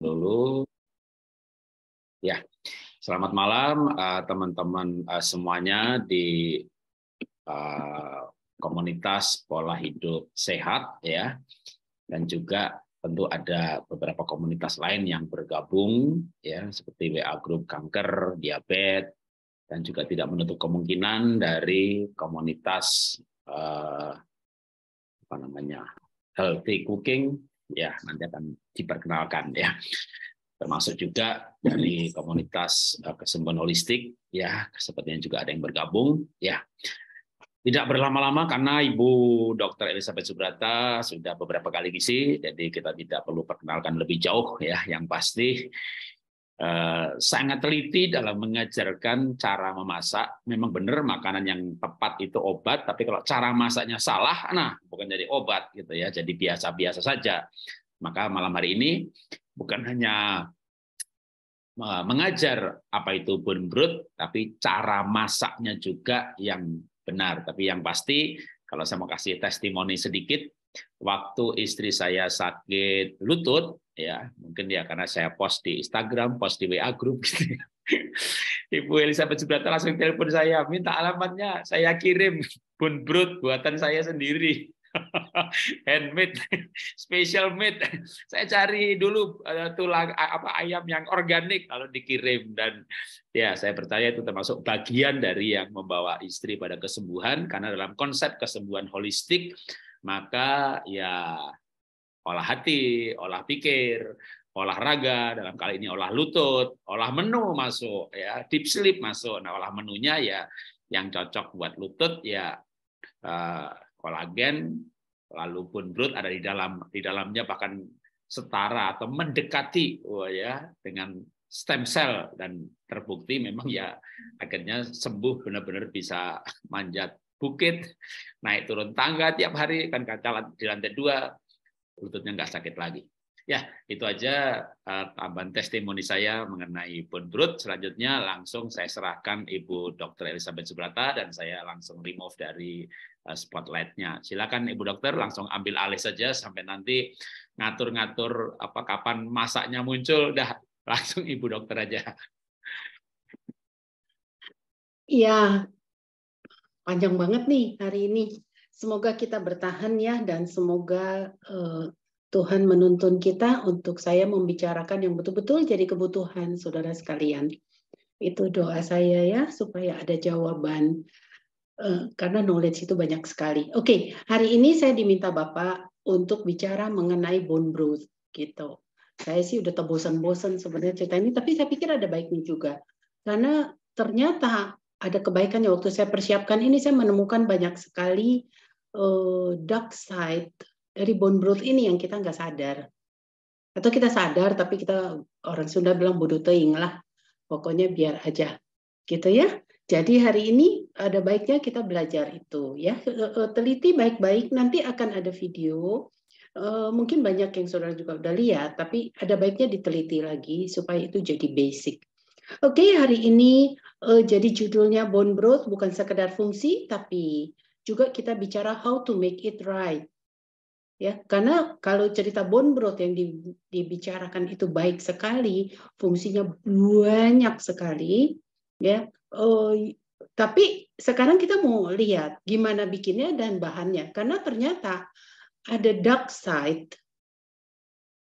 dulu. Ya, selamat malam eh, teman-teman uh, uh, semuanya di uh, komunitas pola hidup sehat ya, dan juga tentu ada beberapa komunitas lain yang bergabung ya seperti WA grup kanker, diabetes, dan juga tidak menutup kemungkinan dari komunitas apa namanya healthy cooking ya nanti akan diperkenalkan ya termasuk juga dari komunitas eh, kesembuhan holistik ya sepertinya juga ada yang bergabung ya tidak berlama-lama karena Ibu Dr. Elizabeth Subrata sudah beberapa kali ngisi jadi kita tidak perlu perkenalkan lebih jauh ya yang pasti Eh, sangat teliti dalam mengajarkan cara memasak. Memang benar makanan yang tepat itu obat, tapi kalau cara masaknya salah, nah bukan jadi obat gitu ya, jadi biasa-biasa saja. Maka malam hari ini bukan hanya eh, mengajar apa itu bone broth, tapi cara masaknya juga yang benar. Tapi yang pasti, kalau saya mau kasih testimoni sedikit, waktu istri saya sakit lutut, ya mungkin ya karena saya post di Instagram, post di WA grup gitu. Ya. Ibu Elizabeth Subrata langsung telepon saya, minta alamatnya, saya kirim bun brut buatan saya sendiri. handmade, special made. Saya cari dulu eh, tulang apa ayam yang organik lalu dikirim dan ya saya percaya itu termasuk bagian dari yang membawa istri pada kesembuhan karena dalam konsep kesembuhan holistik maka ya olah hati, olah pikir, olah raga dalam kali ini olah lutut, olah menu masuk, ya deep sleep masuk. Nah olah menunya ya yang cocok buat lutut ya uh, kolagen, lalu pun Brut ada di dalam di dalamnya bahkan setara atau mendekati oh ya dengan stem cell dan terbukti memang ya akhirnya sembuh benar-benar bisa manjat bukit, naik turun tangga tiap hari kan kaca di lantai dua, lututnya nggak sakit lagi. Ya, itu aja eh, tambahan testimoni saya mengenai bone growth. Selanjutnya langsung saya serahkan Ibu Dr. Elizabeth Subrata dan saya langsung remove dari eh, spotlight-nya. Silakan Ibu Dokter langsung ambil alih saja sampai nanti ngatur-ngatur apa kapan masaknya muncul dah langsung Ibu Dokter aja. Iya. Panjang banget nih hari ini. Semoga kita bertahan ya dan semoga uh, Tuhan menuntun kita untuk saya membicarakan yang betul-betul jadi kebutuhan saudara sekalian. Itu doa saya ya supaya ada jawaban uh, karena knowledge itu banyak sekali. Oke, okay, hari ini saya diminta Bapak untuk bicara mengenai bone bruise gitu. Saya sih udah terbosan-bosan sebenarnya cerita ini, tapi saya pikir ada baiknya juga. Karena ternyata ada kebaikannya waktu saya persiapkan ini saya menemukan banyak sekali uh, dark side dari bone broth ini yang kita nggak sadar atau kita sadar tapi kita orang Sunda bilang bodoh teing lah pokoknya biar aja gitu ya jadi hari ini ada baiknya kita belajar itu ya eh, eh, teliti baik-baik nanti akan ada video mungkin banyak yang saudara juga udah lihat tapi ada baiknya diteliti lagi supaya itu jadi basic. Oke hari ini jadi judulnya bone broth bukan sekedar fungsi tapi juga kita bicara how to make it right. Ya, karena kalau cerita Bonbrot yang dibicarakan itu baik sekali, fungsinya banyak sekali, ya. Oh, tapi sekarang kita mau lihat gimana bikinnya dan bahannya. Karena ternyata ada dark side,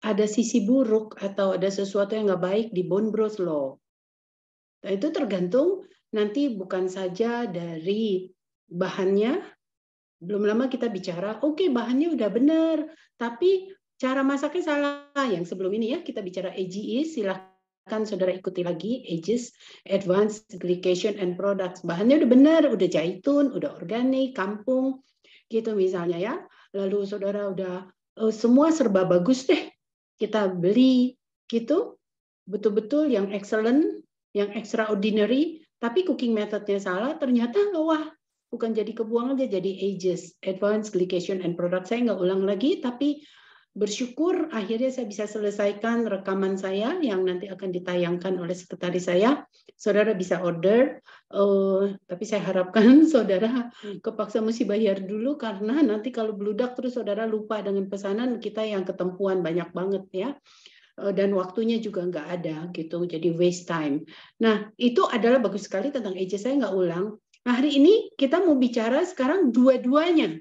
ada sisi buruk atau ada sesuatu yang nggak baik di broth Law. Nah, itu tergantung nanti bukan saja dari bahannya belum lama kita bicara, oke okay, bahannya udah benar, tapi cara masaknya salah. Yang sebelum ini ya kita bicara AGE, silahkan saudara ikuti lagi AGES Advanced Glycation and Products. Bahannya udah benar, udah jaitun, udah organik, kampung, gitu misalnya ya. Lalu saudara udah oh, semua serba bagus deh, kita beli gitu, betul-betul yang excellent, yang extraordinary, tapi cooking methodnya salah, ternyata wah bukan jadi kebuang aja, jadi AGES, advance Glycation and Product. Saya nggak ulang lagi, tapi bersyukur akhirnya saya bisa selesaikan rekaman saya yang nanti akan ditayangkan oleh sekretaris saya. Saudara bisa order, uh, tapi saya harapkan saudara kepaksa mesti bayar dulu karena nanti kalau beludak terus saudara lupa dengan pesanan kita yang ketempuan banyak banget ya eh, dan waktunya juga nggak ada gitu jadi waste time. Nah itu adalah bagus sekali tentang EJ saya nggak ulang Nah, hari ini kita mau bicara sekarang dua-duanya.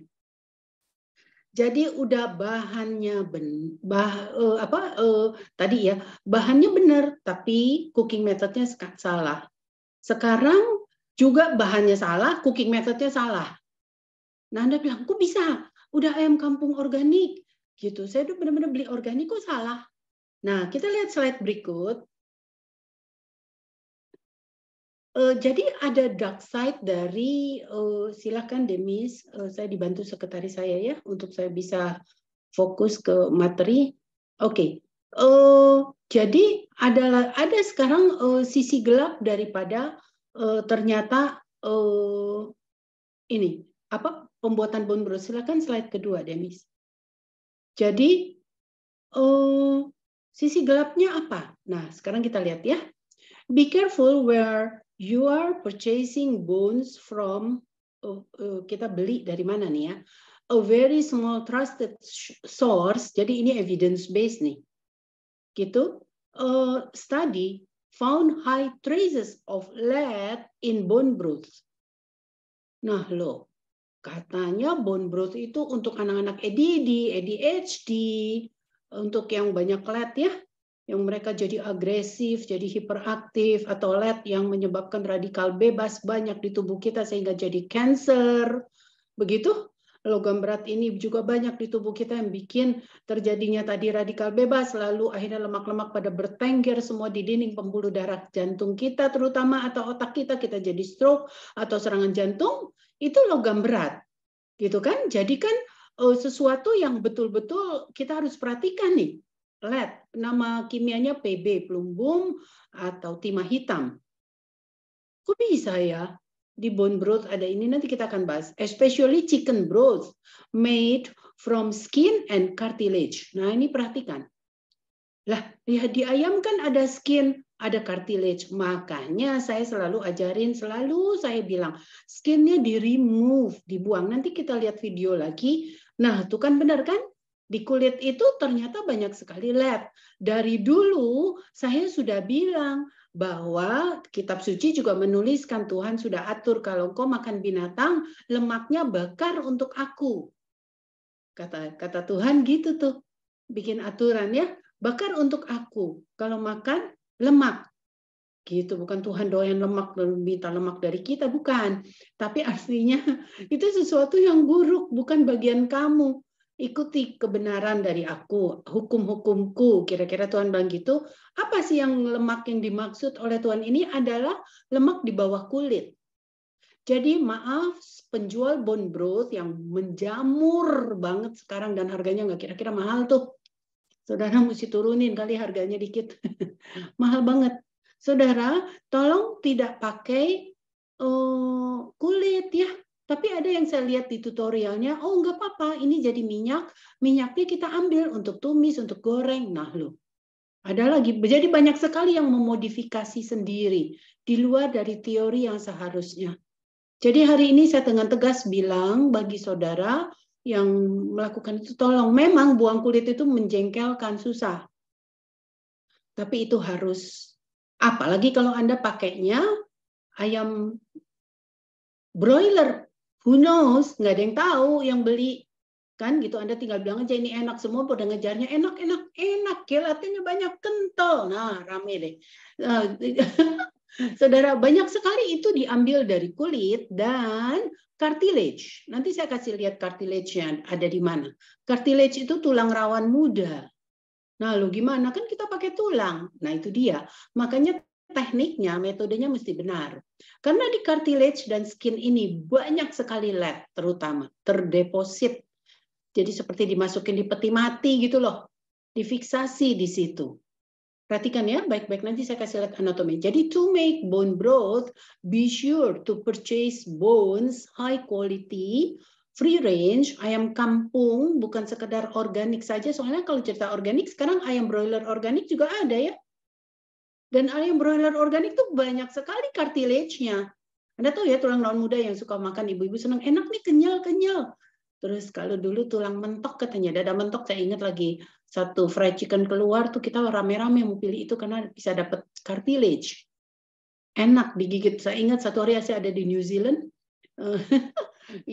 Jadi udah bahannya ben, bah, uh, apa uh, tadi ya bahannya benar tapi cooking methodnya salah. Sekarang juga bahannya salah, cooking methodnya salah. Nah anda bilang, kok bisa? Udah ayam kampung organik gitu. Saya udah benar-benar beli organik kok salah. Nah kita lihat slide berikut. Uh, jadi ada dark side dari uh, eh, silahkan Demis, uh, saya dibantu sekretaris saya ya untuk saya bisa fokus ke materi. Oke, okay. uh, jadi ada ada sekarang uh, sisi gelap daripada uh, ternyata uh, ini apa pembuatan bro. Silakan slide kedua Demis. Jadi uh, sisi gelapnya apa? Nah sekarang kita lihat ya. Be careful where you are purchasing bones from uh, uh, kita beli dari mana nih ya? A very small trusted source. Jadi ini evidence based nih. Gitu. A study found high traces of lead in bone broth. Nah, lo katanya bone broth itu untuk anak-anak EDD, ADHD, untuk yang banyak lead ya, yang mereka jadi agresif, jadi hiperaktif, atau LED yang menyebabkan radikal bebas banyak di tubuh kita sehingga jadi cancer, begitu? Logam berat ini juga banyak di tubuh kita yang bikin terjadinya tadi radikal bebas, lalu akhirnya lemak-lemak pada bertengger semua di dinding pembuluh darah jantung kita terutama atau otak kita, kita jadi stroke atau serangan jantung, itu logam berat. Gitu kan? Jadi kan eh, sesuatu yang betul-betul kita harus perhatikan nih lead. Nama kimianya PB, plumbum atau timah hitam. Kok bisa ya? Di bone broth ada ini, nanti kita akan bahas. Especially chicken broth made from skin and cartilage. Nah ini perhatikan. Lah, ya di ayam kan ada skin, ada cartilage. Makanya saya selalu ajarin, selalu saya bilang, skinnya di remove, dibuang. Nanti kita lihat video lagi. Nah, itu kan benar kan? Di kulit itu ternyata banyak sekali lab. Dari dulu saya sudah bilang bahwa kitab suci juga menuliskan Tuhan sudah atur kalau kau makan binatang, lemaknya bakar untuk aku. Kata kata Tuhan gitu tuh. Bikin aturan ya, bakar untuk aku. Kalau makan lemak gitu bukan Tuhan doyan lemak dan minta lemak dari kita bukan tapi artinya itu sesuatu yang buruk bukan bagian kamu ikuti kebenaran dari aku, hukum-hukumku. Kira-kira Tuhan bilang gitu. Apa sih yang lemak yang dimaksud oleh Tuhan ini adalah lemak di bawah kulit. Jadi maaf penjual bone broth yang menjamur banget sekarang dan harganya nggak kira-kira mahal tuh. Saudara mesti turunin kali harganya dikit. mahal banget. Saudara, tolong tidak pakai uh, kulit ya. Tapi ada yang saya lihat di tutorialnya, oh nggak apa-apa, ini jadi minyak, minyaknya kita ambil untuk tumis, untuk goreng. Nah lo, ada lagi. Jadi banyak sekali yang memodifikasi sendiri di luar dari teori yang seharusnya. Jadi hari ini saya dengan tegas bilang bagi saudara yang melakukan itu tolong memang buang kulit itu menjengkelkan susah. Tapi itu harus apalagi kalau Anda pakainya ayam broiler who knows nggak ada yang tahu yang beli kan gitu anda tinggal bilang aja ini enak semua pada ngejarnya enak enak enak gelatinnya banyak kental nah rame deh eh, saudara banyak sekali itu diambil dari kulit dan cartilage nanti saya kasih lihat cartilage yang ada di mana cartilage itu tulang rawan muda nah lo gimana kan kita pakai tulang nah itu dia makanya tekniknya, metodenya mesti benar. Karena di cartilage dan skin ini banyak sekali lab terutama, terdeposit. Jadi seperti dimasukin di peti mati gitu loh, difiksasi di situ. Perhatikan ya, baik-baik nanti saya kasih lihat anatomi. Jadi to make bone broth, be sure to purchase bones high quality, free range, ayam kampung, bukan sekedar organik saja. Soalnya kalau cerita organik, sekarang ayam broiler organik juga ada ya. Dan ayam broiler organik tuh banyak sekali cartilage-nya. Anda tahu ya tulang rawan muda yang suka makan ibu-ibu senang enak nih kenyal-kenyal. Terus kalau dulu tulang mentok katanya, dada mentok saya ingat lagi satu fried chicken keluar tuh kita rame-rame mau pilih itu karena bisa dapat cartilage. Enak digigit. Saya ingat satu hari saya ada di New Zealand, eh,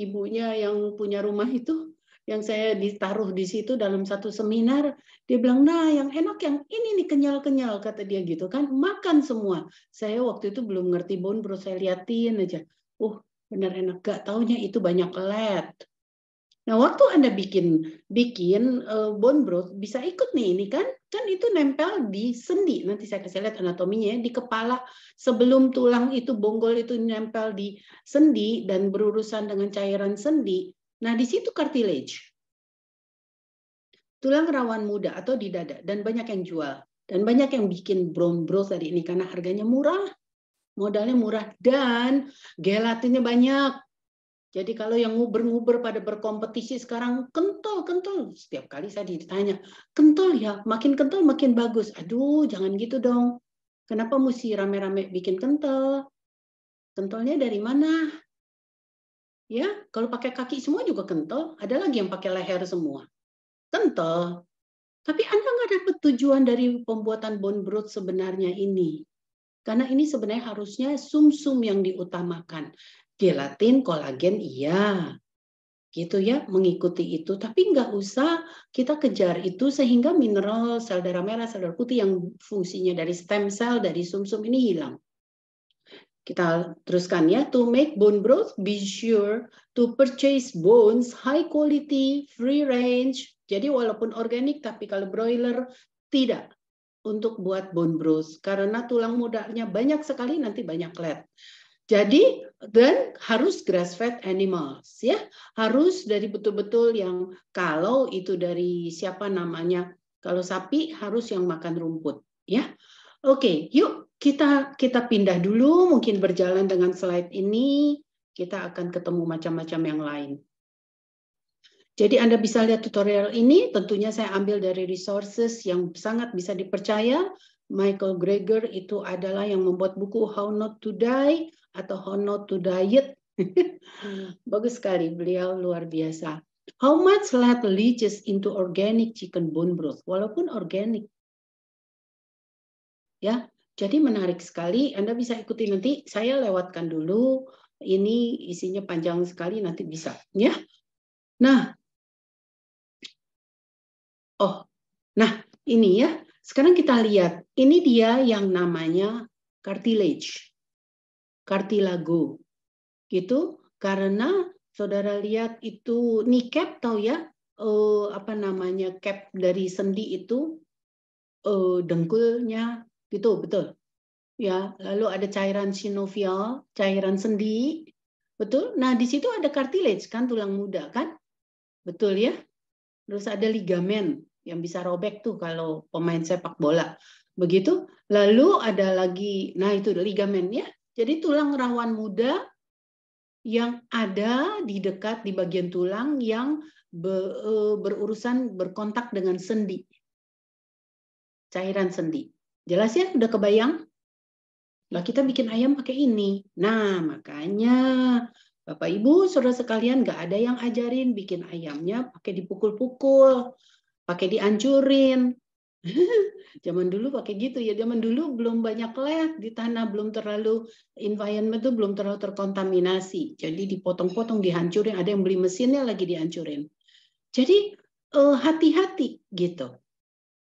ibunya yang punya rumah itu yang saya ditaruh di situ dalam satu seminar dia bilang nah yang enak yang ini nih kenyal-kenyal kata dia gitu kan makan semua saya waktu itu belum ngerti bone bro saya liatin aja uh benar enak gak taunya itu banyak led Nah, waktu Anda bikin bikin uh, bone bro bisa ikut nih ini kan? Kan itu nempel di sendi. Nanti saya kasih lihat anatominya ya, di kepala sebelum tulang itu bonggol itu nempel di sendi dan berurusan dengan cairan sendi. Nah, di situ cartilage. Tulang rawan muda atau di dada dan banyak yang jual dan banyak yang bikin brown bros tadi ini karena harganya murah, modalnya murah dan gelatinnya banyak. Jadi kalau yang nguber-nguber pada berkompetisi sekarang kental kental setiap kali saya ditanya kental ya makin kental makin bagus. Aduh jangan gitu dong. Kenapa mesti rame-rame bikin kental? Kentalnya dari mana? ya kalau pakai kaki semua juga kental ada lagi yang pakai leher semua kental tapi anda nggak dapat tujuan dari pembuatan bone broth sebenarnya ini karena ini sebenarnya harusnya sumsum -sum yang diutamakan gelatin kolagen iya gitu ya mengikuti itu tapi nggak usah kita kejar itu sehingga mineral sel darah merah sel darah putih yang fungsinya dari stem cell dari sumsum -sum ini hilang kita teruskan ya. To make bone broth, be sure to purchase bones high quality, free range. Jadi walaupun organik tapi kalau broiler tidak untuk buat bone broth karena tulang mudanya banyak sekali nanti banyak lead. Jadi dan harus grass fed animals ya, harus dari betul-betul yang kalau itu dari siapa namanya kalau sapi harus yang makan rumput ya. Oke, okay, yuk kita kita pindah dulu mungkin berjalan dengan slide ini kita akan ketemu macam-macam yang lain. Jadi Anda bisa lihat tutorial ini tentunya saya ambil dari resources yang sangat bisa dipercaya. Michael Greger itu adalah yang membuat buku How Not to Die atau How Not to Diet. Hmm. Bagus sekali, beliau luar biasa. How much lead leaches into organic chicken bone broth? Walaupun organik, ya jadi menarik sekali, Anda bisa ikuti nanti. Saya lewatkan dulu, ini isinya panjang sekali, nanti bisa. ya. Nah, oh, nah ini ya. Sekarang kita lihat, ini dia yang namanya cartilage, cartilago. Gitu, karena saudara lihat itu kneecap tau ya, eh, apa namanya, cap dari sendi itu, eh, dengkulnya Gitu, betul. Ya, lalu ada cairan sinovial, cairan sendi, betul. Nah, di situ ada cartilage kan tulang muda kan? Betul ya. Terus ada ligamen yang bisa robek tuh kalau pemain sepak bola. Begitu. Lalu ada lagi, nah itu ligamen ya. Jadi tulang rawan muda yang ada di dekat di bagian tulang yang eh, berurusan berkontak dengan sendi. Cairan sendi. Jelas ya? Udah kebayang? Lah kita bikin ayam pakai ini. Nah, makanya Bapak Ibu, saudara sekalian gak ada yang ajarin bikin ayamnya pakai dipukul-pukul, pakai dihancurin. zaman dulu pakai gitu ya, zaman dulu belum banyak lek di tanah, belum terlalu environment itu belum terlalu terkontaminasi. Jadi dipotong-potong, dihancurin, ada yang beli mesinnya lagi dihancurin. Jadi eh, hati-hati gitu.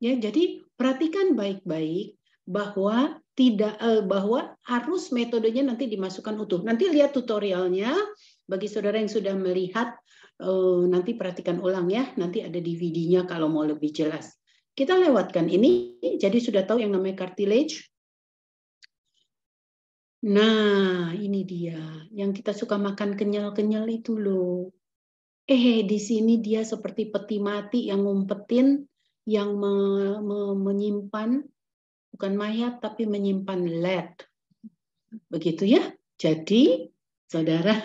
Ya, jadi Perhatikan baik-baik bahwa tidak eh, bahwa arus metodenya nanti dimasukkan utuh. Nanti lihat tutorialnya bagi saudara yang sudah melihat eh, nanti perhatikan ulang ya. Nanti ada DVD-nya kalau mau lebih jelas. Kita lewatkan ini jadi sudah tahu yang namanya cartilage. Nah, ini dia yang kita suka makan kenyal-kenyal itu loh. Eh, di sini dia seperti peti mati yang ngumpetin yang me, me, menyimpan bukan mayat tapi menyimpan lead. Begitu ya. Jadi saudara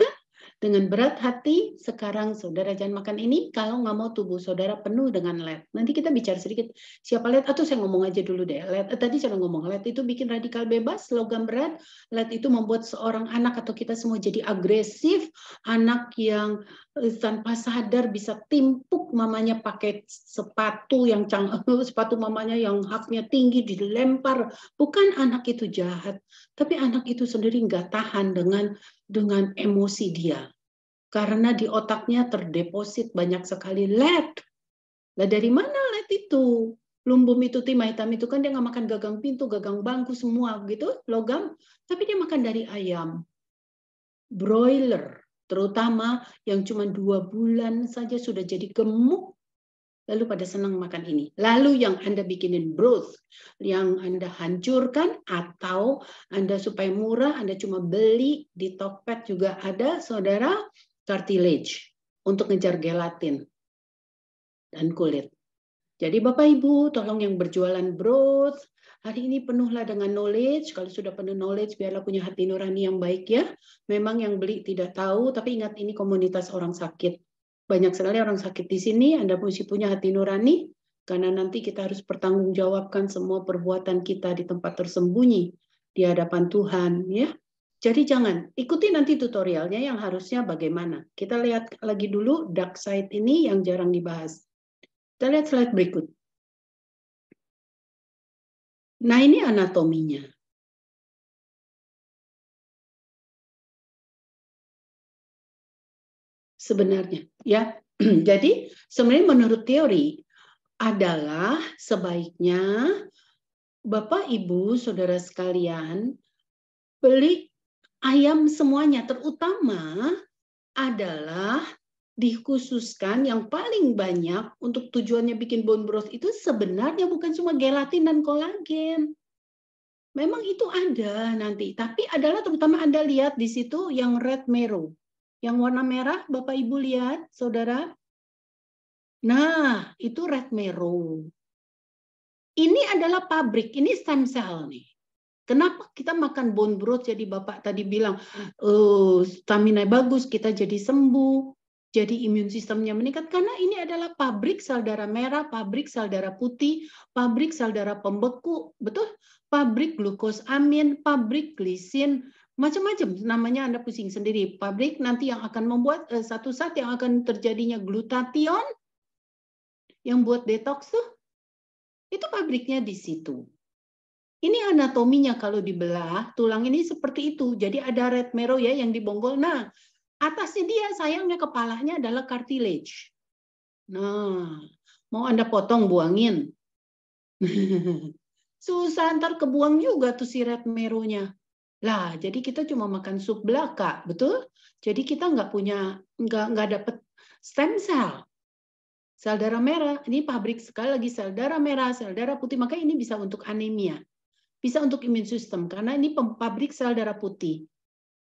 dengan berat hati, sekarang saudara jangan makan ini kalau nggak mau tubuh saudara penuh dengan lead. Nanti kita bicara sedikit, siapa lead? Atau saya ngomong aja dulu deh, lead. Eh, tadi saya ngomong lead itu bikin radikal bebas, logam berat. Lead itu membuat seorang anak atau kita semua jadi agresif, anak yang eh, tanpa sadar bisa timpuk mamanya pakai sepatu yang cang sepatu mamanya yang haknya tinggi dilempar bukan anak itu jahat tapi anak itu sendiri nggak tahan dengan dengan emosi dia. Karena di otaknya terdeposit banyak sekali lead. Lah dari mana lead itu? Lumbum itu, timah hitam itu kan dia nggak makan gagang pintu, gagang bangku semua gitu, logam. Tapi dia makan dari ayam. Broiler, terutama yang cuma dua bulan saja sudah jadi gemuk lalu pada senang makan ini. Lalu yang Anda bikinin broth, yang Anda hancurkan atau Anda supaya murah, Anda cuma beli di Tokped juga ada saudara cartilage untuk ngejar gelatin dan kulit. Jadi Bapak Ibu tolong yang berjualan broth, hari ini penuhlah dengan knowledge. Kalau sudah penuh knowledge, biarlah punya hati nurani yang baik ya. Memang yang beli tidak tahu, tapi ingat ini komunitas orang sakit banyak sekali orang sakit di sini, Anda mesti punya hati nurani, karena nanti kita harus pertanggungjawabkan semua perbuatan kita di tempat tersembunyi, di hadapan Tuhan. ya. Jadi jangan, ikuti nanti tutorialnya yang harusnya bagaimana. Kita lihat lagi dulu dark side ini yang jarang dibahas. Kita lihat slide berikut. Nah ini anatominya. sebenarnya ya. Jadi sebenarnya menurut teori adalah sebaiknya Bapak Ibu Saudara sekalian beli ayam semuanya terutama adalah dikhususkan yang paling banyak untuk tujuannya bikin bone broth itu sebenarnya bukan cuma gelatin dan kolagen. Memang itu ada nanti, tapi adalah terutama Anda lihat di situ yang red marrow. Yang warna merah Bapak Ibu lihat, Saudara. Nah, itu red marrow. Ini adalah pabrik, ini stem cell nih. Kenapa kita makan bone broth jadi Bapak tadi bilang oh, stamina bagus, kita jadi sembuh, jadi imun sistemnya meningkat karena ini adalah pabrik sel darah merah, pabrik sel darah putih, pabrik sel darah pembeku, betul? Pabrik glukos amin, pabrik glisin, macam-macam namanya Anda pusing sendiri. Pabrik nanti yang akan membuat uh, satu saat yang akan terjadinya glutathione yang buat detox tuh itu pabriknya di situ. Ini anatominya kalau dibelah, tulang ini seperti itu. Jadi ada red marrow ya yang dibonggol. Nah, atasnya dia sayangnya kepalanya adalah cartilage. Nah, mau Anda potong buangin. Susah ntar kebuang juga tuh si red merunya. Lah, jadi kita cuma makan sup belaka, betul? Jadi kita nggak punya, nggak nggak dapet stem cell, sel darah merah. Ini pabrik sekali lagi sel darah merah, sel darah putih. maka ini bisa untuk anemia, bisa untuk imun sistem karena ini pabrik sel darah putih,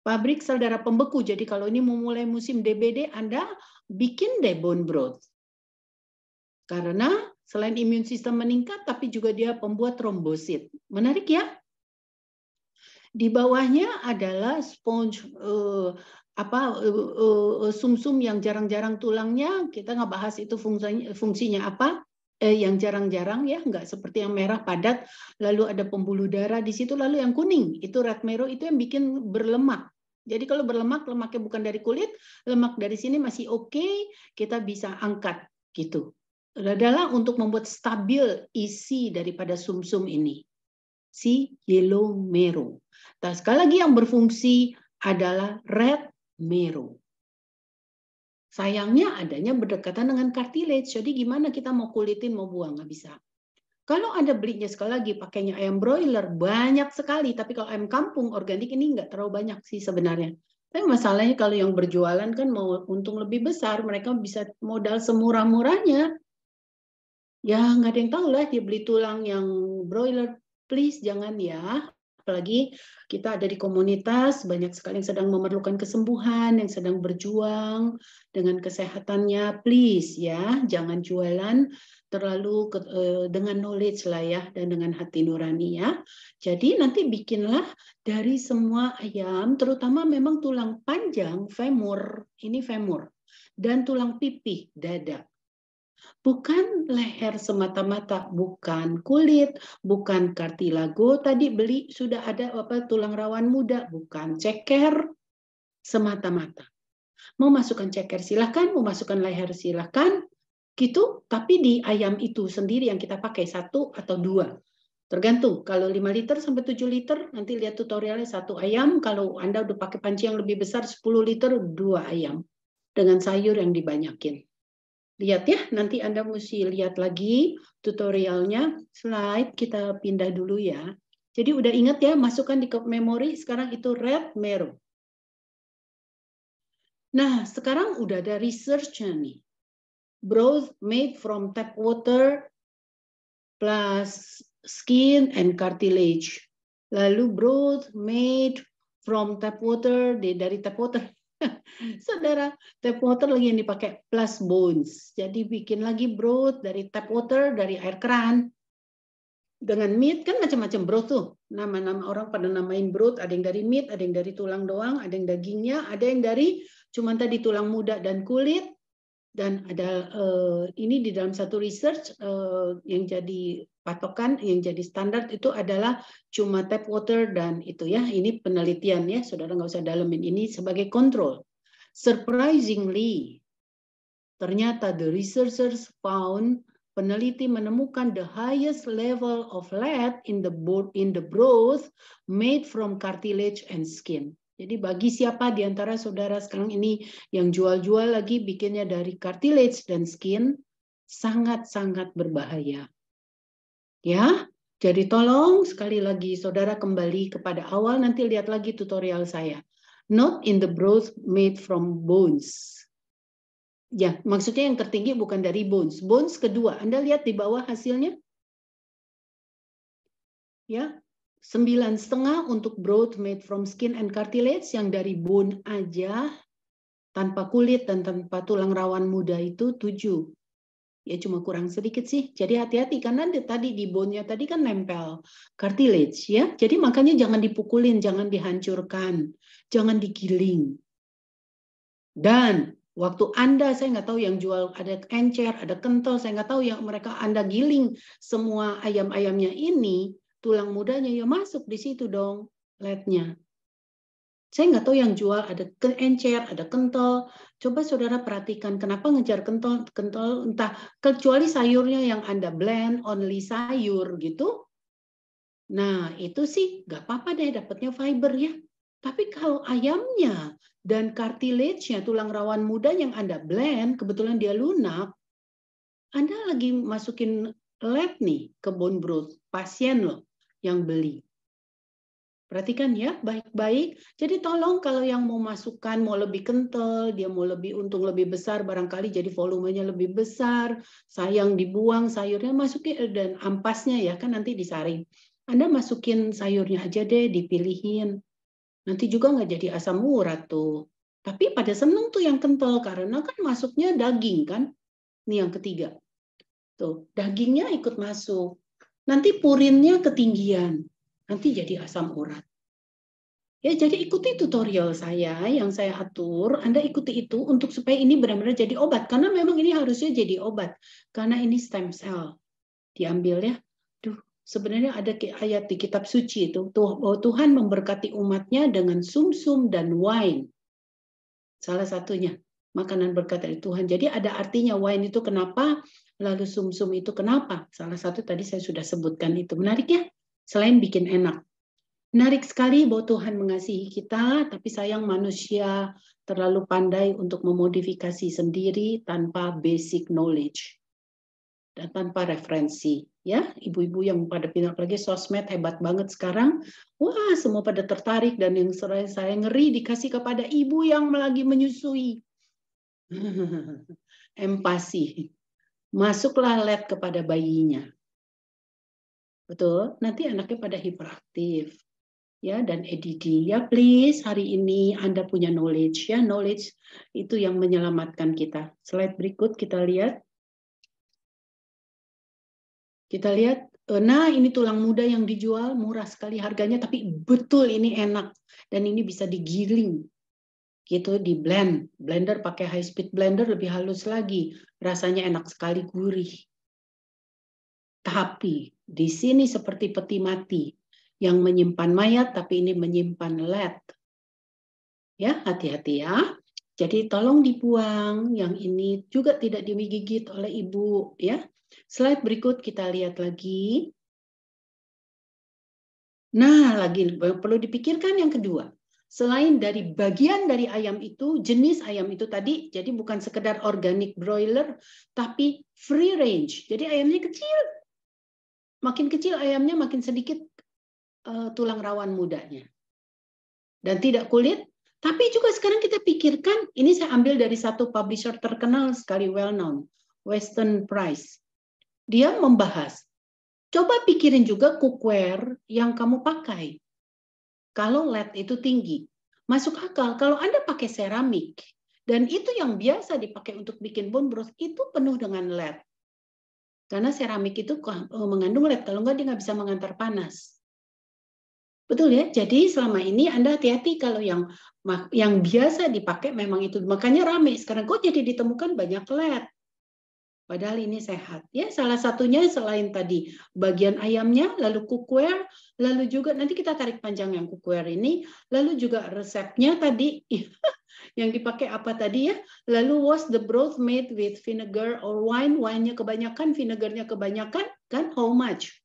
pabrik sel darah pembeku. Jadi kalau ini mau mulai musim DBD, Anda bikin deh bone broth. Karena selain imun sistem meningkat, tapi juga dia pembuat trombosit. Menarik ya? Di bawahnya adalah sponge eh, apa eh, eh, eh, sumsum -sum yang jarang-jarang tulangnya kita nggak bahas itu fungsinya, fungsinya apa eh, yang jarang-jarang ya nggak seperti yang merah padat lalu ada pembuluh darah di situ lalu yang kuning itu red marrow itu yang bikin berlemak jadi kalau berlemak lemaknya bukan dari kulit lemak dari sini masih oke okay, kita bisa angkat gitu adalah untuk membuat stabil isi daripada sumsum -sum ini si yellow marrow dan sekali lagi yang berfungsi adalah red marrow. Sayangnya adanya berdekatan dengan cartilage. Jadi gimana kita mau kulitin mau buang nggak bisa. Kalau Anda belinya sekali lagi pakainya ayam broiler banyak sekali, tapi kalau ayam kampung organik ini nggak terlalu banyak sih sebenarnya. Tapi masalahnya kalau yang berjualan kan mau untung lebih besar, mereka bisa modal semurah-murahnya. Ya nggak ada yang tahu lah dia beli tulang yang broiler, please jangan ya. Apalagi kita ada di komunitas, banyak sekali yang sedang memerlukan kesembuhan, yang sedang berjuang dengan kesehatannya. Please ya, jangan jualan terlalu ke, eh, dengan knowledge lah ya, dan dengan hati nurani ya. Jadi nanti bikinlah dari semua ayam, terutama memang tulang panjang, femur, ini femur, dan tulang pipih dada. Bukan leher semata-mata, bukan kulit, bukan kartilago. Tadi beli sudah ada apa tulang rawan muda, bukan ceker semata-mata. Mau masukkan ceker silahkan, mau masukkan leher silahkan, gitu. Tapi di ayam itu sendiri yang kita pakai satu atau dua. Tergantung, kalau 5 liter sampai 7 liter, nanti lihat tutorialnya satu ayam. Kalau Anda udah pakai panci yang lebih besar, 10 liter, dua ayam. Dengan sayur yang dibanyakin lihat ya nanti Anda mesti lihat lagi tutorialnya slide kita pindah dulu ya jadi udah ingat ya masukkan di memori sekarang itu red marrow nah sekarang udah ada researchnya nih broth made from tap water plus skin and cartilage lalu broth made from tap water dari tap water Saudara, tap water lagi yang dipakai plus bones. Jadi bikin lagi broth dari tap water, dari air keran. Dengan meat kan macam-macam broth tuh. Nama-nama orang pada namain broth, ada yang dari meat, ada yang dari tulang doang, ada yang dagingnya, ada yang dari cuman tadi tulang muda dan kulit, dan ada uh, ini di dalam satu research uh, yang jadi patokan yang jadi standar itu adalah cuma tap water dan itu ya ini penelitian ya saudara nggak usah dalemin ini sebagai kontrol surprisingly ternyata the researchers found peneliti menemukan the highest level of lead in the in the broth made from cartilage and skin jadi bagi siapa di antara saudara sekarang ini yang jual-jual lagi bikinnya dari cartilage dan skin, sangat-sangat berbahaya. Ya, jadi tolong sekali lagi saudara kembali kepada awal, nanti lihat lagi tutorial saya. Not in the broth made from bones. Ya, maksudnya yang tertinggi bukan dari bones. Bones kedua, Anda lihat di bawah hasilnya? Ya, sembilan setengah untuk broth made from skin and cartilage yang dari bone aja tanpa kulit dan tanpa tulang rawan muda itu tujuh ya cuma kurang sedikit sih jadi hati-hati karena di, tadi di bone-nya tadi kan nempel cartilage ya jadi makanya jangan dipukulin jangan dihancurkan jangan digiling dan waktu Anda, saya nggak tahu yang jual ada encer, ada kental, saya nggak tahu yang mereka Anda giling semua ayam-ayamnya ini, tulang mudanya ya masuk di situ dong lednya. Saya nggak tahu yang jual ada encer, ada kentol. Coba saudara perhatikan kenapa ngejar kentol, kentol entah kecuali sayurnya yang anda blend only sayur gitu. Nah itu sih nggak apa-apa deh dapatnya fiber ya. Tapi kalau ayamnya dan cartilage-nya tulang rawan muda yang anda blend kebetulan dia lunak, anda lagi masukin lab nih ke bone broth pasien loh yang beli. Perhatikan ya, baik-baik. Jadi tolong kalau yang mau masukkan mau lebih kental, dia mau lebih untung lebih besar, barangkali jadi volumenya lebih besar, sayang dibuang sayurnya masukin eh, dan ampasnya ya kan nanti disaring. Anda masukin sayurnya aja deh, dipilihin. Nanti juga nggak jadi asam urat tuh. Tapi pada seneng tuh yang kental karena kan masuknya daging kan. Ini yang ketiga. Tuh, dagingnya ikut masuk. Nanti purinnya ketinggian, nanti jadi asam urat. Ya, jadi ikuti tutorial saya yang saya atur, Anda ikuti itu untuk supaya ini benar-benar jadi obat. Karena memang ini harusnya jadi obat. Karena ini stem cell. Diambil ya. Duh, sebenarnya ada ayat di kitab suci itu. Bahwa Tuhan memberkati umatnya dengan sumsum -sum dan wine. Salah satunya. Makanan berkat dari Tuhan. Jadi ada artinya wine itu kenapa lalu sumsum -sum itu kenapa? Salah satu tadi saya sudah sebutkan itu. Menarik ya? Selain bikin enak. Menarik sekali bahwa Tuhan mengasihi kita, tapi sayang manusia terlalu pandai untuk memodifikasi sendiri tanpa basic knowledge dan tanpa referensi. Ya, ibu-ibu yang pada pindah lagi sosmed hebat banget sekarang. Wah, semua pada tertarik dan yang saya ngeri dikasih kepada ibu yang lagi menyusui. Empati masuklah lab kepada bayinya. Betul? Nanti anaknya pada hiperaktif. Ya, dan EDD. Ya, please hari ini Anda punya knowledge. Ya, knowledge itu yang menyelamatkan kita. Slide berikut kita lihat. Kita lihat eh, Nah, ini tulang muda yang dijual murah sekali harganya, tapi betul ini enak dan ini bisa digiling gitu di blend blender pakai high speed blender lebih halus lagi rasanya enak sekali gurih tapi di sini seperti peti mati yang menyimpan mayat tapi ini menyimpan lead ya hati-hati ya jadi tolong dibuang yang ini juga tidak digigit oleh ibu ya slide berikut kita lihat lagi nah lagi perlu dipikirkan yang kedua selain dari bagian dari ayam itu, jenis ayam itu tadi, jadi bukan sekedar organic broiler, tapi free range. Jadi ayamnya kecil. Makin kecil ayamnya, makin sedikit uh, tulang rawan mudanya. Dan tidak kulit, tapi juga sekarang kita pikirkan, ini saya ambil dari satu publisher terkenal sekali, well-known, Western Price. Dia membahas, coba pikirin juga cookware yang kamu pakai kalau lead itu tinggi. Masuk akal kalau Anda pakai seramik dan itu yang biasa dipakai untuk bikin bone broth itu penuh dengan lead. Karena seramik itu eh, mengandung lead, kalau enggak dia nggak bisa mengantar panas. Betul ya? Jadi selama ini Anda hati-hati kalau yang yang biasa dipakai memang itu. Makanya rame. Sekarang kok jadi ditemukan banyak lead. Padahal ini sehat. Ya, salah satunya selain tadi bagian ayamnya, lalu cookware, lalu juga nanti kita tarik panjang yang cookware ini, lalu juga resepnya tadi yang dipakai apa tadi ya? Lalu was the broth made with vinegar or wine? Wine-nya kebanyakan, vinegarnya kebanyakan, kan how much?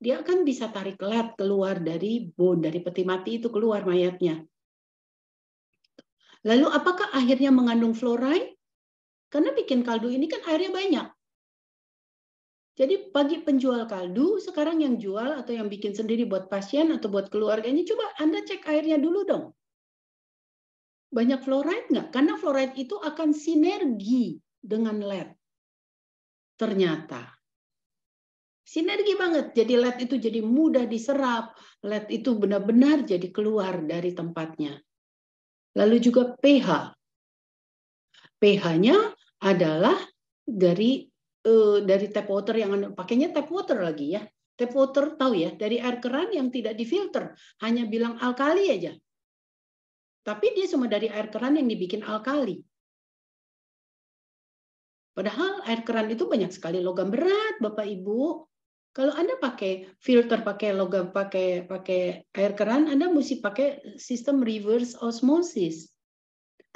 Dia akan bisa tarik lab keluar dari bone, dari peti mati itu keluar mayatnya. Lalu apakah akhirnya mengandung fluoride? Karena bikin kaldu ini kan airnya banyak. Jadi bagi penjual kaldu sekarang yang jual atau yang bikin sendiri buat pasien atau buat keluarganya, coba Anda cek airnya dulu dong. Banyak fluoride nggak? Karena fluoride itu akan sinergi dengan lead. Ternyata. Sinergi banget. Jadi lead itu jadi mudah diserap. Lead itu benar-benar jadi keluar dari tempatnya. Lalu juga pH. pH-nya adalah dari uh, dari tap water yang Anda pakainya tap water lagi ya. Tap water tahu ya, dari air keran yang tidak difilter, hanya bilang alkali aja. Tapi dia cuma dari air keran yang dibikin alkali. Padahal air keran itu banyak sekali logam berat, Bapak Ibu. Kalau Anda pakai filter, pakai logam, pakai pakai air keran, Anda mesti pakai sistem reverse osmosis.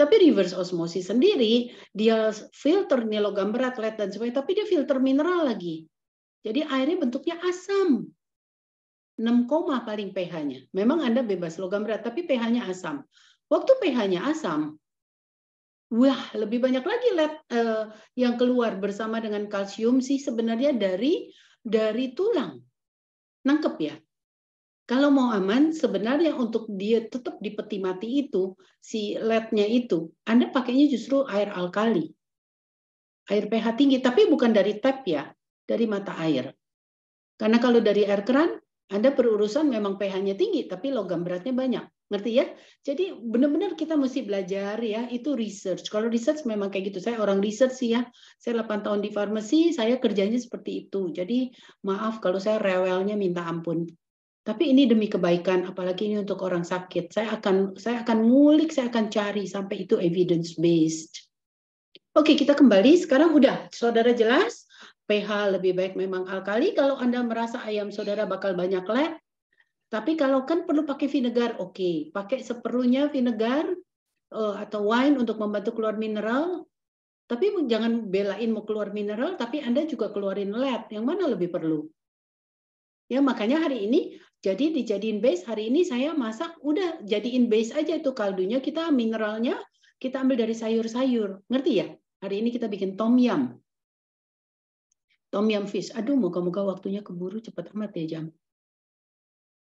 Tapi reverse osmosis sendiri, dia filter nih logam berat, lead, dan sebagainya, tapi dia filter mineral lagi. Jadi airnya bentuknya asam. 6, paling pH-nya. Memang Anda bebas logam berat, tapi pH-nya asam. Waktu pH-nya asam, wah lebih banyak lagi lead eh, yang keluar bersama dengan kalsium sih sebenarnya dari dari tulang. Nangkep ya? Kalau mau aman, sebenarnya untuk dia tetap di peti mati itu, si LED-nya itu, Anda pakainya justru air alkali. Air pH tinggi, tapi bukan dari tap ya, dari mata air. Karena kalau dari air keran, Anda berurusan memang pH-nya tinggi, tapi logam beratnya banyak. Ngerti ya? Jadi benar-benar kita mesti belajar ya, itu research. Kalau research memang kayak gitu. Saya orang research sih ya. Saya 8 tahun di farmasi, saya kerjanya seperti itu. Jadi maaf kalau saya rewelnya minta ampun tapi ini demi kebaikan apalagi ini untuk orang sakit saya akan saya akan ngulik saya akan cari sampai itu evidence based oke kita kembali sekarang udah saudara jelas pH lebih baik memang alkali kalau anda merasa ayam saudara bakal banyak lead. tapi kalau kan perlu pakai vinegar oke pakai seperlunya vinegar eh, atau wine untuk membantu keluar mineral tapi jangan belain mau keluar mineral tapi anda juga keluarin lead. yang mana lebih perlu Ya, makanya hari ini jadi dijadiin base hari ini saya masak udah jadiin base aja itu kaldunya kita mineralnya kita ambil dari sayur-sayur. Ngerti ya? Hari ini kita bikin tom yum. Tom yum fish. Aduh, moga-moga waktunya keburu cepat amat ya jam.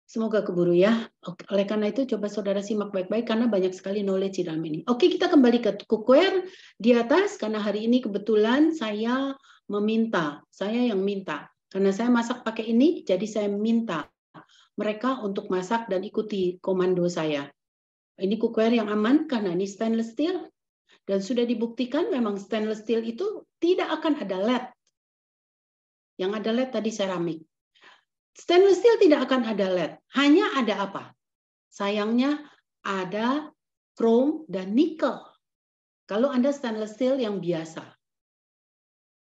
Semoga keburu ya. oleh karena itu coba saudara simak baik-baik karena banyak sekali knowledge di dalam ini. Oke, kita kembali ke cookware di atas karena hari ini kebetulan saya meminta, saya yang minta. Karena saya masak pakai ini, jadi saya minta mereka untuk masak dan ikuti komando saya. Ini cookware yang aman karena ini stainless steel dan sudah dibuktikan memang stainless steel itu tidak akan ada lead. Yang ada lead tadi seramik. Stainless steel tidak akan ada lead, hanya ada apa? Sayangnya ada chrome dan nikel. Kalau Anda stainless steel yang biasa.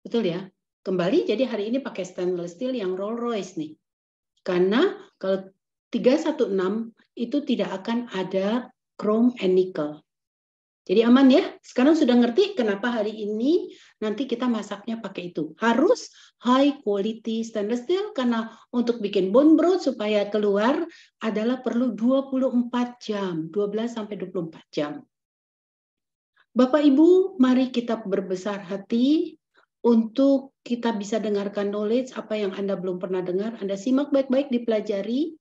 Betul ya? Kembali jadi hari ini pakai stainless steel yang Rolls Royce nih. Karena kalau 316 itu tidak akan ada chrome and nickel. Jadi aman ya. Sekarang sudah ngerti kenapa hari ini nanti kita masaknya pakai itu. Harus high quality stainless steel karena untuk bikin bone broth supaya keluar adalah perlu 24 jam, 12 sampai 24 jam. Bapak Ibu, mari kita berbesar hati untuk kita bisa dengarkan knowledge apa yang Anda belum pernah dengar, Anda simak baik-baik dipelajari.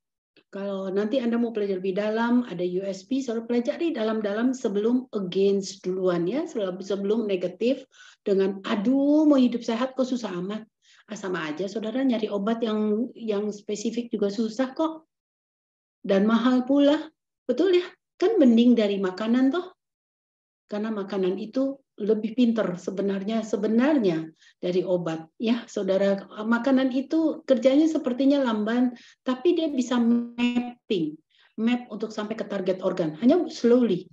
Kalau nanti Anda mau belajar lebih dalam, ada USB, selalu pelajari dalam-dalam sebelum against duluan ya, sebelum negatif dengan aduh mau hidup sehat kok susah amat. Ah, sama aja saudara nyari obat yang yang spesifik juga susah kok. Dan mahal pula. Betul ya? Kan mending dari makanan toh. Karena makanan itu lebih pinter sebenarnya sebenarnya dari obat ya saudara makanan itu kerjanya sepertinya lamban tapi dia bisa mapping map untuk sampai ke target organ hanya slowly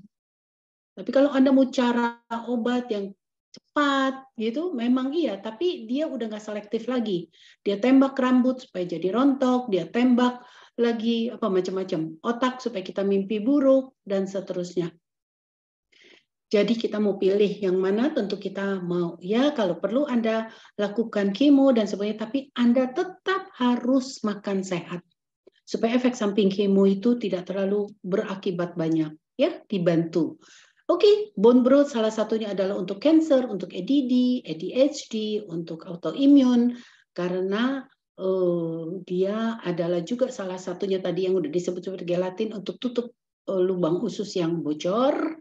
tapi kalau anda mau cara obat yang cepat gitu memang iya tapi dia udah nggak selektif lagi dia tembak rambut supaya jadi rontok dia tembak lagi apa macam-macam otak supaya kita mimpi buruk dan seterusnya jadi kita mau pilih yang mana tentu kita mau. Ya kalau perlu Anda lakukan kemo dan sebagainya, tapi Anda tetap harus makan sehat. Supaya efek samping kemo itu tidak terlalu berakibat banyak. Ya, dibantu. Oke, okay, bone broth salah satunya adalah untuk cancer, untuk ADD, ADHD, untuk autoimun, karena uh, dia adalah juga salah satunya tadi yang udah disebut sebut gelatin untuk tutup uh, lubang usus yang bocor,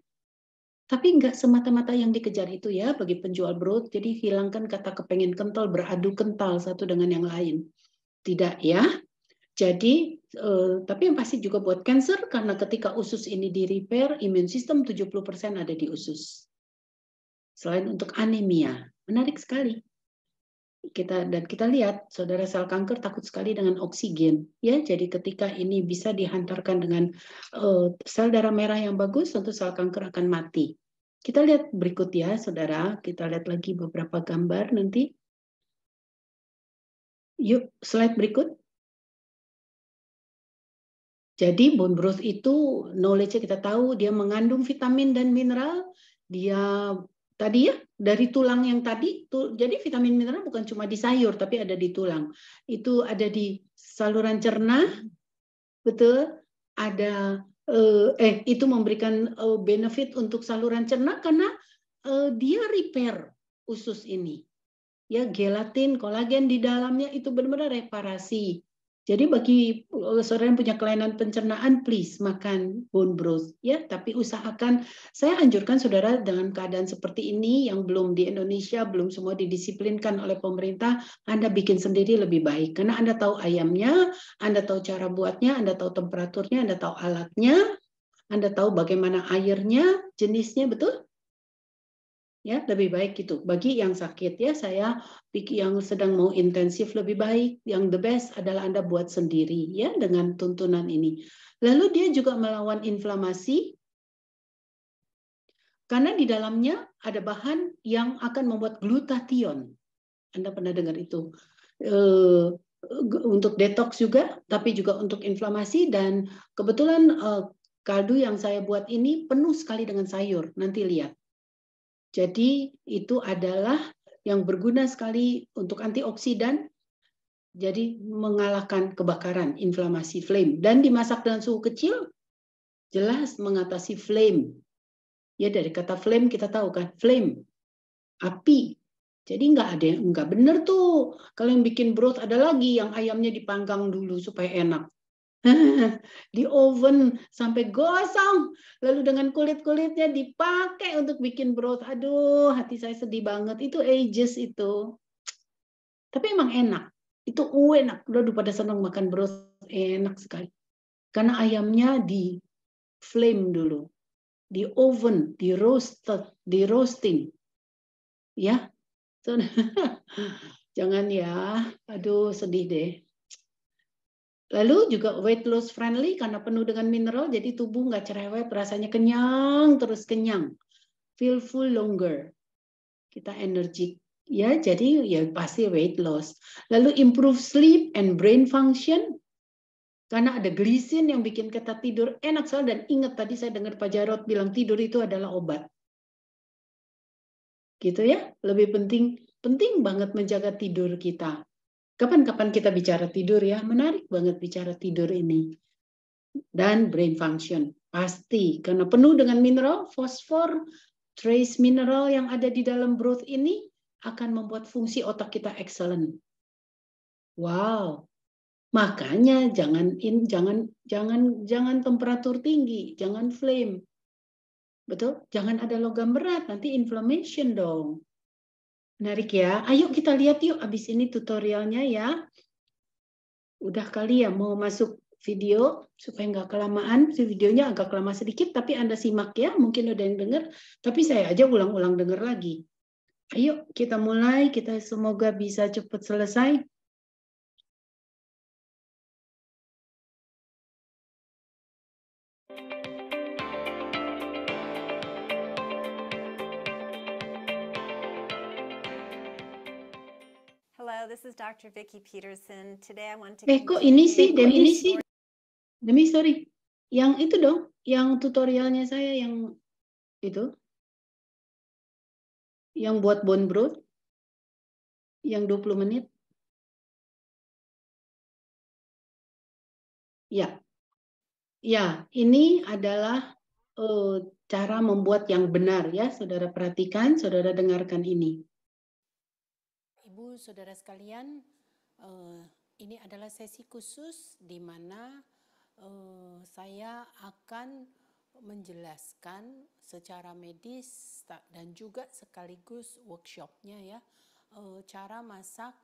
tapi nggak semata-mata yang dikejar itu ya bagi penjual brot. Jadi hilangkan kata kepengen kental, beradu kental satu dengan yang lain. Tidak ya. Jadi, eh, tapi yang pasti juga buat cancer, karena ketika usus ini di repair, imun sistem 70% ada di usus. Selain untuk anemia. Menarik sekali kita dan kita lihat saudara sel kanker takut sekali dengan oksigen ya jadi ketika ini bisa dihantarkan dengan uh, sel darah merah yang bagus tentu sel kanker akan mati kita lihat berikut ya saudara kita lihat lagi beberapa gambar nanti yuk slide berikut jadi bone broth itu knowledge kita tahu dia mengandung vitamin dan mineral dia tadi ya dari tulang yang tadi jadi vitamin mineral bukan cuma di sayur tapi ada di tulang itu ada di saluran cerna betul ada eh, eh itu memberikan eh, benefit untuk saluran cerna karena eh, dia repair usus ini ya gelatin kolagen di dalamnya itu benar-benar reparasi jadi bagi saudara yang punya kelainan pencernaan, please makan bone broth ya. Tapi usahakan, saya anjurkan saudara dengan keadaan seperti ini yang belum di Indonesia, belum semua didisiplinkan oleh pemerintah, Anda bikin sendiri lebih baik. Karena Anda tahu ayamnya, Anda tahu cara buatnya, Anda tahu temperaturnya, Anda tahu alatnya, Anda tahu bagaimana airnya, jenisnya, betul? ya lebih baik gitu bagi yang sakit ya saya pikir yang sedang mau intensif lebih baik yang the best adalah anda buat sendiri ya dengan tuntunan ini lalu dia juga melawan inflamasi karena di dalamnya ada bahan yang akan membuat glutathione anda pernah dengar itu eh, untuk detox juga tapi juga untuk inflamasi dan kebetulan eh, kaldu yang saya buat ini penuh sekali dengan sayur nanti lihat jadi itu adalah yang berguna sekali untuk antioksidan. Jadi mengalahkan kebakaran, inflamasi flame dan dimasak dengan suhu kecil jelas mengatasi flame. Ya dari kata flame kita tahu kan flame api. Jadi nggak ada yang nggak bener tuh. Kalau yang bikin broth ada lagi yang ayamnya dipanggang dulu supaya enak. di oven sampai gosong lalu dengan kulit-kulitnya dipakai untuk bikin brot aduh hati saya sedih banget itu ages itu tapi emang enak itu enak udah pada senang makan brot enak sekali karena ayamnya di flame dulu di oven di roasted di roasting ya so, jangan ya aduh sedih deh Lalu juga weight loss friendly karena penuh dengan mineral, jadi tubuh nggak cerewet, rasanya kenyang, terus kenyang. Feel full longer. Kita energi. Ya, jadi ya pasti weight loss. Lalu improve sleep and brain function. Karena ada glisin yang bikin kita tidur enak soal dan ingat tadi saya dengar Pak Jarot bilang tidur itu adalah obat. Gitu ya, lebih penting penting banget menjaga tidur kita. Kapan-kapan kita bicara tidur ya, menarik banget bicara tidur ini. Dan brain function, pasti. Karena penuh dengan mineral, fosfor, trace mineral yang ada di dalam broth ini akan membuat fungsi otak kita excellent. Wow. Makanya jangan in, jangan jangan jangan temperatur tinggi, jangan flame. Betul? Jangan ada logam berat, nanti inflammation dong. Menarik ya. Ayo kita lihat yuk abis ini tutorialnya ya. Udah kali ya mau masuk video supaya nggak kelamaan. Videonya agak lama sedikit tapi Anda simak ya. Mungkin udah yang dengar. Tapi saya aja ulang-ulang dengar lagi. Ayo kita mulai. Kita semoga bisa cepat selesai. Eh kok ini sih Demi ini sih Demi sorry. Yang itu dong, yang tutorialnya saya yang itu. Yang buat bone broth yang 20 menit. Ya. Ya, ini adalah uh, cara membuat yang benar ya, Saudara perhatikan, Saudara dengarkan ini saudara sekalian, eh, ini adalah sesi khusus di mana eh, saya akan menjelaskan secara medis dan juga sekaligus workshopnya ya eh, cara masak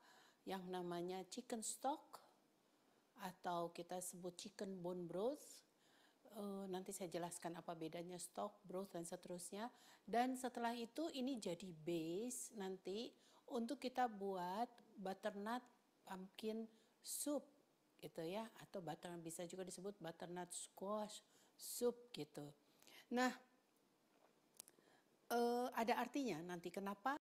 yang namanya chicken stock atau kita sebut chicken bone broth uh, nanti saya jelaskan apa bedanya stock, broth dan seterusnya. Dan setelah itu ini jadi base nanti untuk kita buat butternut pumpkin soup gitu ya atau butternut bisa juga disebut butternut squash soup gitu. Nah, eh, ada artinya nanti kenapa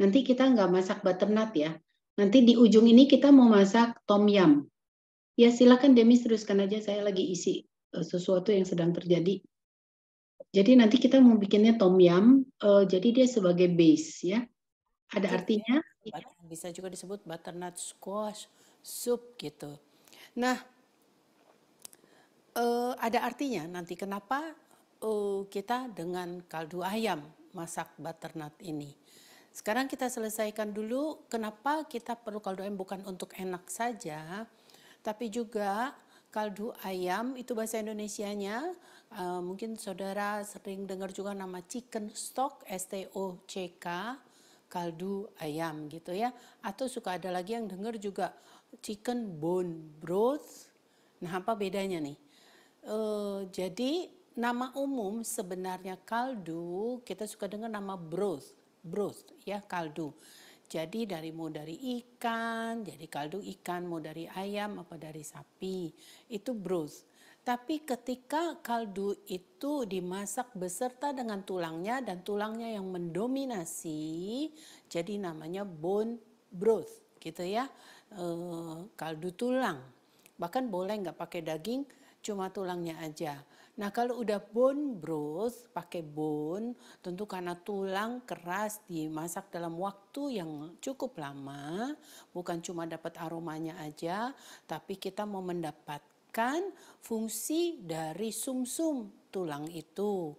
Nanti kita nggak masak butternut ya. Nanti di ujung ini kita mau masak tom yum. Ya silakan demi teruskan aja saya lagi isi Eh, sesuatu yang sedang terjadi. Jadi nanti kita mau bikinnya tom yam, uh, eh, jadi dia sebagai base ya. Ada iya. artinya. Bisa juga disebut butternut squash soup gitu. Nah, uh, ada artinya nanti kenapa uh, kita dengan kaldu ayam masak butternut ini. Sekarang kita selesaikan dulu kenapa kita perlu kaldu ayam bukan untuk enak saja, tapi juga kaldu ayam itu bahasa Indonesianya uh, mungkin saudara sering dengar juga nama chicken stock S T O C K kaldu ayam gitu ya atau suka ada lagi yang dengar juga chicken bone broth nah apa bedanya nih uh, jadi nama umum sebenarnya kaldu kita suka dengar nama broth broth ya kaldu jadi dari mau dari ikan, jadi kaldu ikan, mau dari ayam apa dari sapi, itu broth. Tapi ketika kaldu itu dimasak beserta dengan tulangnya dan tulangnya yang mendominasi, jadi namanya bone broth, gitu ya, e, kaldu tulang. Bahkan boleh nggak pakai daging, cuma tulangnya aja. Nah kalau udah bone broth pakai bone tentu karena tulang keras dimasak dalam waktu yang cukup lama bukan cuma dapat aromanya aja tapi kita mau mendapatkan fungsi dari sumsum -sum tulang itu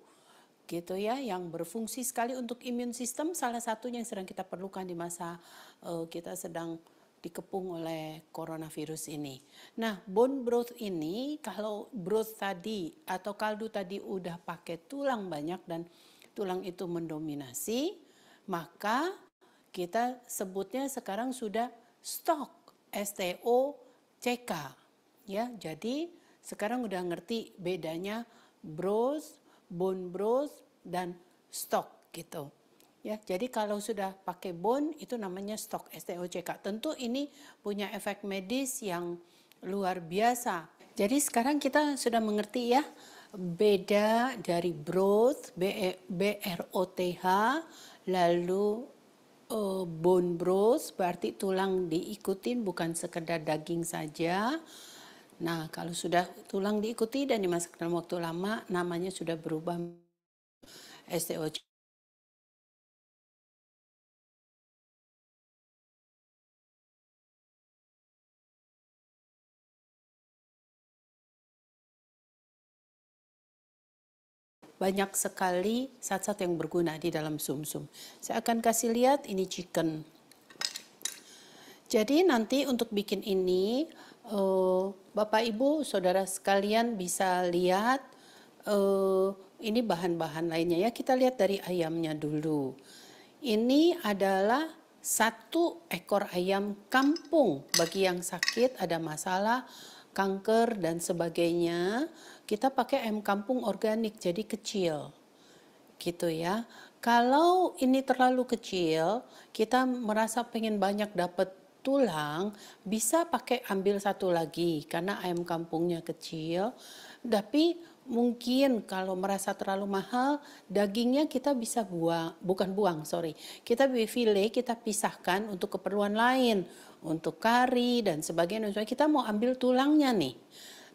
gitu ya yang berfungsi sekali untuk imun sistem salah satunya yang sedang kita perlukan di masa uh, kita sedang dikepung oleh coronavirus ini. Nah, bone broth ini kalau broth tadi atau kaldu tadi udah pakai tulang banyak dan tulang itu mendominasi, maka kita sebutnya sekarang sudah stok STO CK ya. Jadi sekarang udah ngerti bedanya broth, bone broth dan stok gitu. Ya, jadi kalau sudah pakai bone itu namanya stok STOCK. Tentu ini punya efek medis yang luar biasa. Jadi sekarang kita sudah mengerti ya beda dari broth B, e, R O T H lalu uh, bone broth berarti tulang diikutin bukan sekedar daging saja. Nah, kalau sudah tulang diikuti dan dimasak dalam waktu lama namanya sudah berubah STOCK. banyak sekali zat-zat yang berguna di dalam sumsum. -sum. Saya akan kasih lihat ini chicken. Jadi nanti untuk bikin ini, uh, Bapak Ibu, Saudara sekalian bisa lihat uh, ini bahan-bahan lainnya ya. Kita lihat dari ayamnya dulu. Ini adalah satu ekor ayam kampung bagi yang sakit ada masalah kanker dan sebagainya kita pakai ayam kampung organik jadi kecil gitu ya kalau ini terlalu kecil kita merasa pengen banyak dapat tulang bisa pakai ambil satu lagi karena ayam kampungnya kecil tapi mungkin kalau merasa terlalu mahal dagingnya kita bisa buang bukan buang sorry kita file kita pisahkan untuk keperluan lain untuk kari dan sebagainya kita mau ambil tulangnya nih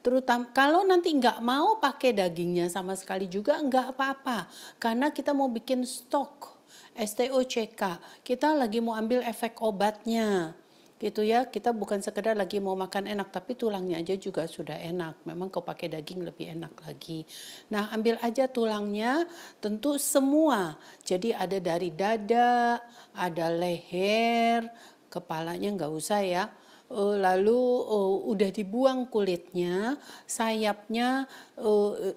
terutama kalau nanti nggak mau pakai dagingnya sama sekali juga nggak apa-apa karena kita mau bikin stok STOCK kita lagi mau ambil efek obatnya gitu ya kita bukan sekedar lagi mau makan enak tapi tulangnya aja juga sudah enak memang kau pakai daging lebih enak lagi nah ambil aja tulangnya tentu semua jadi ada dari dada ada leher kepalanya nggak usah ya Eh, lalu eh, udah dibuang kulitnya, sayapnya eh,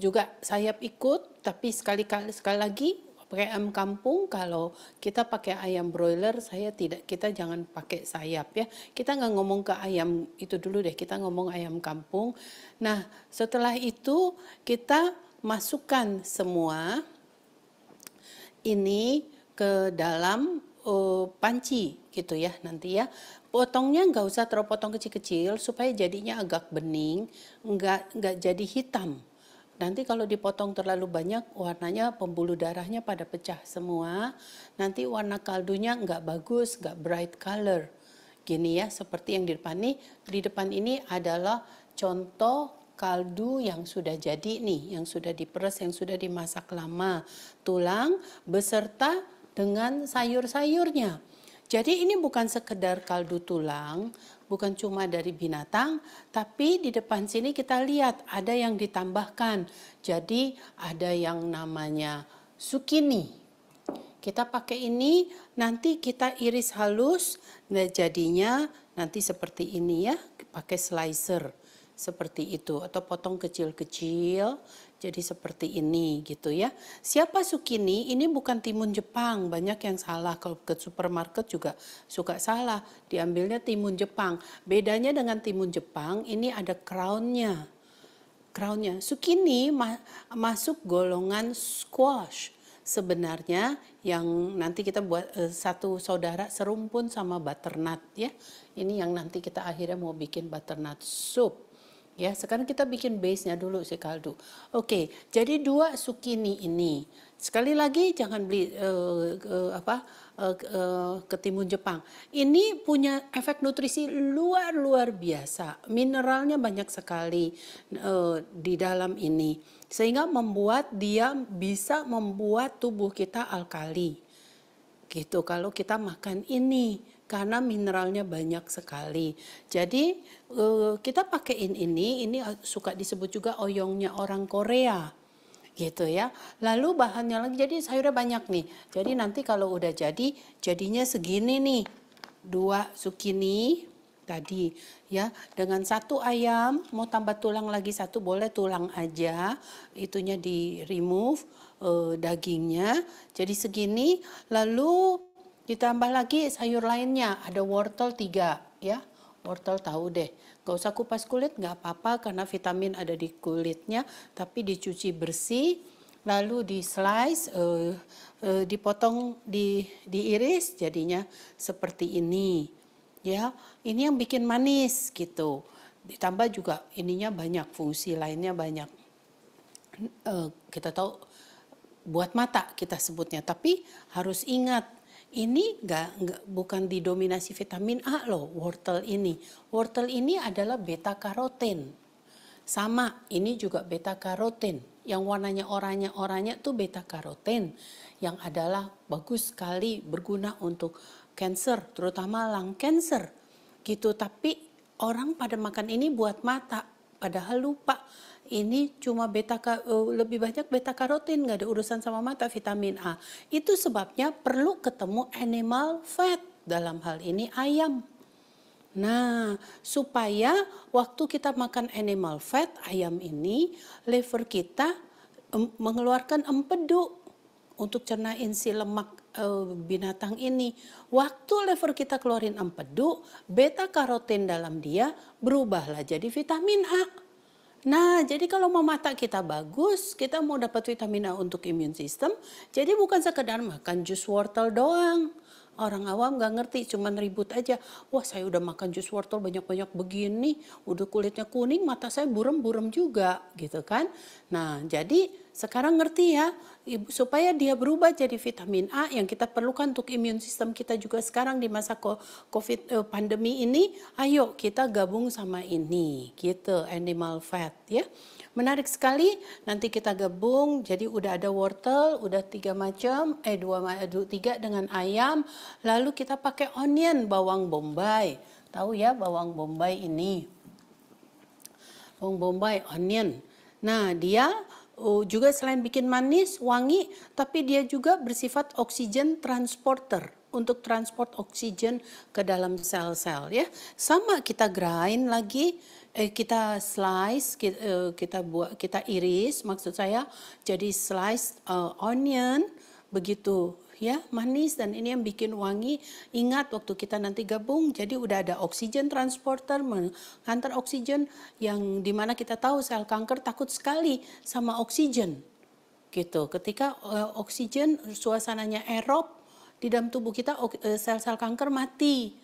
juga sayap ikut, tapi sekali-kali sekali lagi pakai ayam kampung kalau kita pakai ayam broiler saya tidak kita jangan pakai sayap ya kita nggak ngomong ke ayam itu dulu deh kita ngomong ayam kampung nah setelah itu kita masukkan semua ini ke dalam uh, panci gitu ya nanti ya. Potongnya nggak usah terlalu potong kecil-kecil supaya jadinya agak bening, nggak nggak jadi hitam. Nanti kalau dipotong terlalu banyak warnanya pembuluh darahnya pada pecah semua. Nanti warna kaldunya nggak bagus, nggak bright color. Gini ya, seperti yang di depan ini. Di depan ini adalah contoh kaldu yang sudah jadi nih, yang sudah diperes, yang sudah dimasak lama. Tulang beserta dengan sayur-sayurnya. Jadi ini bukan sekedar kaldu tulang, bukan cuma dari binatang, tapi di depan sini kita lihat ada yang ditambahkan. Jadi ada yang namanya sukini. Kita pakai ini, nanti kita iris halus, nah jadinya nanti seperti ini ya, pakai slicer seperti itu atau potong kecil-kecil jadi seperti ini gitu ya. Siapa Sukini? Ini bukan timun Jepang. Banyak yang salah kalau ke supermarket juga suka salah. Diambilnya timun Jepang. Bedanya dengan timun Jepang ini ada crownnya. Crownnya. Sukini ma masuk golongan squash. Sebenarnya yang nanti kita buat uh, satu saudara serumpun sama butternut ya. Ini yang nanti kita akhirnya mau bikin butternut soup Ya, sekarang kita bikin base-nya dulu si kaldu. Oke, jadi dua sukini ini. Sekali lagi jangan beli uh, uh, apa uh, uh, ketimun Jepang. Ini punya efek nutrisi luar-luar biasa. Mineralnya banyak sekali uh, di dalam ini. Sehingga membuat dia bisa membuat tubuh kita alkali. Gitu kalau kita makan ini karena mineralnya banyak sekali. Jadi eh, kita pakaiin ini, ini eh, suka disebut juga oyongnya orang Korea gitu ya. Lalu bahannya lagi jadi sayurnya banyak nih. Jadi nanti kalau udah jadi jadinya segini nih. Dua zucchini tadi ya dengan satu ayam mau tambah tulang lagi satu boleh tulang aja itunya di remove e, dagingnya jadi segini lalu Ditambah lagi sayur lainnya, ada wortel 3 ya. Wortel tahu deh, gak usah kupas kulit gak apa-apa karena vitamin ada di kulitnya, tapi dicuci bersih, lalu di slice, uh, uh, dipotong, di, diiris jadinya seperti ini. Ya, ini yang bikin manis gitu. Ditambah juga ininya banyak, fungsi lainnya banyak. Uh, kita tahu buat mata kita sebutnya, tapi harus ingat ini nggak, bukan didominasi vitamin A loh wortel ini. Wortel ini adalah beta karoten, Sama, ini juga beta karoten. Yang warnanya oranye-oranye tuh beta karoten yang adalah bagus sekali berguna untuk cancer, terutama lung cancer. Gitu, tapi orang pada makan ini buat mata, padahal lupa ini cuma beta e, lebih banyak beta karotin nggak ada urusan sama mata vitamin A itu sebabnya perlu ketemu animal fat dalam hal ini ayam Nah, supaya waktu kita makan animal fat ayam ini, liver kita mengeluarkan empedu untuk cernain si lemak e, binatang ini. Waktu liver kita keluarin empedu, beta karotin dalam dia berubahlah jadi vitamin A. Nah, jadi kalau mau mata kita bagus, kita mau dapat vitamin A untuk imun sistem jadi bukan sekedar makan jus wortel doang. Orang awam nggak ngerti, cuman ribut aja. Wah saya udah makan jus wortel banyak-banyak begini, udah kulitnya kuning, mata saya burem-burem juga gitu kan. Nah jadi sekarang ngerti ya, ibu supaya dia berubah jadi vitamin A yang kita perlukan untuk imun sistem kita juga sekarang di masa COVID eh, pandemi ini, ayo kita gabung sama ini gitu animal fat ya. Menarik sekali. Nanti kita gabung. Jadi udah ada wortel, udah tiga macam, eh dua eh, tiga dengan ayam. Lalu kita pakai onion bawang bombay. Tahu ya bawang bombay ini. Bawang bombay, onion. Nah dia uh, juga selain bikin manis, wangi, tapi dia juga bersifat oksigen transporter untuk transport oksigen ke dalam sel-sel ya. Sama kita grind lagi eh, kita slice kita, uh, eh, kita buat kita iris maksud saya jadi slice uh, onion begitu ya manis dan ini yang bikin wangi ingat waktu kita nanti gabung jadi udah ada oksigen transporter mengantar oksigen yang dimana kita tahu sel kanker takut sekali sama oksigen gitu ketika uh, oksigen suasananya aerob di dalam tubuh kita sel-sel kanker mati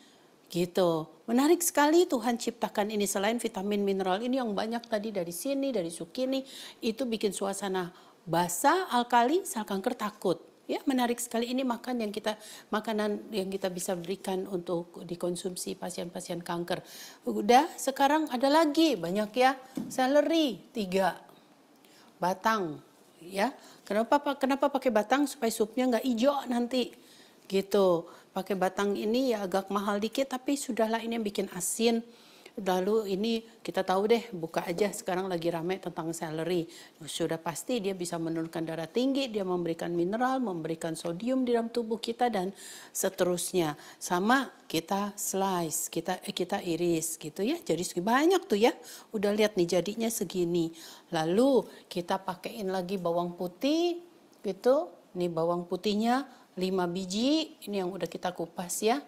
Gitu. Menarik sekali Tuhan ciptakan ini selain vitamin mineral ini yang banyak tadi dari sini, dari sukini, itu bikin suasana basah, alkali, sel kanker takut. Ya, menarik sekali ini makan yang kita makanan yang kita bisa berikan untuk dikonsumsi pasien-pasien kanker. Udah, sekarang ada lagi banyak ya. Celery tiga batang ya. Kenapa kenapa pakai batang supaya supnya nggak hijau nanti. Gitu pakai batang ini ya agak mahal dikit tapi sudahlah ini yang bikin asin lalu ini kita tahu deh buka aja sekarang lagi ramai tentang celery sudah pasti dia bisa menurunkan darah tinggi dia memberikan mineral memberikan sodium di dalam tubuh kita dan seterusnya sama kita slice kita eh, kita iris gitu ya jadi banyak tuh ya udah lihat nih jadinya segini lalu kita pakaiin lagi bawang putih gitu nih bawang putihnya 5 biji ini yang udah kita kupas ya.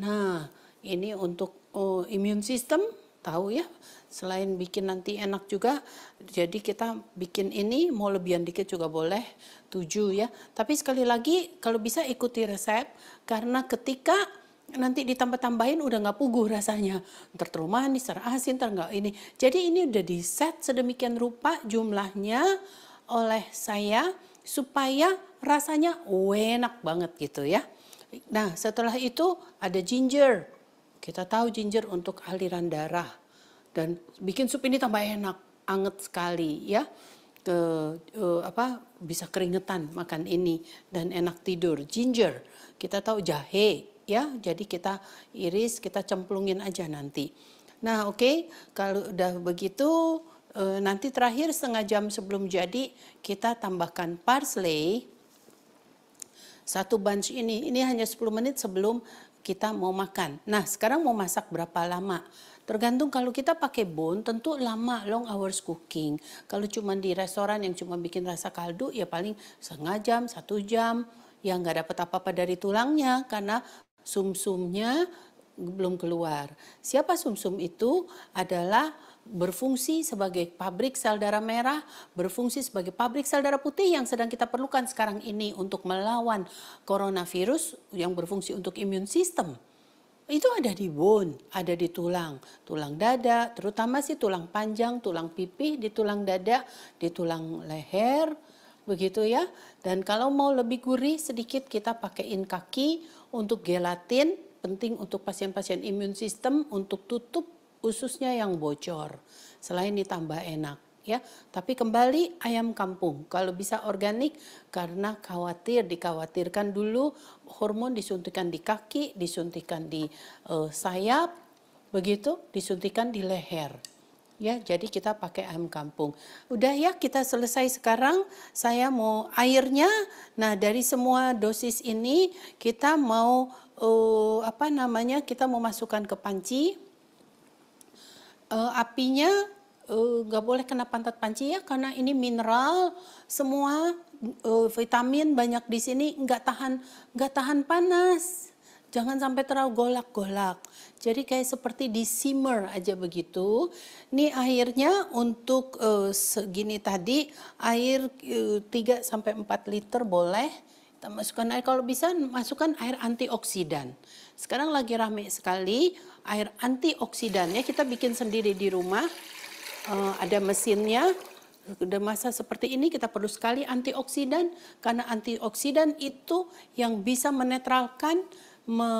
Nah, ini untuk uh, immune system tahu ya. Selain bikin nanti enak juga, jadi kita bikin ini mau lebihan dikit juga boleh 7 ya. Tapi sekali lagi kalau bisa ikuti resep karena ketika nanti ditambah-tambahin udah nggak puguh rasanya. Ntar terlalu manis, ntar asin, ntar nggak ini. Jadi ini udah di set sedemikian rupa jumlahnya oleh saya supaya rasanya oh, enak banget gitu ya. Nah, setelah itu ada ginger. Kita tahu ginger untuk aliran darah dan bikin sup ini tambah enak, anget sekali ya. Ke uh, apa bisa keringetan makan ini dan enak tidur. Ginger, kita tahu jahe ya. Jadi kita iris, kita cemplungin aja nanti. Nah, oke, okay. kalau udah begitu e, nanti terakhir setengah jam sebelum jadi kita tambahkan parsley. Satu bunch ini, ini hanya 10 menit sebelum kita mau makan. Nah, sekarang mau masak berapa lama? Tergantung kalau kita pakai bone tentu lama long hours cooking. Kalau cuma di restoran yang cuma bikin rasa kaldu ya paling setengah jam, satu jam. Ya nggak dapat apa-apa dari tulangnya karena sumsumnya belum keluar. Siapa sumsum -sum itu adalah berfungsi sebagai pabrik sel darah merah, berfungsi sebagai pabrik sel darah putih yang sedang kita perlukan sekarang ini untuk melawan coronavirus yang berfungsi untuk imun sistem. Itu ada di bone, ada di tulang, tulang dada, terutama sih tulang panjang, tulang pipih di tulang dada, di tulang leher, begitu ya. Dan kalau mau lebih gurih sedikit kita pakaiin kaki untuk gelatin, penting untuk pasien-pasien imun sistem untuk tutup ususnya yang bocor. Selain ditambah enak ya, tapi kembali ayam kampung. Kalau bisa organik karena khawatir dikhawatirkan dulu hormon disuntikan di kaki, disuntikan di uh, sayap, begitu disuntikan di leher. Ya, jadi kita pakai ayam kampung. Udah ya, kita selesai sekarang. Saya mau airnya. Nah, dari semua dosis ini kita mau uh, apa namanya? Kita mau masukkan ke panci uh, apinya eh, nggak uh, boleh kena pantat panci ya karena ini mineral semua uh, vitamin banyak di sini nggak tahan nggak tahan panas jangan sampai terlalu golak-golak jadi kayak seperti di simmer aja begitu ini akhirnya untuk uh, segini tadi air uh, 3 sampai 4 liter boleh masukkan air kalau bisa masukkan air antioksidan. Sekarang lagi rame sekali air antioksidan ya kita bikin sendiri di rumah. Uh, ada mesinnya. Udah masa seperti ini kita perlu sekali antioksidan karena antioksidan itu yang bisa menetralkan me,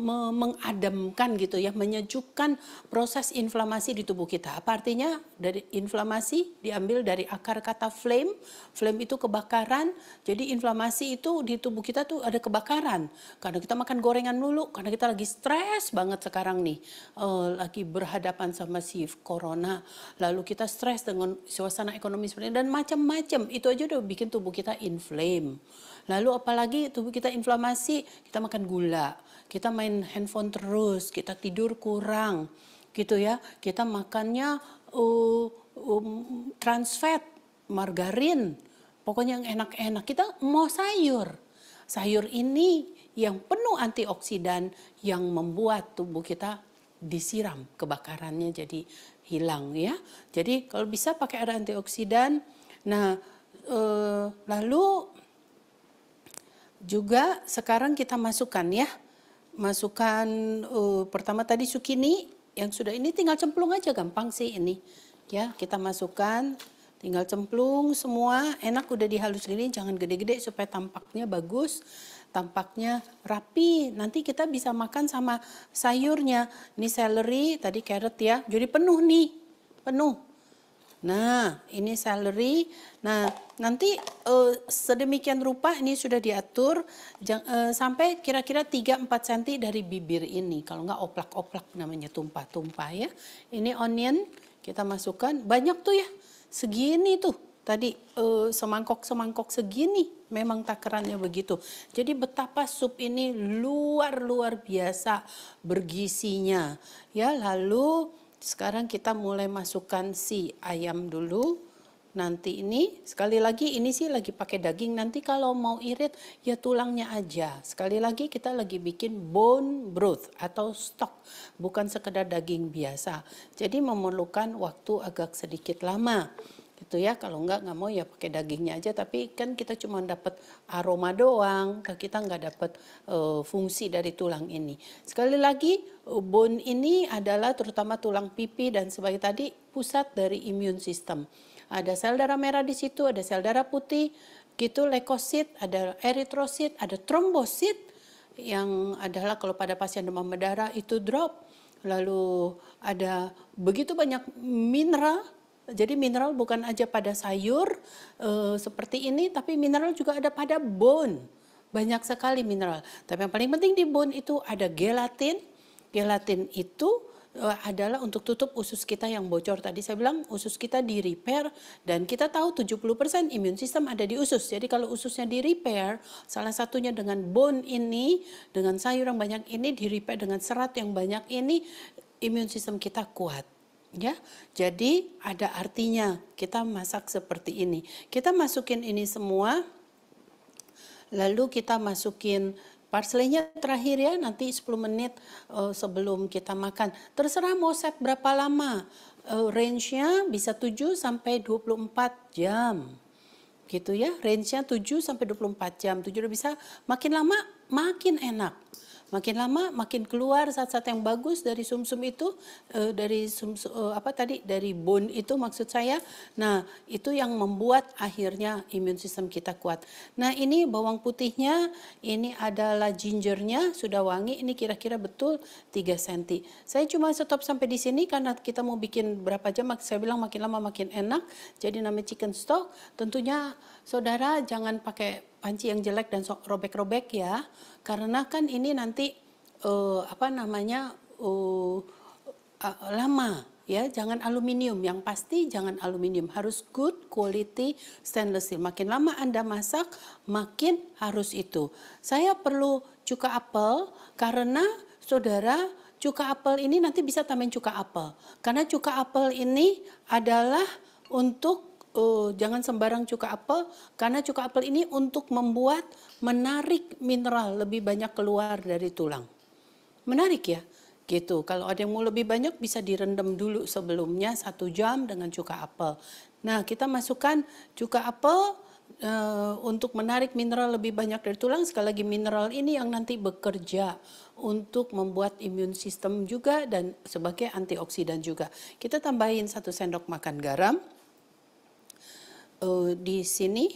me, mengademkan gitu ya, menyejukkan proses inflamasi di tubuh kita. Apa artinya? Dari inflamasi diambil dari akar kata flame. Flame itu kebakaran. Jadi inflamasi itu di tubuh kita tuh ada kebakaran. Karena kita makan gorengan dulu, karena kita lagi stres banget sekarang nih. Uh, lagi berhadapan sama si corona. Lalu kita stres dengan suasana ekonomi sebenarnya dan macam-macam. Itu aja udah bikin tubuh kita inflame. Lalu apalagi tubuh kita inflamasi, kita makan gula, kita main handphone terus, kita tidur kurang, gitu ya. Kita makannya uh, um, trans fat, margarin, pokoknya yang enak-enak. Kita mau sayur. Sayur ini yang penuh antioksidan yang membuat tubuh kita disiram kebakarannya jadi hilang ya. Jadi kalau bisa pakai air antioksidan. Nah, e, lalu juga sekarang kita masukkan ya. Masukkan uh, pertama tadi sukini yang sudah ini tinggal cemplung aja gampang sih ini. Ya, kita masukkan tinggal cemplung semua, enak udah dihalus gini jangan gede-gede supaya tampaknya bagus, tampaknya rapi. Nanti kita bisa makan sama sayurnya. Ini celery, tadi carrot ya. Jadi penuh nih. Penuh. Nah, ini salary. Nah, nanti uh, sedemikian rupa ini sudah diatur jang, uh, sampai kira-kira 3-4 cm dari bibir ini. Kalau nggak oplak-oplak namanya tumpah-tumpah ya. Ini onion kita masukkan. Banyak tuh ya, segini tuh. Tadi semangkok eh, semangkok-semangkok segini memang takarannya begitu. Jadi betapa sup ini luar-luar biasa bergisinya. Ya, lalu sekarang kita mulai masukkan si ayam dulu. Nanti ini, sekali lagi ini sih lagi pakai daging. Nanti kalau mau irit ya tulangnya aja. Sekali lagi kita lagi bikin bone broth atau stok. Bukan sekedar daging biasa. Jadi memerlukan waktu agak sedikit lama gitu ya kalau enggak nggak mau ya pakai dagingnya aja tapi kan kita cuma dapat aroma doang kita nggak dapat uh, fungsi dari tulang ini sekali lagi eh, bone ini adalah terutama tulang pipi dan sebagai tadi pusat dari imun sistem ada sel darah merah di situ ada sel darah putih gitu leukosit ada eritrosit ada trombosit yang adalah kalau pada pasien demam berdarah itu drop lalu ada begitu banyak mineral jadi mineral bukan aja pada sayur e, seperti ini, tapi mineral juga ada pada bone. Banyak sekali mineral. Tapi yang paling penting di bone itu ada gelatin. Gelatin itu e, adalah untuk tutup usus kita yang bocor. Tadi saya bilang usus kita di repair dan kita tahu 70% imun sistem ada di usus. Jadi kalau ususnya di repair, salah satunya dengan bone ini, dengan sayur yang banyak ini, di repair dengan serat yang banyak ini, imun sistem kita kuat. Ya, jadi ada artinya kita masak seperti ini. Kita masukin ini semua, lalu kita masukin parsleynya terakhir ya nanti 10 menit uh, sebelum kita makan. Terserah mau set berapa lama. Uh, range-nya bisa 7 sampai 24 jam. Gitu ya, range-nya 7 sampai 24 jam. 7 udah bisa makin lama makin enak. Makin lama makin keluar zat-zat yang bagus dari sumsum -sum itu uh, dari sum uh, eh, apa tadi dari bone itu maksud saya. Nah, itu yang membuat akhirnya imun sistem kita kuat. Nah, ini bawang putihnya, ini adalah gingernya sudah wangi. Ini kira-kira betul 3 cm. Saya cuma stop sampai di sini karena kita mau bikin berapa jam saya bilang makin lama makin enak. Jadi namanya chicken stock. Tentunya saudara jangan pakai panci yang jelek dan robek-robek ya, karena kan ini nanti uh, apa namanya uh, uh, lama ya jangan aluminium yang pasti jangan aluminium harus good quality stainless steel makin lama anda masak makin harus itu saya perlu cuka apel karena saudara cuka apel ini nanti bisa tambahin cuka apel karena cuka apel ini adalah untuk uh, jangan sembarang cuka apel karena cuka apel ini untuk membuat menarik mineral lebih banyak keluar dari tulang. Menarik ya, gitu. Kalau ada yang mau lebih banyak bisa direndam dulu sebelumnya satu jam dengan cuka apel. Nah kita masukkan cuka apel e, untuk menarik mineral lebih banyak dari tulang. Sekali lagi mineral ini yang nanti bekerja untuk membuat imun sistem juga dan sebagai antioksidan juga. Kita tambahin satu sendok makan garam uh, di sini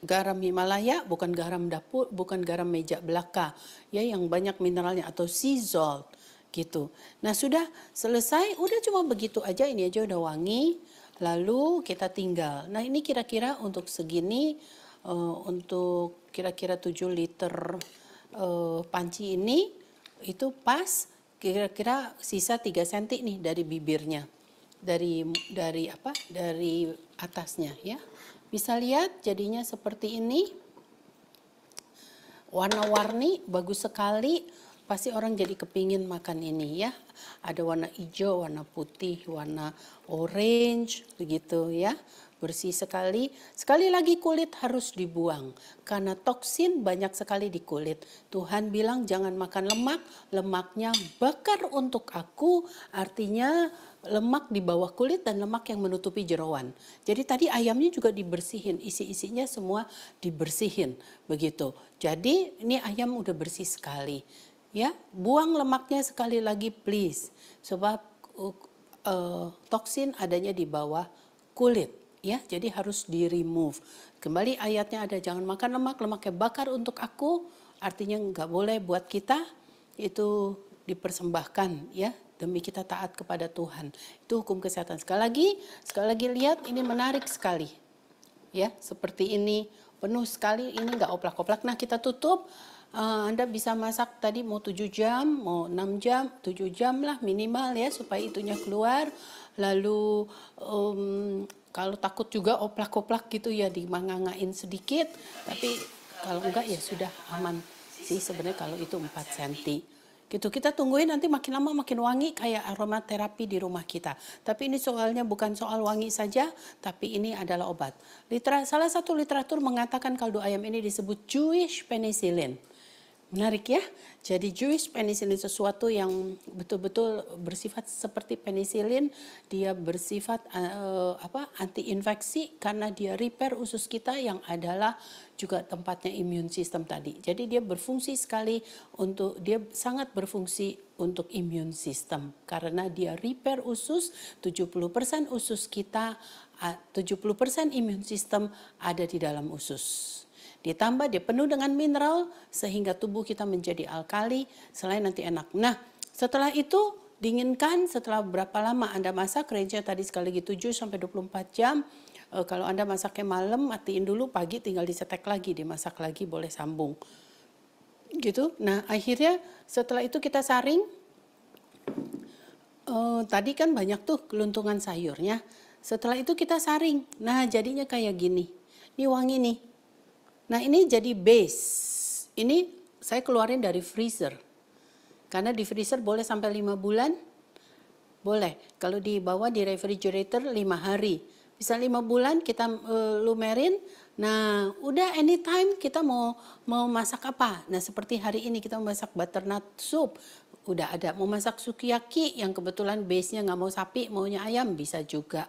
garam Himalaya bukan garam dapur, bukan garam meja belaka ya yang banyak mineralnya atau sea salt gitu. Nah, sudah selesai, udah cuma begitu aja ini aja udah wangi. Lalu kita tinggal. Nah, ini kira-kira untuk segini uh, untuk kira-kira 7 liter uh, panci ini itu pas kira-kira sisa 3 cm nih dari bibirnya dari dari apa? Dari atasnya ya. Bisa lihat jadinya seperti ini. Warna-warni bagus sekali. Pasti orang jadi kepingin makan ini ya. Ada warna hijau, warna putih, warna orange begitu ya bersih sekali. Sekali lagi kulit harus dibuang karena toksin banyak sekali di kulit. Tuhan bilang jangan makan lemak, lemaknya bakar untuk aku. Artinya lemak di bawah kulit dan lemak yang menutupi jerawan Jadi tadi ayamnya juga dibersihin, isi-isinya semua dibersihin begitu. Jadi ini ayam udah bersih sekali. Ya, buang lemaknya sekali lagi please. Sebab uh, uh toksin adanya di bawah kulit ya jadi harus di remove kembali ayatnya ada jangan makan lemak lemaknya bakar untuk aku artinya nggak boleh buat kita itu dipersembahkan ya demi kita taat kepada Tuhan. Itu hukum kesehatan. Sekali lagi, sekali lagi lihat ini menarik sekali. Ya, seperti ini penuh sekali, ini enggak oplak-oplak. Nah, kita tutup. Uh, Anda bisa masak tadi mau 7 jam, mau 6 jam, 7 jam lah minimal ya supaya itunya keluar. Lalu um, kalau takut juga oplak-oplak gitu ya dimangangain sedikit, tapi kalau enggak ya sudah aman sih sebenarnya kalau itu 4 cm gitu kita tungguin nanti makin lama makin wangi kayak aromaterapi di rumah kita tapi ini soalnya bukan soal wangi saja tapi ini adalah obat Literat, salah satu literatur mengatakan kaldu ayam ini disebut Jewish penicillin Menarik ya. Jadi Jewish penicillin sesuatu yang betul-betul bersifat seperti penicillin, dia bersifat uh, apa anti infeksi karena dia repair usus kita yang adalah juga tempatnya imun sistem tadi. Jadi dia berfungsi sekali untuk dia sangat berfungsi untuk imun sistem karena dia repair usus 70% usus kita 70% imun sistem ada di dalam usus. Ditambah dia penuh dengan mineral sehingga tubuh kita menjadi alkali, selain nanti enak. Nah, setelah itu dinginkan setelah berapa lama Anda masak, range tadi sekali lagi 7 sampai 24 jam. E, kalau Anda masaknya malam, matiin dulu, pagi tinggal dicetek lagi, dimasak lagi, boleh sambung. Gitu. Nah, akhirnya setelah itu kita saring. E, tadi kan banyak tuh keluntungan sayurnya. Setelah itu kita saring. Nah, jadinya kayak gini. Ini wangi nih. Nah ini jadi base. Ini saya keluarin dari freezer. Karena di freezer boleh sampai 5 bulan. Boleh. Kalau dibawa di refrigerator 5 hari. Bisa 5 bulan kita uh, lumerin. Nah, udah anytime kita mau mau masak apa. Nah, seperti hari ini kita masak butternut soup. Udah ada. Mau masak sukiyaki yang kebetulan base-nya nggak mau sapi, maunya ayam bisa juga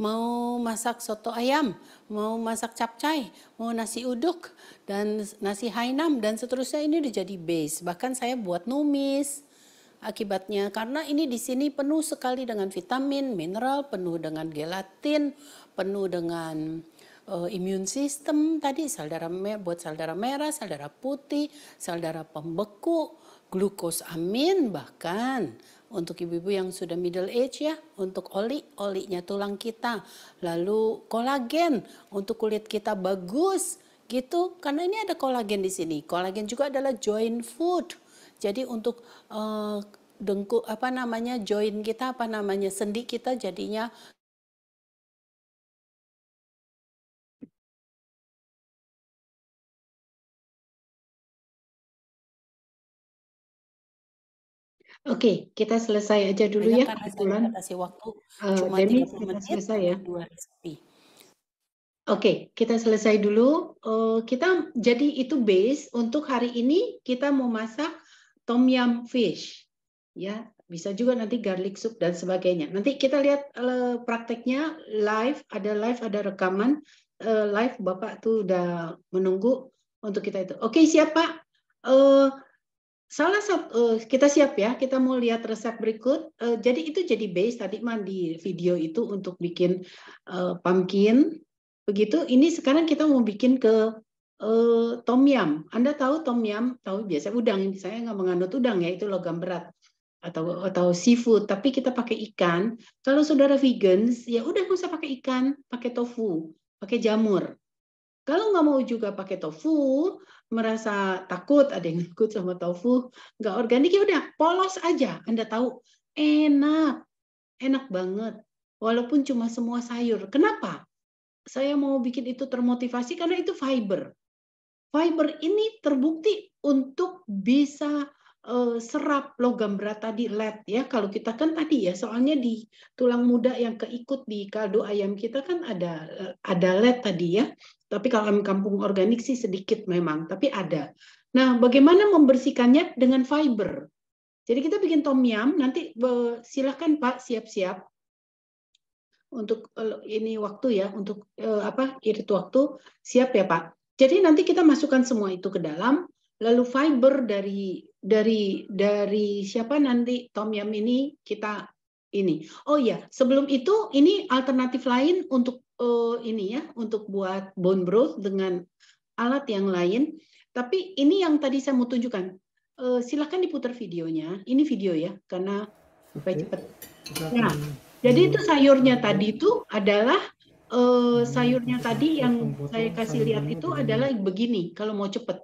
mau masak soto ayam, mau masak capcay, mau nasi uduk, dan nasi hainam, dan seterusnya ini udah jadi base. Bahkan saya buat numis akibatnya karena ini di sini penuh sekali dengan vitamin, mineral, penuh dengan gelatin, penuh dengan uh, immune system tadi sel darah merah buat sel darah merah, sel darah putih, sel darah pembeku, glukosamin bahkan untuk ibu-ibu yang sudah middle age ya, untuk oli, olinya tulang kita, lalu kolagen untuk kulit kita bagus gitu karena ini ada kolagen di sini. Kolagen juga adalah joint food. Jadi untuk uh, dengku apa namanya joint kita apa namanya sendi kita jadinya Oke, okay, kita selesai aja dulu Banyak ya kebetulan. Kasih waktu uh, cuma Demi, 30 menit selesai ya. dua Oke, okay, kita selesai dulu. Uh, kita jadi itu base untuk hari ini kita mau masak tom yum fish. Ya, bisa juga nanti garlic soup dan sebagainya. Nanti kita lihat uh, prakteknya live, ada live, ada rekaman uh, live. Bapak tuh udah menunggu untuk kita itu. Oke, okay, siap Pak. Uh, Salah satu eh, kita siap ya, kita mau lihat resep berikut. Eh, jadi itu jadi base tadi man di video itu untuk bikin eh, pumpkin. Begitu ini sekarang kita mau bikin ke tom yam. Anda tahu tom yam? Tahu biasa udang. Saya nggak menganut udang ya, itu logam berat atau atau seafood, tapi kita pakai ikan. Kalau saudara vegans, ya udah nggak usah pakai ikan, pakai tofu, pakai jamur. Kalau nggak mau juga pakai tofu, merasa takut, ada yang ikut sama tofu, nggak organik ya udah polos aja. Anda tahu enak, enak banget. Walaupun cuma semua sayur. Kenapa? Saya mau bikin itu termotivasi karena itu fiber. Fiber ini terbukti untuk bisa eh, serap logam berat tadi lead ya. Kalau kita kan tadi ya soalnya di tulang muda yang keikut di kaldu ayam kita kan ada eh, ada lead tadi ya. Tapi kalau kampung organik sih sedikit memang, tapi ada. Nah, bagaimana membersihkannya dengan fiber? Jadi kita bikin tom yum, nanti silahkan Pak siap-siap untuk eh, ini waktu ya, untuk eh, apa irit waktu siap ya Pak. Jadi nanti kita masukkan semua itu ke dalam, lalu fiber dari dari dari siapa nanti tom yum ini kita ini. Oh ya, sebelum itu ini alternatif lain untuk uh, ini ya untuk buat bone broth dengan alat yang lain. Tapi ini yang tadi saya mau tunjukkan. Uh, eh, silahkan diputar videonya. Ini video ya karena supaya cepat. Nah, jadi itu sayurnya tadi itu adalah uh, sayurnya tadi yang saya kasih lihat itu adalah begini. Kalau mau cepat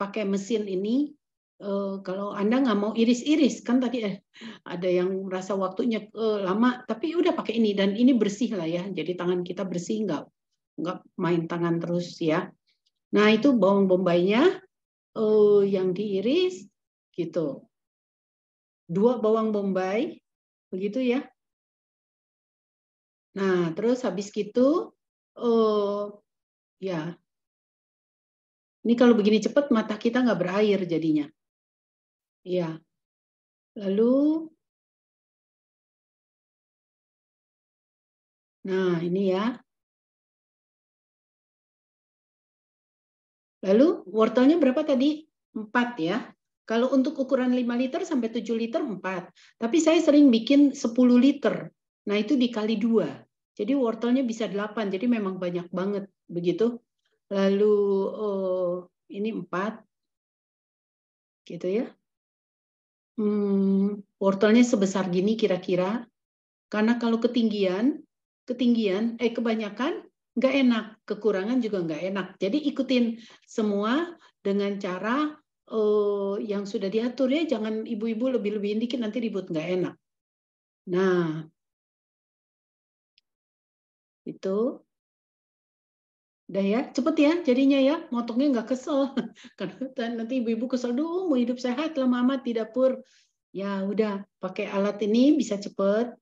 pakai mesin ini uh, kalau Anda nggak mau iris-iris kan tadi eh, ada yang merasa waktunya uh, lama tapi udah pakai ini dan ini bersih lah ya jadi tangan kita bersih nggak nggak main tangan terus ya nah itu bawang bombaynya uh, yang diiris gitu dua bawang bombay begitu ya nah terus habis gitu uh, ya ini kalau begini cepat mata kita nggak berair jadinya Ya. Lalu Nah, ini ya. Lalu wortelnya berapa tadi? 4 ya. Kalau untuk ukuran 5 liter sampai 7 liter 4. Tapi saya sering bikin 10 liter. Nah, itu dikali 2. Jadi wortelnya bisa 8. Jadi memang banyak banget begitu. Lalu oh, ini 4. Gitu ya hmm, wortelnya sebesar gini kira-kira. Karena kalau ketinggian, ketinggian, eh kebanyakan nggak enak, kekurangan juga nggak enak. Jadi ikutin semua dengan cara uh, yang sudah diatur ya. Jangan ibu-ibu lebih-lebihin dikit nanti ribut nggak enak. Nah, itu Udah ya, cepet ya jadinya ya, motongnya nggak kesel. Karena nanti ibu-ibu kesel, dulu mau hidup sehat lah mama di dapur. Ya udah, pakai alat ini bisa cepet.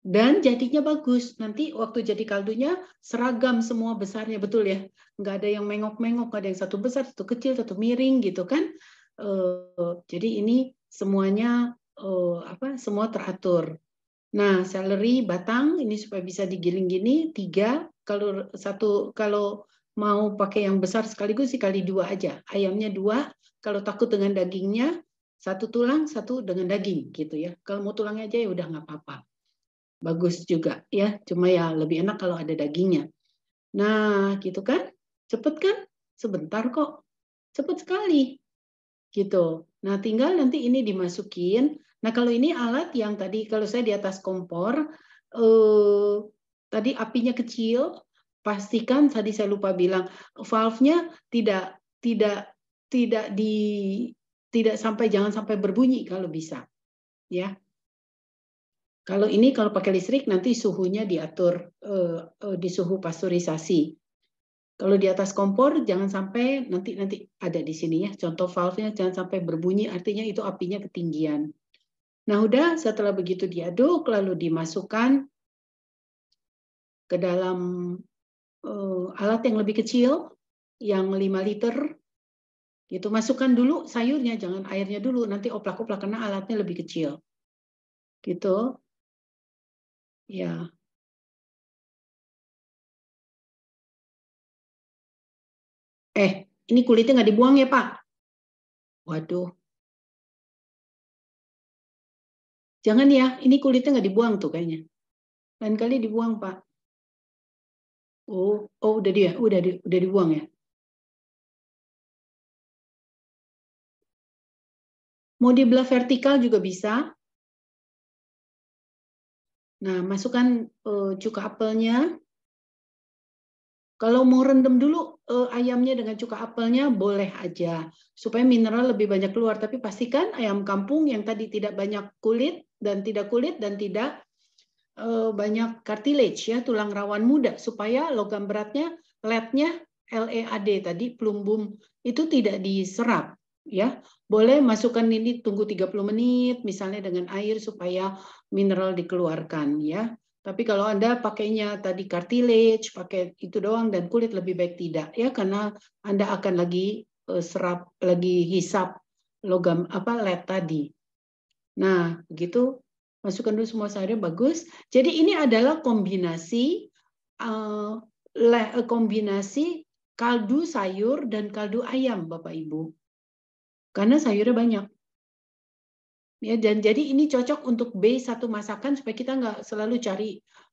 Dan jadinya bagus. Nanti waktu jadi kaldunya seragam semua besarnya, betul ya? Nggak ada yang mengok-mengok, ada yang satu besar, satu kecil, satu miring gitu kan. Uh, jadi ini semuanya uh, apa semua teratur. Nah, celery batang ini supaya bisa digiling-gini tiga. Kalau satu kalau mau pakai yang besar sekaligus sih kali dua aja. Ayamnya dua. Kalau takut dengan dagingnya satu tulang satu dengan daging gitu ya. Kalau mau tulang aja ya udah nggak apa-apa. Bagus juga ya. Cuma ya lebih enak kalau ada dagingnya. Nah, gitu kan? Cepet kan? Sebentar kok. Cepet sekali. Gitu. Nah, tinggal nanti ini dimasukin Nah, kalau ini alat yang tadi kalau saya di atas kompor eh, tadi apinya kecil, pastikan tadi saya lupa bilang valve-nya tidak tidak tidak di tidak sampai jangan sampai berbunyi kalau bisa. Ya. Kalau ini kalau pakai listrik nanti suhunya diatur eh, eh, di suhu pasteurisasi. Kalau di atas kompor jangan sampai nanti nanti ada di sini ya contoh valve-nya jangan sampai berbunyi artinya itu apinya ketinggian Nah, udah setelah begitu diaduk lalu dimasukkan ke dalam uh, alat yang lebih kecil yang 5 liter. Itu masukkan dulu sayurnya, jangan airnya dulu, nanti oplak-oplak karena alatnya lebih kecil. Gitu. Ya. Eh, ini kulitnya nggak dibuang ya, Pak? Waduh, Jangan ya, ini kulitnya nggak dibuang tuh kayaknya. Lain kali dibuang, Pak. Oh, oh udah dia, udah di, udah dibuang ya. Mau dibelah vertikal juga bisa. Nah, masukkan uh, cuka apelnya. Kalau mau rendam dulu uh, ayamnya dengan cuka apelnya boleh aja supaya mineral lebih banyak keluar, tapi pastikan ayam kampung yang tadi tidak banyak kulit dan tidak kulit dan tidak eh, banyak cartilage ya tulang rawan muda supaya logam beratnya lednya nya e LEAD tadi plumbum itu tidak diserap ya. Boleh masukkan ini tunggu 30 menit misalnya dengan air supaya mineral dikeluarkan ya. Tapi kalau Anda pakainya tadi cartilage, pakai itu doang dan kulit lebih baik tidak ya karena Anda akan lagi eh, serap lagi hisap logam apa LED tadi Nah, begitu masukkan dulu semua sayurnya bagus. Jadi ini adalah kombinasi uh, kombinasi kaldu sayur dan kaldu ayam, Bapak Ibu. Karena sayurnya banyak. Ya, dan jadi ini cocok untuk B satu masakan supaya kita nggak selalu cari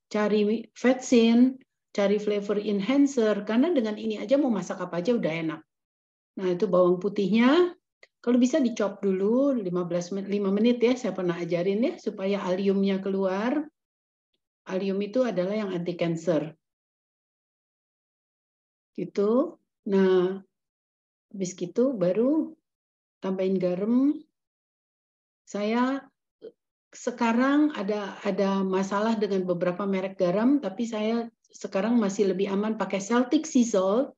cari vetsin, cari flavor enhancer karena dengan ini aja mau masak apa aja udah enak. Nah, itu bawang putihnya kalau bisa dicop dulu 15 menit, 5 menit ya, saya pernah ajarin ya, supaya aliumnya keluar. Alium itu adalah yang anti cancer. Gitu. Nah, habis gitu baru tambahin garam. Saya sekarang ada ada masalah dengan beberapa merek garam tapi saya sekarang masih lebih aman pakai Celtic sea salt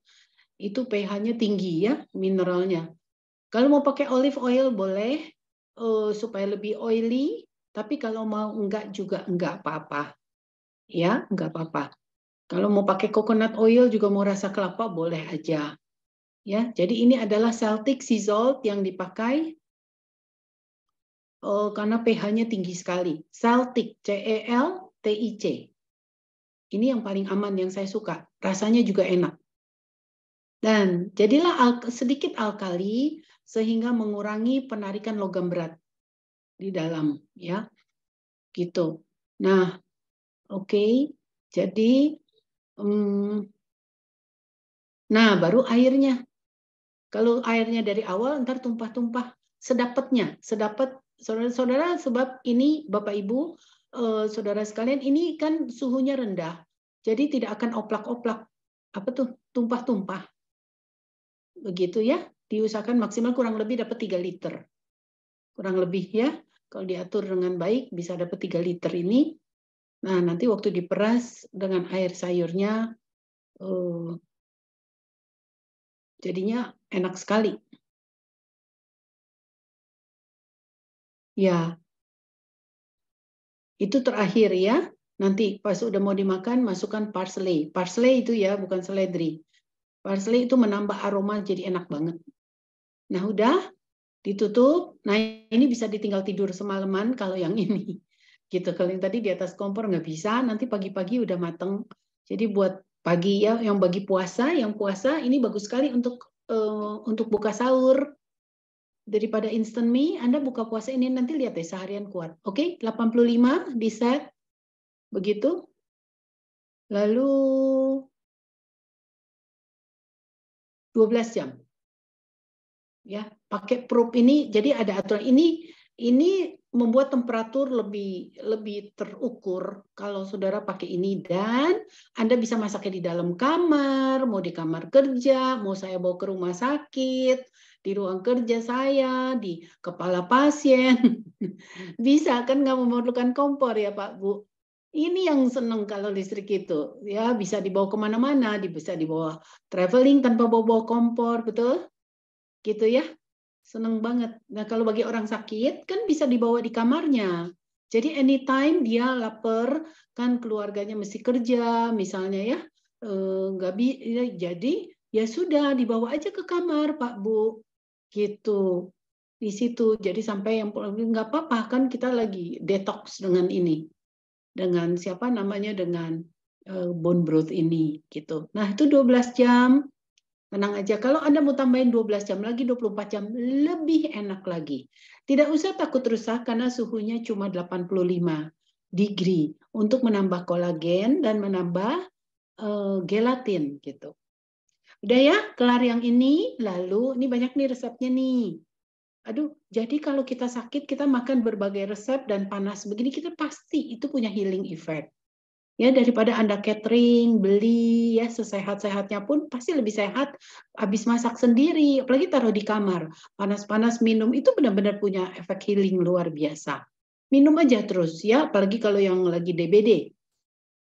itu pH-nya tinggi ya mineralnya kalau mau pakai olive oil boleh uh, supaya lebih oily, tapi kalau mau enggak juga enggak apa-apa. Ya, enggak apa-apa. Kalau mau pakai coconut oil juga mau rasa kelapa boleh aja. Ya, jadi ini adalah Celtic sea salt yang dipakai uh, karena pH-nya tinggi sekali. Celtic, C E L T I C. Ini yang paling aman yang saya suka. Rasanya juga enak. Dan jadilah sedikit alkali, sehingga mengurangi penarikan logam berat di dalam ya. Gitu. Nah, oke. Okay. Jadi um, nah baru airnya. Kalau airnya dari awal ntar tumpah-tumpah sedapatnya, sedapat saudara-saudara sebab ini Bapak Ibu eh, saudara sekalian ini kan suhunya rendah. Jadi tidak akan oplak-oplak apa tuh tumpah-tumpah. Begitu ya diusahakan maksimal kurang lebih dapat 3 liter. Kurang lebih ya, kalau diatur dengan baik bisa dapat 3 liter ini. Nah, nanti waktu diperas dengan air sayurnya eh, jadinya enak sekali. Ya. Itu terakhir ya. Nanti pas udah mau dimakan masukkan parsley. Parsley itu ya bukan seledri. Parsley itu menambah aroma jadi enak banget. Nah, udah ditutup. Nah, ini bisa ditinggal tidur semalaman kalau yang ini. Gitu. Kalau yang tadi di atas kompor nggak bisa, nanti pagi-pagi udah mateng. Jadi buat pagi ya yang bagi puasa, yang puasa ini bagus sekali untuk uh, untuk buka sahur. Daripada instant mie, Anda buka puasa ini nanti lihat deh seharian kuat. Oke, okay? 85 di set. Begitu. Lalu 12 jam ya pakai probe ini jadi ada aturan ini ini membuat temperatur lebih lebih terukur kalau saudara pakai ini dan Anda bisa masaknya di dalam kamar, mau di kamar kerja, mau saya bawa ke rumah sakit, di ruang kerja saya, di kepala pasien. bisa kan nggak memerlukan kompor ya Pak Bu. Ini yang seneng kalau listrik itu. Ya, bisa dibawa kemana-mana, bisa dibawa traveling tanpa bawa-bawa kompor, betul? gitu ya. Seneng banget. Nah kalau bagi orang sakit kan bisa dibawa di kamarnya. Jadi anytime dia lapar kan keluarganya mesti kerja misalnya ya eh, nggak bi ya, jadi ya sudah dibawa aja ke kamar Pak Bu gitu di situ jadi sampai yang nggak apa-apa kan kita lagi detox dengan ini dengan siapa namanya dengan eh, bone broth ini gitu nah itu 12 jam Tenang aja, kalau Anda mau tambahin 12 jam lagi, 24 jam, lebih enak lagi. Tidak usah takut rusak karena suhunya cuma 85 degree untuk menambah kolagen dan menambah uh, gelatin gitu. Udah ya, kelar yang ini, lalu ini banyak nih resepnya nih. Aduh, jadi kalau kita sakit, kita makan berbagai resep dan panas begini, kita pasti itu punya healing effect ya daripada anda catering beli ya sesehat-sehatnya pun pasti lebih sehat habis masak sendiri apalagi taruh di kamar panas-panas minum itu benar-benar punya efek healing luar biasa minum aja terus ya apalagi kalau yang lagi DBD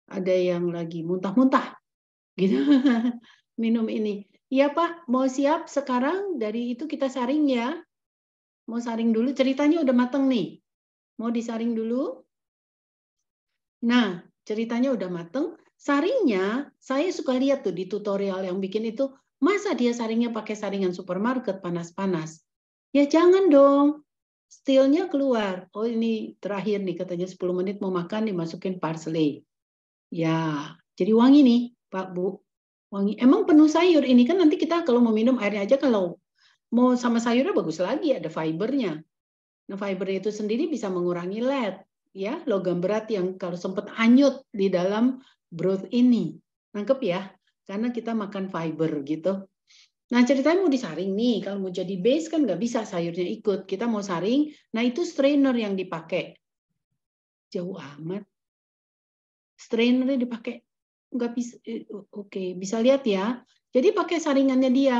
ada yang lagi muntah-muntah gitu minum ini ya Pak mau siap sekarang dari itu kita saring ya mau saring dulu ceritanya udah mateng nih mau disaring dulu nah ceritanya udah mateng, saringnya saya suka lihat tuh di tutorial yang bikin itu, masa dia saringnya pakai saringan supermarket panas-panas? Ya jangan dong, steelnya keluar. Oh ini terakhir nih katanya 10 menit mau makan dimasukin parsley. Ya, jadi wangi nih Pak Bu. Wangi. Emang penuh sayur ini kan nanti kita kalau mau minum airnya aja kalau mau sama sayurnya bagus lagi ada fibernya. Nah, fiber itu sendiri bisa mengurangi lead ya logam berat yang kalau sempat hanyut di dalam broth ini. Nangkep ya? Karena kita makan fiber gitu. Nah ceritanya mau disaring nih, kalau mau jadi base kan nggak bisa sayurnya ikut. Kita mau saring, nah itu strainer yang dipakai. Jauh amat. Strainernya dipakai. Nggak bisa, eh, oke bisa lihat ya. Jadi pakai saringannya dia.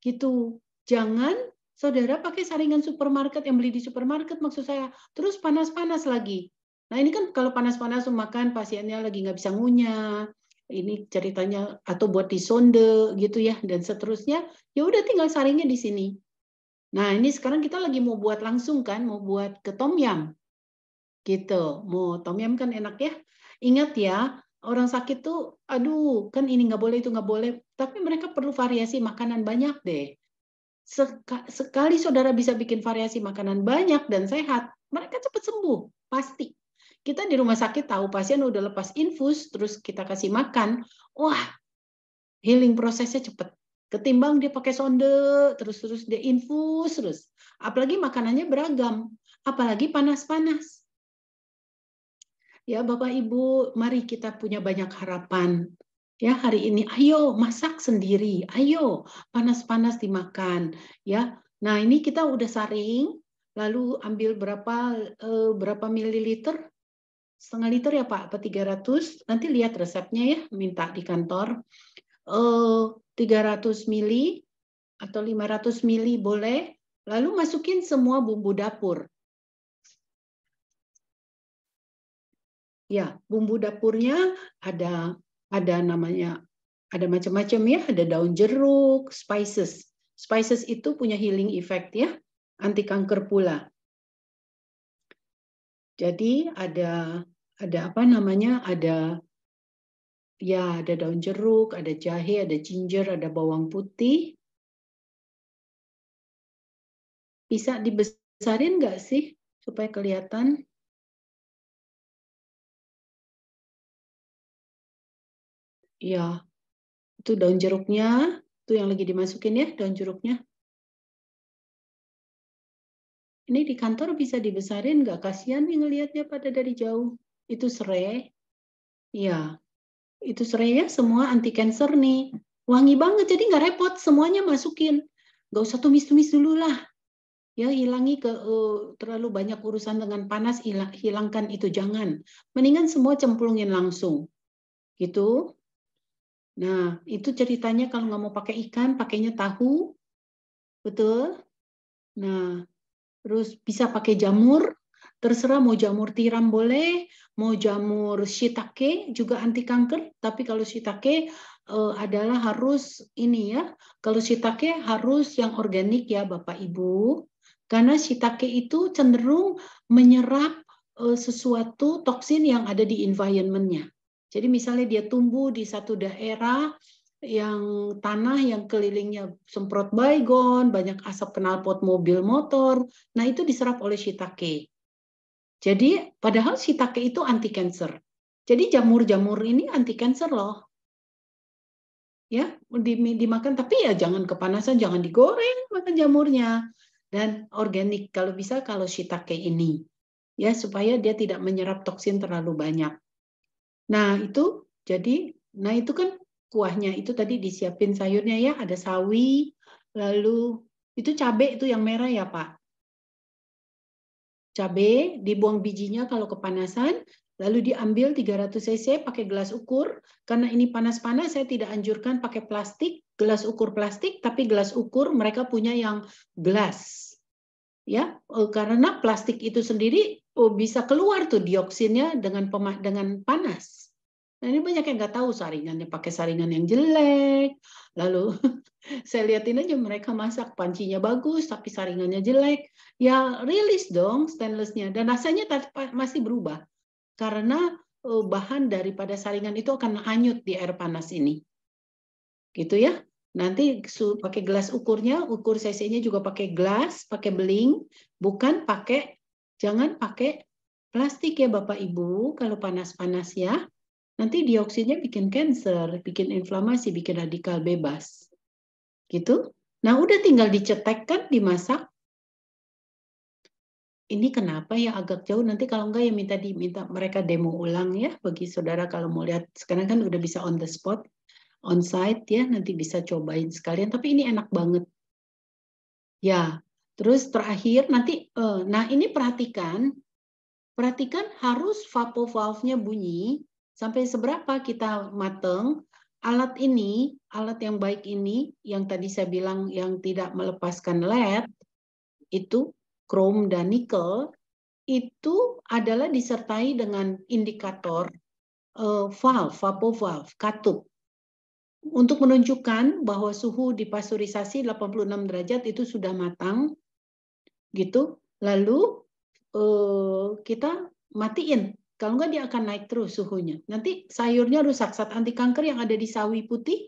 Gitu. Jangan Saudara pakai saringan supermarket yang beli di supermarket maksud saya. Terus panas-panas lagi. Nah ini kan kalau panas-panas makan pasiennya lagi nggak bisa ngunyah. Ini ceritanya atau buat disonde gitu ya dan seterusnya. Ya udah tinggal saringnya di sini. Nah ini sekarang kita lagi mau buat langsung kan, mau buat ke tom yam. Gitu, mau tom yam kan enak ya. Ingat ya, orang sakit tuh, aduh kan ini nggak boleh itu nggak boleh. Tapi mereka perlu variasi makanan banyak deh sekali saudara bisa bikin variasi makanan banyak dan sehat, mereka cepat sembuh, pasti. Kita di rumah sakit tahu pasien udah lepas infus, terus kita kasih makan, wah healing prosesnya cepat. Ketimbang dia pakai sonde, terus terus dia infus terus. Apalagi makanannya beragam, apalagi panas-panas. Ya Bapak Ibu, mari kita punya banyak harapan ya hari ini ayo masak sendiri ayo panas-panas dimakan ya nah ini kita udah saring lalu ambil berapa eh, berapa mililiter setengah liter ya Pak atau 300 nanti lihat resepnya ya minta di kantor eh, 300 mili atau 500 mili boleh lalu masukin semua bumbu dapur ya bumbu dapurnya ada ada namanya ada macam-macam ya, ada daun jeruk, spices. Spices itu punya healing effect ya, anti kanker pula. Jadi ada ada apa namanya? Ada ya ada daun jeruk, ada jahe, ada ginger, ada bawang putih. Bisa dibesarin nggak sih supaya kelihatan? ya itu daun jeruknya itu yang lagi dimasukin ya daun jeruknya ini di kantor bisa dibesarin nggak kasihan nih ngelihatnya pada dari jauh itu serai ya itu serai ya semua anti cancer nih wangi banget jadi nggak repot semuanya masukin nggak usah tumis-tumis dulu lah ya hilangi ke uh, terlalu banyak urusan dengan panas hilang, hilangkan itu jangan mendingan semua cemplungin langsung gitu Nah, itu ceritanya kalau nggak mau pakai ikan, pakainya tahu. Betul? Nah, terus bisa pakai jamur. Terserah mau jamur tiram boleh, mau jamur shiitake juga anti kanker. Tapi kalau shiitake eh, adalah harus ini ya. Kalau shiitake harus yang organik ya Bapak Ibu. Karena shiitake itu cenderung menyerap eh, sesuatu toksin yang ada di environmentnya. Jadi misalnya dia tumbuh di satu daerah yang tanah yang kelilingnya semprot baygon, banyak asap knalpot mobil motor. Nah, itu diserap oleh shiitake. Jadi, padahal shiitake itu anti cancer. Jadi jamur-jamur ini anti cancer loh. Ya, dimakan tapi ya jangan kepanasan, jangan digoreng makan jamurnya dan organik kalau bisa kalau shiitake ini. Ya, supaya dia tidak menyerap toksin terlalu banyak. Nah, itu jadi nah itu kan kuahnya itu tadi disiapin sayurnya ya, ada sawi, lalu itu cabai itu yang merah ya, Pak. cabai dibuang bijinya kalau kepanasan, lalu diambil 300 cc pakai gelas ukur. Karena ini panas-panas saya tidak anjurkan pakai plastik, gelas ukur plastik, tapi gelas ukur mereka punya yang gelas. Ya, e, karena plastik itu sendiri oh, bisa keluar tuh dioksinnya dengan pemah, dengan panas. Nah, ini banyak yang nggak tahu saringannya pakai saringan yang jelek. Lalu saya lihatin aja mereka masak pancinya bagus tapi saringannya jelek. Ya rilis dong stainlessnya dan rasanya masih berubah karena oh, bahan daripada saringan itu akan hanyut di air panas ini. Gitu ya. Nanti pakai gelas ukurnya, ukur cc-nya juga pakai gelas, pakai beling, bukan pakai Jangan pakai plastik ya Bapak Ibu kalau panas-panas ya. Nanti dioksidnya bikin cancer, bikin inflamasi, bikin radikal bebas. Gitu. Nah, udah tinggal dicetek kan, dimasak. Ini kenapa ya agak jauh nanti kalau enggak ya minta diminta mereka demo ulang ya bagi saudara kalau mau lihat sekarang kan udah bisa on the spot on site ya nanti bisa cobain sekalian tapi ini enak banget. Ya, Terus terakhir nanti, eh, nah ini perhatikan, perhatikan harus vapo valve-nya bunyi sampai seberapa kita mateng. Alat ini, alat yang baik ini, yang tadi saya bilang yang tidak melepaskan led, itu chrome dan nikel, itu adalah disertai dengan indikator uh, valve, vapo valve, katup untuk menunjukkan bahwa suhu di pasteurisasi 86 derajat itu sudah matang gitu lalu uh, kita matiin kalau enggak dia akan naik terus suhunya nanti sayurnya rusak saat anti kanker yang ada di sawi putih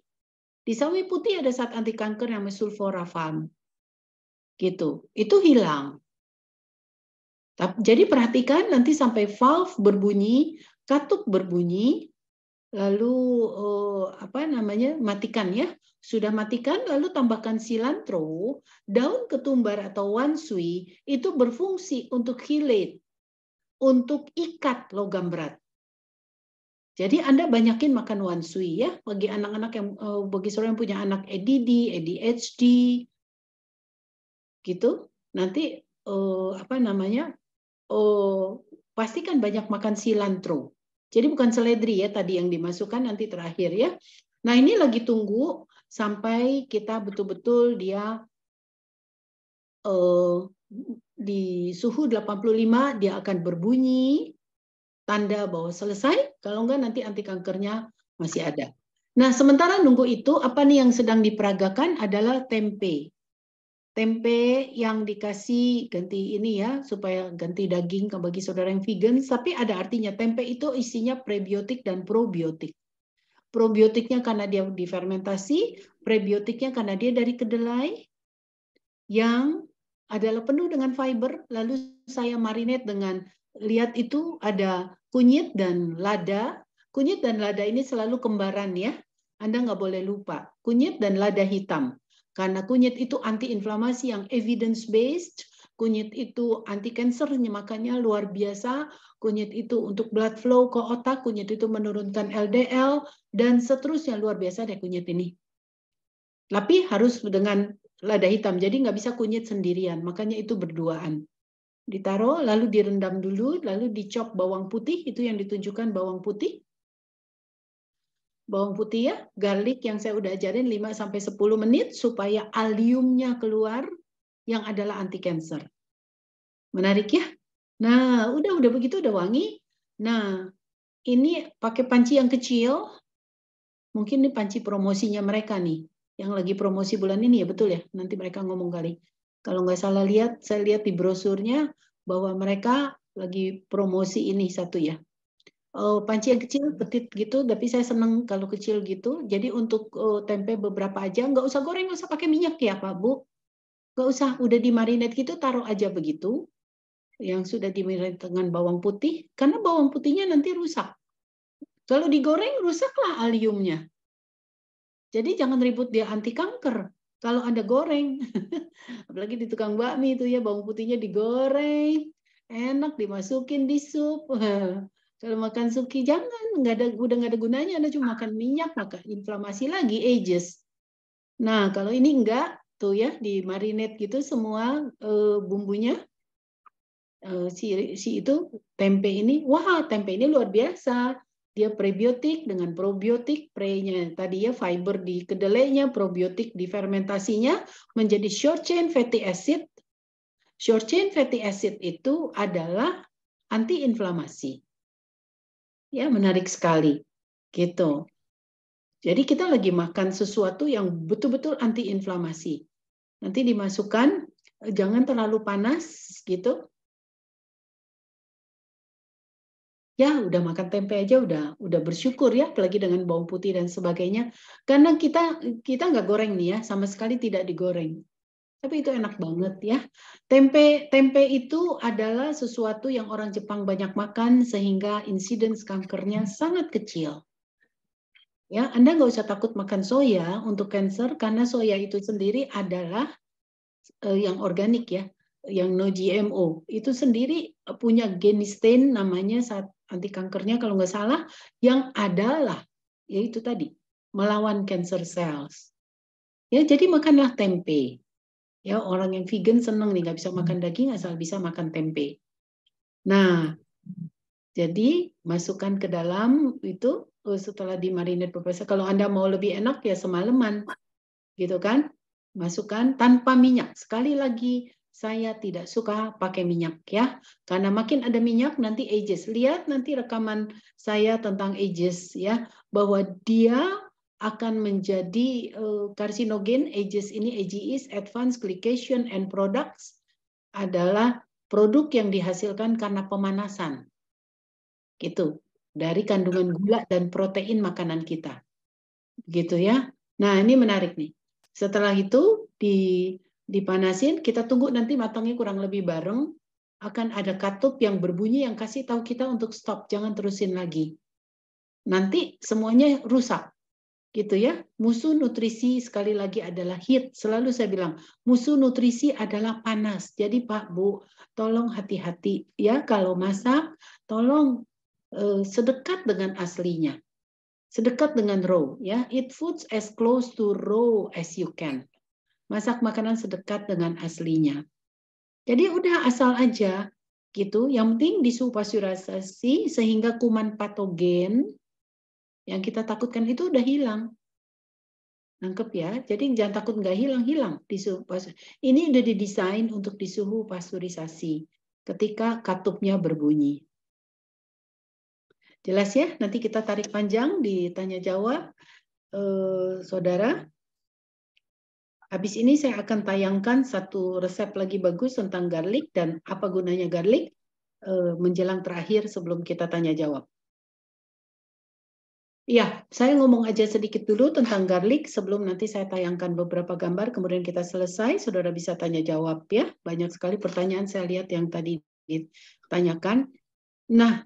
di sawi putih ada saat anti kanker yang sulforafan gitu itu hilang jadi perhatikan nanti sampai valve berbunyi katup berbunyi lalu eh, apa namanya matikan ya sudah matikan lalu tambahkan cilantro daun ketumbar atau wansui itu berfungsi untuk hilet untuk ikat logam berat jadi Anda banyakin makan wansui ya bagi anak-anak yang eh, bagi seorang yang punya anak EDD, ADHD gitu nanti eh, apa namanya oh pastikan banyak makan cilantro jadi bukan seledri ya tadi yang dimasukkan nanti terakhir ya. Nah ini lagi tunggu sampai kita betul-betul dia eh, di suhu 85 dia akan berbunyi tanda bahwa selesai. Kalau enggak nanti anti kankernya masih ada. Nah sementara nunggu itu apa nih yang sedang diperagakan adalah tempe tempe yang dikasih ganti ini ya supaya ganti daging bagi saudara yang vegan tapi ada artinya tempe itu isinya prebiotik dan probiotik probiotiknya karena dia difermentasi prebiotiknya karena dia dari kedelai yang adalah penuh dengan fiber lalu saya marinate dengan lihat itu ada kunyit dan lada kunyit dan lada ini selalu kembaran ya anda nggak boleh lupa kunyit dan lada hitam karena kunyit itu antiinflamasi yang evidence based, kunyit itu anti cancer makanya luar biasa, kunyit itu untuk blood flow ke otak, kunyit itu menurunkan LDL dan seterusnya luar biasa deh kunyit ini. Tapi harus dengan lada hitam. Jadi nggak bisa kunyit sendirian, makanya itu berduaan ditaruh lalu direndam dulu lalu dicop bawang putih itu yang ditunjukkan bawang putih bawang putih ya, garlic yang saya udah ajarin 5 sampai 10 menit supaya aliumnya keluar yang adalah anti cancer. Menarik ya? Nah, udah udah begitu udah wangi. Nah, ini pakai panci yang kecil. Mungkin ini panci promosinya mereka nih. Yang lagi promosi bulan ini ya betul ya. Nanti mereka ngomong kali. Kalau nggak salah lihat, saya lihat di brosurnya bahwa mereka lagi promosi ini satu ya uh, panci yang kecil petit gitu tapi saya seneng kalau kecil gitu jadi untuk uh, tempe beberapa aja nggak usah goreng nggak usah pakai minyak ya pak bu nggak usah udah di marinade gitu taruh aja begitu yang sudah dimarinate dengan bawang putih karena bawang putihnya nanti rusak kalau digoreng rusaklah aliumnya jadi jangan ribut dia anti kanker kalau anda goreng apalagi di tukang bakmi itu ya bawang putihnya digoreng enak dimasukin di sup Kalau makan suki jangan, nggak ada udah nggak ada gunanya. Anda cuma makan minyak maka inflamasi lagi, ages. Nah kalau ini enggak tuh ya di marinate gitu semua e, bumbunya e, si si itu tempe ini, wah tempe ini luar biasa. Dia prebiotik dengan probiotik, pre-nya tadi ya fiber di kedelainya, probiotik di fermentasinya menjadi short chain fatty acid. Short chain fatty acid itu adalah antiinflamasi Ya, menarik sekali. Gitu. Jadi kita lagi makan sesuatu yang betul-betul antiinflamasi. Nanti dimasukkan eh, jangan terlalu panas gitu. Ya, udah makan tempe aja udah udah bersyukur ya apalagi dengan bawang putih dan sebagainya. Karena kita kita nggak goreng nih ya, sama sekali tidak digoreng tapi itu enak banget ya. Tempe tempe itu adalah sesuatu yang orang Jepang banyak makan sehingga insiden kankernya sangat kecil. Ya, Anda nggak usah takut makan soya untuk kanker karena soya itu sendiri adalah uh, yang organik ya, yang no GMO. Itu sendiri eh, punya genistein namanya saat anti kankernya kalau nggak salah yang adalah yaitu tadi melawan cancer cells. Ya, jadi makanlah tempe Ya, orang yang vegan seneng nih, nggak bisa hmm. makan daging asal bisa makan tempe. Nah, jadi masukkan ke dalam itu oh, setelah dimarinir beberapa kalau Anda mau lebih enak ya semalaman. Gitu kan? Masukkan tanpa minyak. Sekali lagi saya tidak suka pakai minyak ya. Karena makin ada minyak nanti ages. Lihat nanti rekaman saya tentang ages ya bahwa dia akan menjadi uh, karsinogen AGES ini AGEs Advanced Glycation and Products adalah produk yang dihasilkan karena pemanasan. Gitu. Dari kandungan gula dan protein makanan kita. Gitu ya. Nah, ini menarik nih. Setelah itu di dipanasin, kita tunggu nanti matangnya kurang lebih bareng akan ada katup yang berbunyi yang kasih tahu kita untuk stop, jangan terusin lagi. Nanti semuanya rusak gitu ya. Musuh nutrisi sekali lagi adalah heat. Selalu saya bilang, musuh nutrisi adalah panas. Jadi Pak Bu, tolong hati-hati ya kalau masak, tolong eh, sedekat dengan aslinya. Sedekat dengan raw ya. Eat foods as close to raw as you can. Masak makanan sedekat dengan aslinya. Jadi udah asal aja gitu. Yang penting disupasurasi sehingga kuman patogen yang kita takutkan itu udah hilang. Nangkep ya. Jadi jangan takut nggak hilang, hilang Ini udah didesain untuk di suhu pasteurisasi ketika katupnya berbunyi. Jelas ya? Nanti kita tarik panjang di tanya jawab eh, saudara. Habis ini saya akan tayangkan satu resep lagi bagus tentang garlic dan apa gunanya garlic eh, menjelang terakhir sebelum kita tanya jawab. Ya, saya ngomong aja sedikit dulu tentang garlic sebelum nanti saya tayangkan beberapa gambar, kemudian kita selesai, saudara bisa tanya jawab ya. Banyak sekali pertanyaan saya lihat yang tadi ditanyakan. Nah,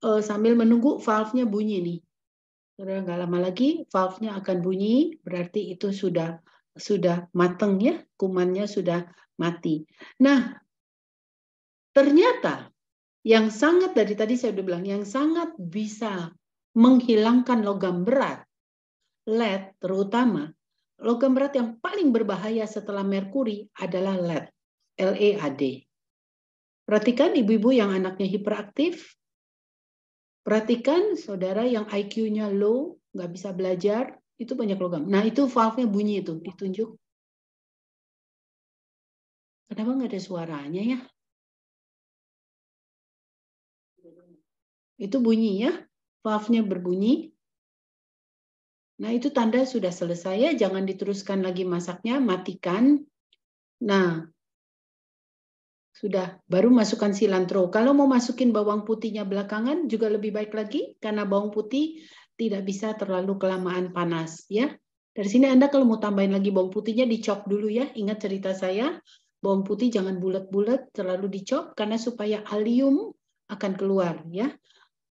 eh, sambil menunggu valve-nya bunyi nih. Saudara nggak lama lagi valve-nya akan bunyi, berarti itu sudah sudah mateng ya, kumannya sudah mati. Nah, ternyata yang sangat dari tadi saya udah bilang yang sangat bisa menghilangkan logam berat, lead terutama, logam berat yang paling berbahaya setelah merkuri adalah lead, LEAD. Perhatikan ibu-ibu yang anaknya hiperaktif, perhatikan saudara yang IQ-nya low, nggak bisa belajar, itu banyak logam. Nah itu valve-nya bunyi itu, ditunjuk. Kenapa nggak ada suaranya ya? Itu bunyi ya valve-nya berbunyi. Nah, itu tanda sudah selesai ya, jangan diteruskan lagi masaknya, matikan. Nah, sudah baru masukkan silantro. Kalau mau masukin bawang putihnya belakangan juga lebih baik lagi karena bawang putih tidak bisa terlalu kelamaan panas ya. Dari sini Anda kalau mau tambahin lagi bawang putihnya dicop dulu ya. Ingat cerita saya, bawang putih jangan bulat-bulat terlalu dicop karena supaya alium akan keluar ya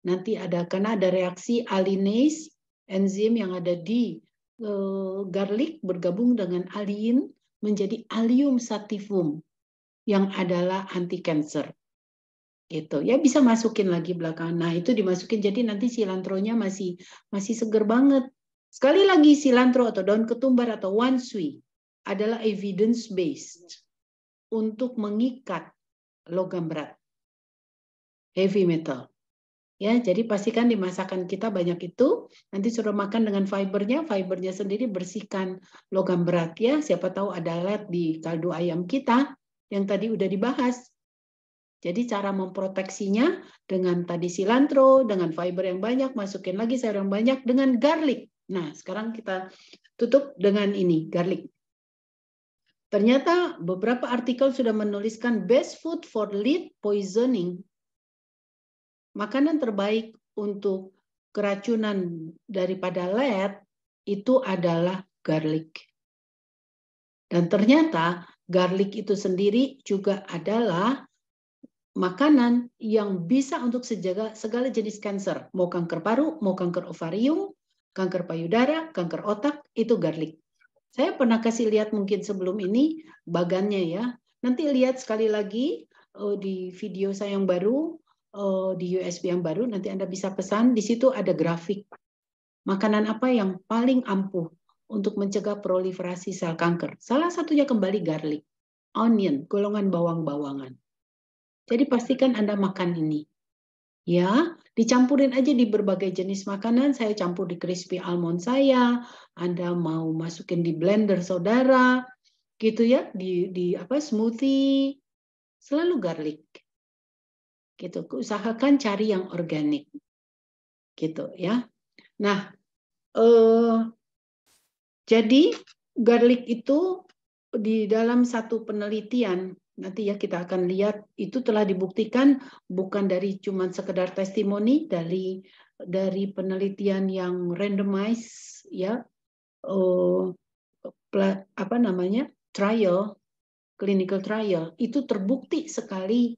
nanti ada karena ada reaksi alinase enzim yang ada di uh, garlic bergabung dengan alin menjadi alium sativum yang adalah anti cancer gitu ya bisa masukin lagi belakang. nah itu dimasukin jadi nanti silantronya masih masih seger banget sekali lagi silantro atau daun ketumbar atau wansui adalah evidence based untuk mengikat logam berat heavy metal ya jadi pastikan di masakan kita banyak itu nanti suruh makan dengan fibernya fibernya sendiri bersihkan logam berat ya siapa tahu ada lead di kaldu ayam kita yang tadi udah dibahas jadi cara memproteksinya dengan tadi silantro dengan fiber yang banyak masukin lagi sayur yang banyak dengan garlic nah sekarang kita tutup dengan ini garlic Ternyata beberapa artikel sudah menuliskan best food for lead poisoning makanan terbaik untuk keracunan daripada lead itu adalah garlic. Dan ternyata garlic itu sendiri juga adalah makanan yang bisa untuk sejaga segala jenis kanker, mau kanker paru, mau kanker ovarium, kanker payudara, kanker otak, itu garlic. Saya pernah kasih lihat mungkin sebelum ini bagannya ya. Nanti lihat sekali lagi oh, di video saya yang baru uh, di USB yang baru nanti Anda bisa pesan di situ ada grafik makanan apa yang paling ampuh untuk mencegah proliferasi sel kanker. Salah satunya kembali garlic, onion, golongan bawang-bawangan. Jadi pastikan Anda makan ini. Ya, dicampurin aja di berbagai jenis makanan. Saya campur di crispy almond saya, Anda mau masukin di blender saudara, gitu ya, di di apa smoothie, selalu garlic gitu usahakan cari yang organik gitu ya nah eh, jadi garlic itu di dalam satu penelitian nanti ya kita akan lihat itu telah dibuktikan bukan dari cuman sekedar testimoni dari dari penelitian yang randomized ya eh, apa namanya trial clinical trial itu terbukti sekali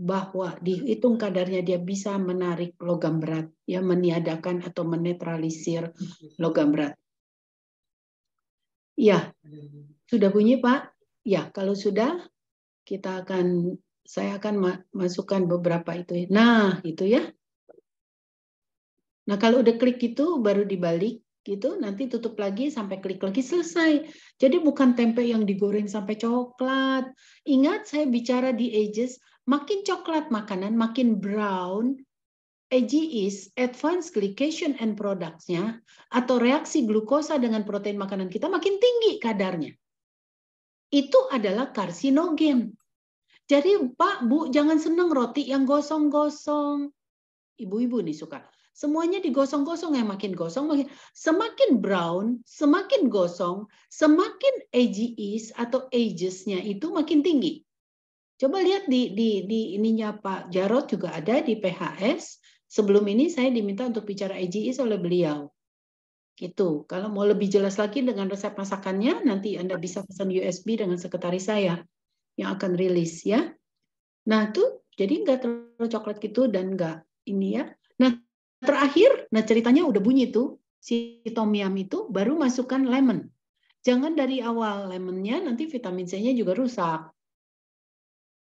bahwa dihitung kadarnya dia bisa menarik logam berat, ya meniadakan atau menetralisir logam berat. Ya, sudah bunyi Pak? Ya, kalau sudah kita akan saya akan masukkan beberapa itu. Nah, itu ya. Nah, kalau udah klik itu baru dibalik gitu, nanti tutup lagi sampai klik lagi selesai. Jadi bukan tempe yang digoreng sampai coklat. Ingat saya bicara di ages Makin coklat makanan, makin brown, AGEs, Advanced Glycation and Products-nya, atau reaksi glukosa dengan protein makanan kita makin tinggi kadarnya. Itu adalah karsinogen. Jadi Pak, Bu, jangan seneng roti yang gosong-gosong. Ibu-ibu nih suka. Semuanya digosong-gosong, yang makin gosong, makin semakin brown, semakin gosong, semakin AGEs atau ages-nya itu makin tinggi. Coba lihat di di di ininya Pak Jarot juga ada di PHS. Sebelum ini saya diminta untuk bicara IGIS e oleh beliau. Gitu. Kalau mau lebih jelas lagi dengan resep masakannya, nanti Anda bisa pesan USB dengan sekretaris saya yang akan rilis ya. Nah, tuh jadi nggak terlalu coklat gitu dan nggak ini ya. Nah, terakhir, nah ceritanya udah bunyi tuh si tom yum itu baru masukkan lemon. Jangan dari awal lemonnya, nanti vitamin C-nya juga rusak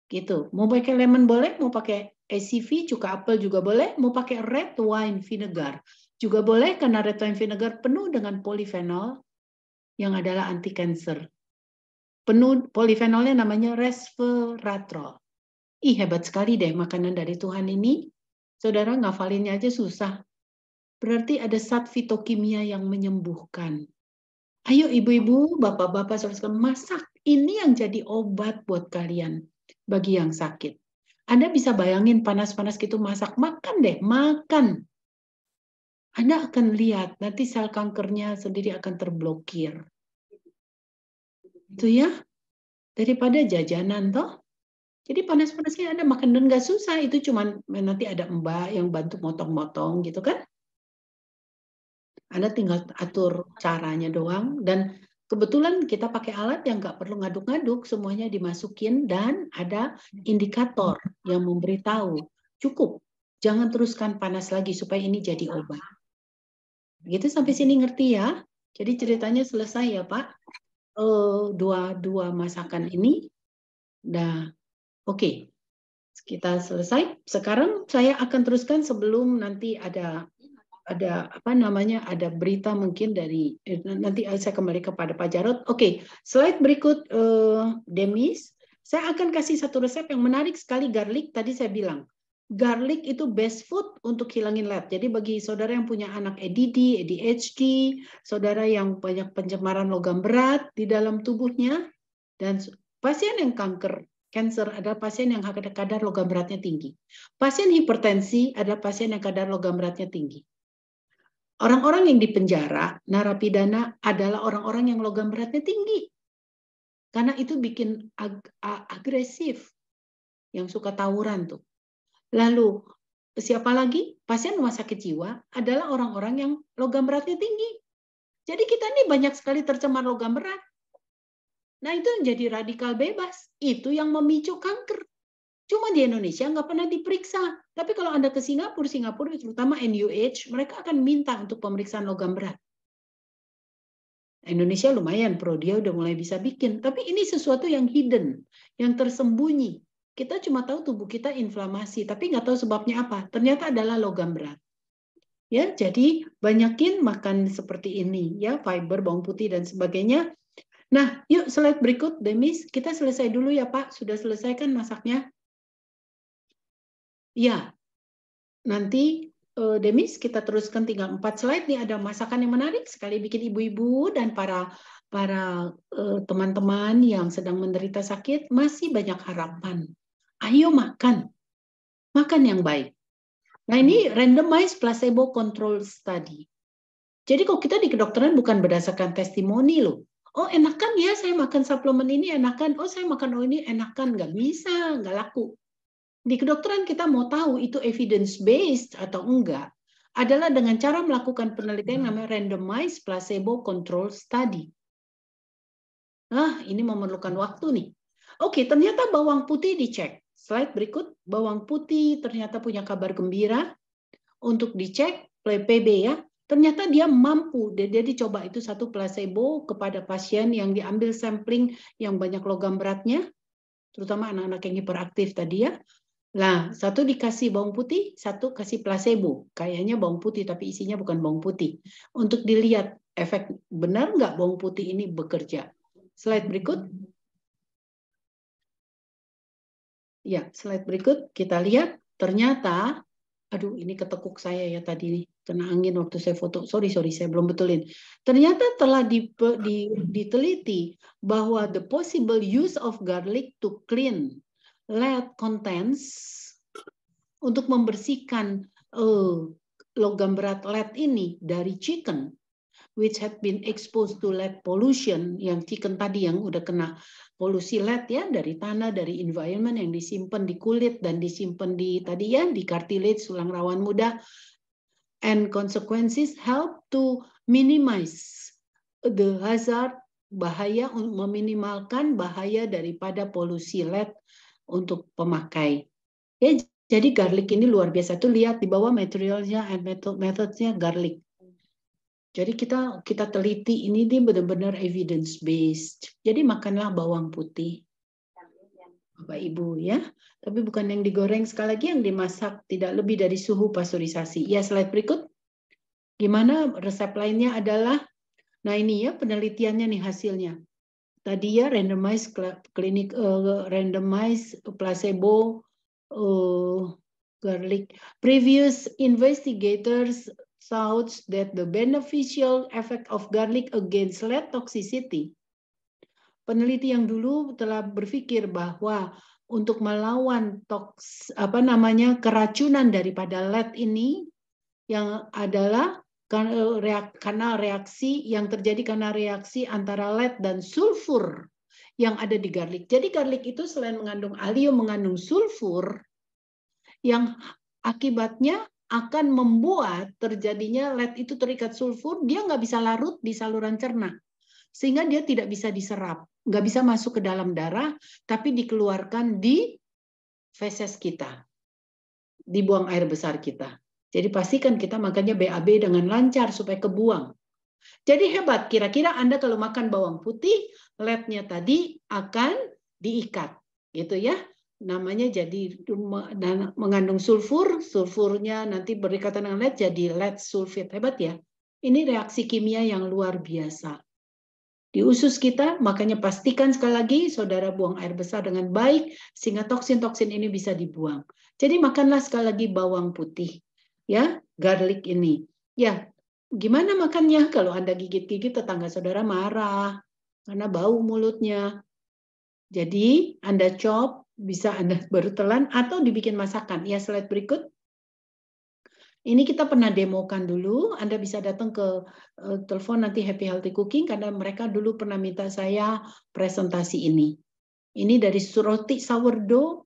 Gitu. Mau pakai lemon boleh, mau pakai ACV, cuka apel juga boleh, mau pakai red wine vinegar juga boleh karena red wine vinegar penuh dengan polifenol yang adalah anti cancer. Penuh polifenolnya namanya resveratrol. Ih hebat sekali deh makanan dari Tuhan ini. Saudara ngafalinnya aja susah. Berarti ada zat fitokimia yang menyembuhkan. Ayo ibu-ibu, bapak-bapak, saudara masak. Ini yang jadi obat buat kalian bagi yang sakit. Anda bisa bayangin panas-panas gitu masak, makan deh, makan. Anda akan lihat nanti sel kankernya sendiri akan terblokir. Itu ya. Daripada jajanan toh. Jadi panas-panasnya Anda makan dan nggak susah. Itu cuman nanti ada mbak yang bantu motong-motong gitu kan. Anda tinggal atur caranya doang dan Kebetulan kita pakai alat yang nggak perlu ngaduk-ngaduk, semuanya dimasukin dan ada indikator yang memberitahu cukup, jangan teruskan panas lagi supaya ini jadi obat. Gitu sampai sini ngerti ya? Jadi ceritanya selesai ya Pak. Uh, dua dua masakan ini, dah oke okay. kita selesai. Sekarang saya akan teruskan sebelum nanti ada ada apa namanya ada berita mungkin dari eh, nanti saya kembali kepada Pak Jarot. Oke, slide berikut uh, Demis. Saya akan kasih satu resep yang menarik sekali garlic tadi saya bilang. Garlic itu best food untuk hilangin lead. Jadi bagi saudara yang punya anak ADD, ADHD, saudara yang banyak pencemaran logam berat di dalam tubuhnya dan pasien yang kanker Cancer adalah pasien yang kadar logam beratnya tinggi. Pasien hipertensi adalah pasien yang kadar logam beratnya tinggi. Orang-orang yang dipenjara, narapidana adalah orang-orang yang logam beratnya tinggi. Karena itu bikin ag agresif. Yang suka tawuran tuh. Lalu siapa lagi? Pasien rumah sakit jiwa adalah orang-orang yang logam beratnya tinggi. Jadi kita ini banyak sekali tercemar logam berat. Nah itu yang jadi radikal bebas. Itu yang memicu kanker. Cuma di Indonesia nggak pernah diperiksa. Tapi kalau Anda ke Singapura, Singapura terutama NUH, mereka akan minta untuk pemeriksaan logam berat. Indonesia lumayan, pro dia udah mulai bisa bikin. Tapi ini sesuatu yang hidden, yang tersembunyi. Kita cuma tahu tubuh kita inflamasi, tapi nggak tahu sebabnya apa. Ternyata adalah logam berat. Ya, jadi banyakin makan seperti ini, ya fiber, bawang putih dan sebagainya. Nah, yuk slide berikut, Demis. Kita selesai dulu ya Pak. Sudah selesaikan masaknya? Ya, nanti uh, Demis kita teruskan tinggal empat slide nih ada masakan yang menarik sekali bikin ibu-ibu dan para para eh, teman-teman uh, yang sedang menderita sakit masih banyak harapan. Ayo makan, makan yang baik. Nah ini randomized placebo control study. Jadi kalau kita di kedokteran bukan berdasarkan testimoni loh. Oh enakan ya saya makan suplemen ini enakan. Oh saya makan oh ini enakan Gak bisa gak laku. Di kedokteran kita mau tahu itu evidence based atau enggak adalah dengan cara melakukan penelitian yang hmm. namanya randomized placebo control study. Nah, ini memerlukan hmm. waktu nih. Oke, ternyata bawang putih dicek. Slide berikut, bawang putih ternyata punya kabar gembira untuk dicek PB ya. Ternyata dia mampu, dia dicoba itu satu placebo kepada pasien yang diambil sampling yang banyak logam beratnya, terutama anak-anak yang hiperaktif tadi ya. Nah, satu dikasih bawang putih, satu kasih placebo. Kayaknya bawang putih, tapi isinya bukan bawang putih. Untuk dilihat efek benar nggak bawang putih ini bekerja. Slide berikut. Ya, slide berikut kita lihat. Ternyata, aduh ini ketekuk saya ya tadi nih. Kena angin waktu saya foto. Sorry, sorry, saya belum betulin. Ternyata telah di, di, diteliti bahwa the possible use of garlic to clean lead contents untuk membersihkan uh, logam berat lead ini dari chicken which had been exposed to lead pollution yang chicken tadi yang udah kena polusi lead ya dari tanah dari environment yang disimpan di kulit dan disimpan di tadi ya di cartilage tulang rawan muda and consequences help to minimize the hazard bahaya meminimalkan bahaya daripada polusi lead untuk pemakai. Ya, jadi garlic ini luar biasa. Tuh lihat di bawah materialnya and method methodnya garlic. Jadi kita kita teliti ini dia benar-benar evidence based. Jadi makanlah bawang putih. Bapak Ibu ya. Tapi bukan yang digoreng sekali lagi yang dimasak tidak lebih dari suhu pasteurisasi. Ya slide berikut. Gimana resep lainnya adalah nah ini ya penelitiannya nih hasilnya tadi ya randomized klinik uh, eh, randomized placebo uh, garlic previous investigators thought that the beneficial effect of garlic against lead toxicity peneliti yang dulu telah berpikir bahwa untuk melawan toks apa namanya keracunan daripada lead ini yang adalah Kan, eh, karena reaksi yang terjadi karena reaksi antara lead dan sulfur yang ada di garlic. Jadi garlic itu selain mengandung alium, mengandung sulfur yang akibatnya akan membuat terjadinya lead itu terikat sulfur, dia nggak bisa larut di saluran cerna. Sehingga dia tidak bisa diserap, nggak bisa masuk ke dalam darah, tapi dikeluarkan di feses kita, dibuang air besar kita. Jadi pastikan kita makannya BAB dengan lancar supaya kebuang. Jadi hebat, kira-kira Anda kalau makan bawang putih, lednya tadi akan diikat. Gitu ya namanya jadi nah, mengandung sulfur, sulfurnya nanti berikatan dengan lead jadi lead sulfit. Hebat ya. Ini reaksi kimia yang luar biasa. Di usus kita, makanya pastikan sekali lagi saudara buang air besar dengan baik sehingga toksin-toksin ini bisa dibuang. Jadi makanlah sekali lagi bawang putih ya garlic ini. Ya, gimana makannya kalau Anda gigit-gigit tetangga saudara marah karena bau mulutnya. Jadi Anda chop, bisa Anda baru telan atau dibikin masakan. Ya, slide berikut. Ini kita pernah demokan dulu, Anda bisa datang ke uh, telepon nanti Happy Healthy Cooking karena mereka dulu pernah minta saya presentasi ini. Ini dari roti sourdough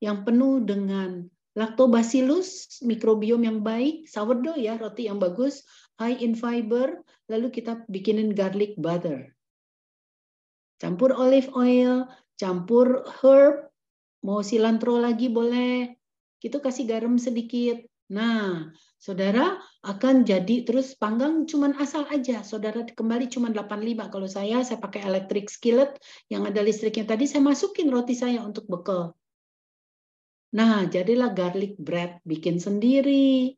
yang penuh dengan Lactobacillus, mikrobiom yang baik, sourdough ya, roti yang bagus, high in fiber, lalu kita bikinin garlic butter. Campur olive oil, campur herb, mau cilantro lagi boleh. Itu kasih garam sedikit. Nah, saudara akan jadi terus panggang cuman asal aja. Saudara kembali cuman 85. Kalau saya, saya pakai electric skillet yang ada listriknya tadi, saya masukin roti saya untuk bekal. Nah, jadilah garlic bread bikin sendiri.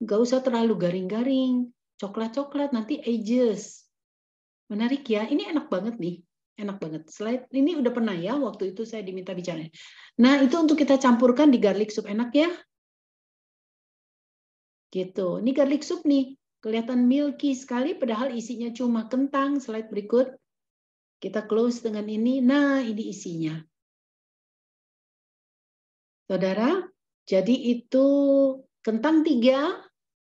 Gak usah terlalu garing-garing. Coklat-coklat nanti ages. Menarik ya, ini enak banget nih. Enak banget. Slide ini udah pernah ya waktu itu saya diminta bicara. Nah, itu untuk kita campurkan di garlic soup enak ya. Gitu. Ini garlic soup nih. Kelihatan milky sekali padahal isinya cuma kentang. Slide berikut. Kita close dengan ini. Nah, ini isinya. Saudara, jadi itu kentang tiga,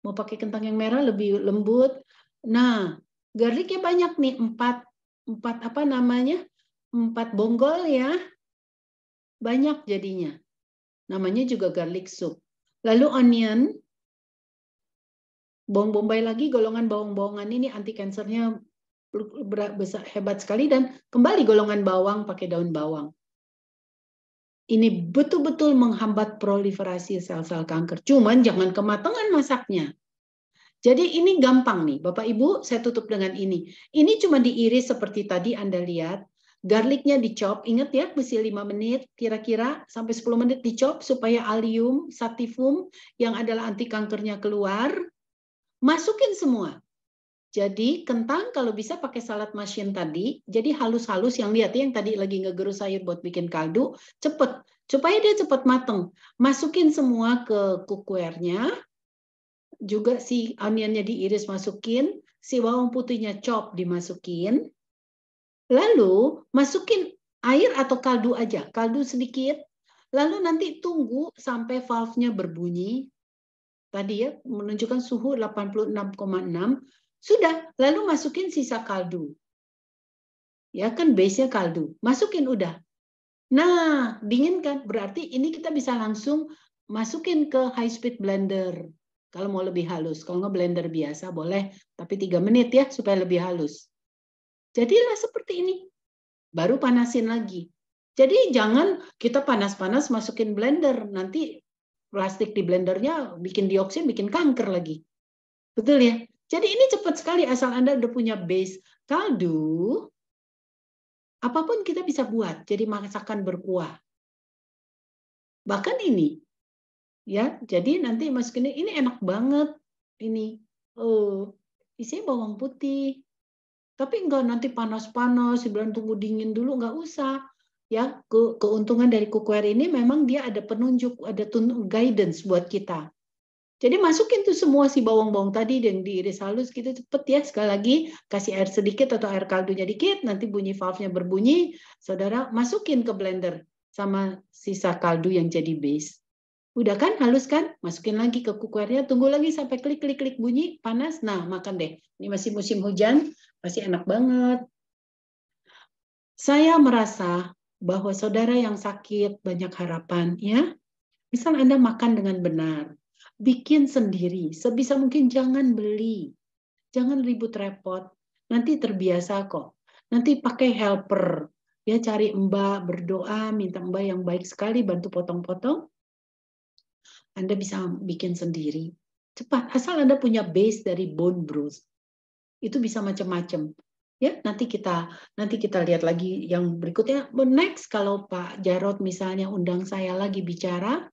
mau pakai kentang yang merah lebih lembut. Nah, garliknya banyak nih, empat, empat apa namanya, empat bonggol ya. Banyak jadinya. Namanya juga garlic soup. Lalu onion, bawang bombay lagi golongan bawang-bawangan ini anti kansernya besar hebat sekali dan kembali golongan bawang pakai daun bawang ini betul-betul menghambat proliferasi sel-sel kanker. Cuman jangan kematangan masaknya. Jadi ini gampang nih, Bapak Ibu, saya tutup dengan ini. Ini cuma diiris seperti tadi Anda lihat, garlicnya dicop, ingat ya, mesti 5 menit, kira-kira sampai 10 menit dicop supaya alium, satifum, yang adalah anti kankernya keluar. Masukin semua. Jadi kentang kalau bisa pakai salad machine tadi, jadi halus-halus yang lihat yang tadi lagi ngegerus sayur buat bikin kaldu, cepet. Supaya dia cepat mateng. Masukin semua ke cookware-nya, juga si onionnya diiris masukin, si bawang putihnya chop dimasukin, lalu masukin air atau kaldu aja, kaldu sedikit, lalu nanti tunggu sampai valve-nya berbunyi, tadi ya menunjukkan suhu 86,6 sudah, lalu masukin sisa kaldu. Ya kan base-nya kaldu. Masukin udah. Nah, dingin kan? Berarti ini kita bisa langsung masukin ke high speed blender. Kalau mau lebih halus. Kalau nggak blender biasa boleh. Tapi tiga menit ya supaya lebih halus. Jadilah seperti ini. Baru panasin lagi. Jadi jangan kita panas-panas masukin blender. Nanti plastik di blendernya bikin dioksin, bikin kanker lagi. Betul ya? Jadi ini cepat sekali asal Anda udah punya base kaldu, apapun kita bisa buat jadi masakan berkuah. Bahkan ini. Ya, jadi nanti masukin ini enak banget ini. Oh, isinya bawang putih. Tapi enggak nanti panas-panas, sebulan tunggu dingin dulu enggak usah. Ya, keuntungan dari cookware ini memang dia ada penunjuk, ada guidance buat kita jadi masukin tuh semua si bawang-bawang tadi yang diiris halus gitu cepet ya sekali lagi kasih air sedikit atau air kaldunya dikit nanti bunyi valve-nya berbunyi saudara masukin ke blender sama sisa kaldu yang jadi base. Udah kan halus kan? Masukin lagi ke kukuarnya, tunggu lagi sampai klik klik klik bunyi panas. Nah, makan deh. Ini masih musim hujan, masih enak banget. Saya merasa bahwa saudara yang sakit banyak harapan ya. Misal Anda makan dengan benar, bikin sendiri. Sebisa mungkin jangan beli. Jangan ribut repot. Nanti terbiasa kok. Nanti pakai helper. Ya cari mbak, berdoa, minta mbak yang baik sekali bantu potong-potong. Anda bisa bikin sendiri. Cepat, asal Anda punya base dari bone bruise Itu bisa macam-macam. Ya, nanti kita nanti kita lihat lagi yang berikutnya. Next kalau Pak Jarot misalnya undang saya lagi bicara,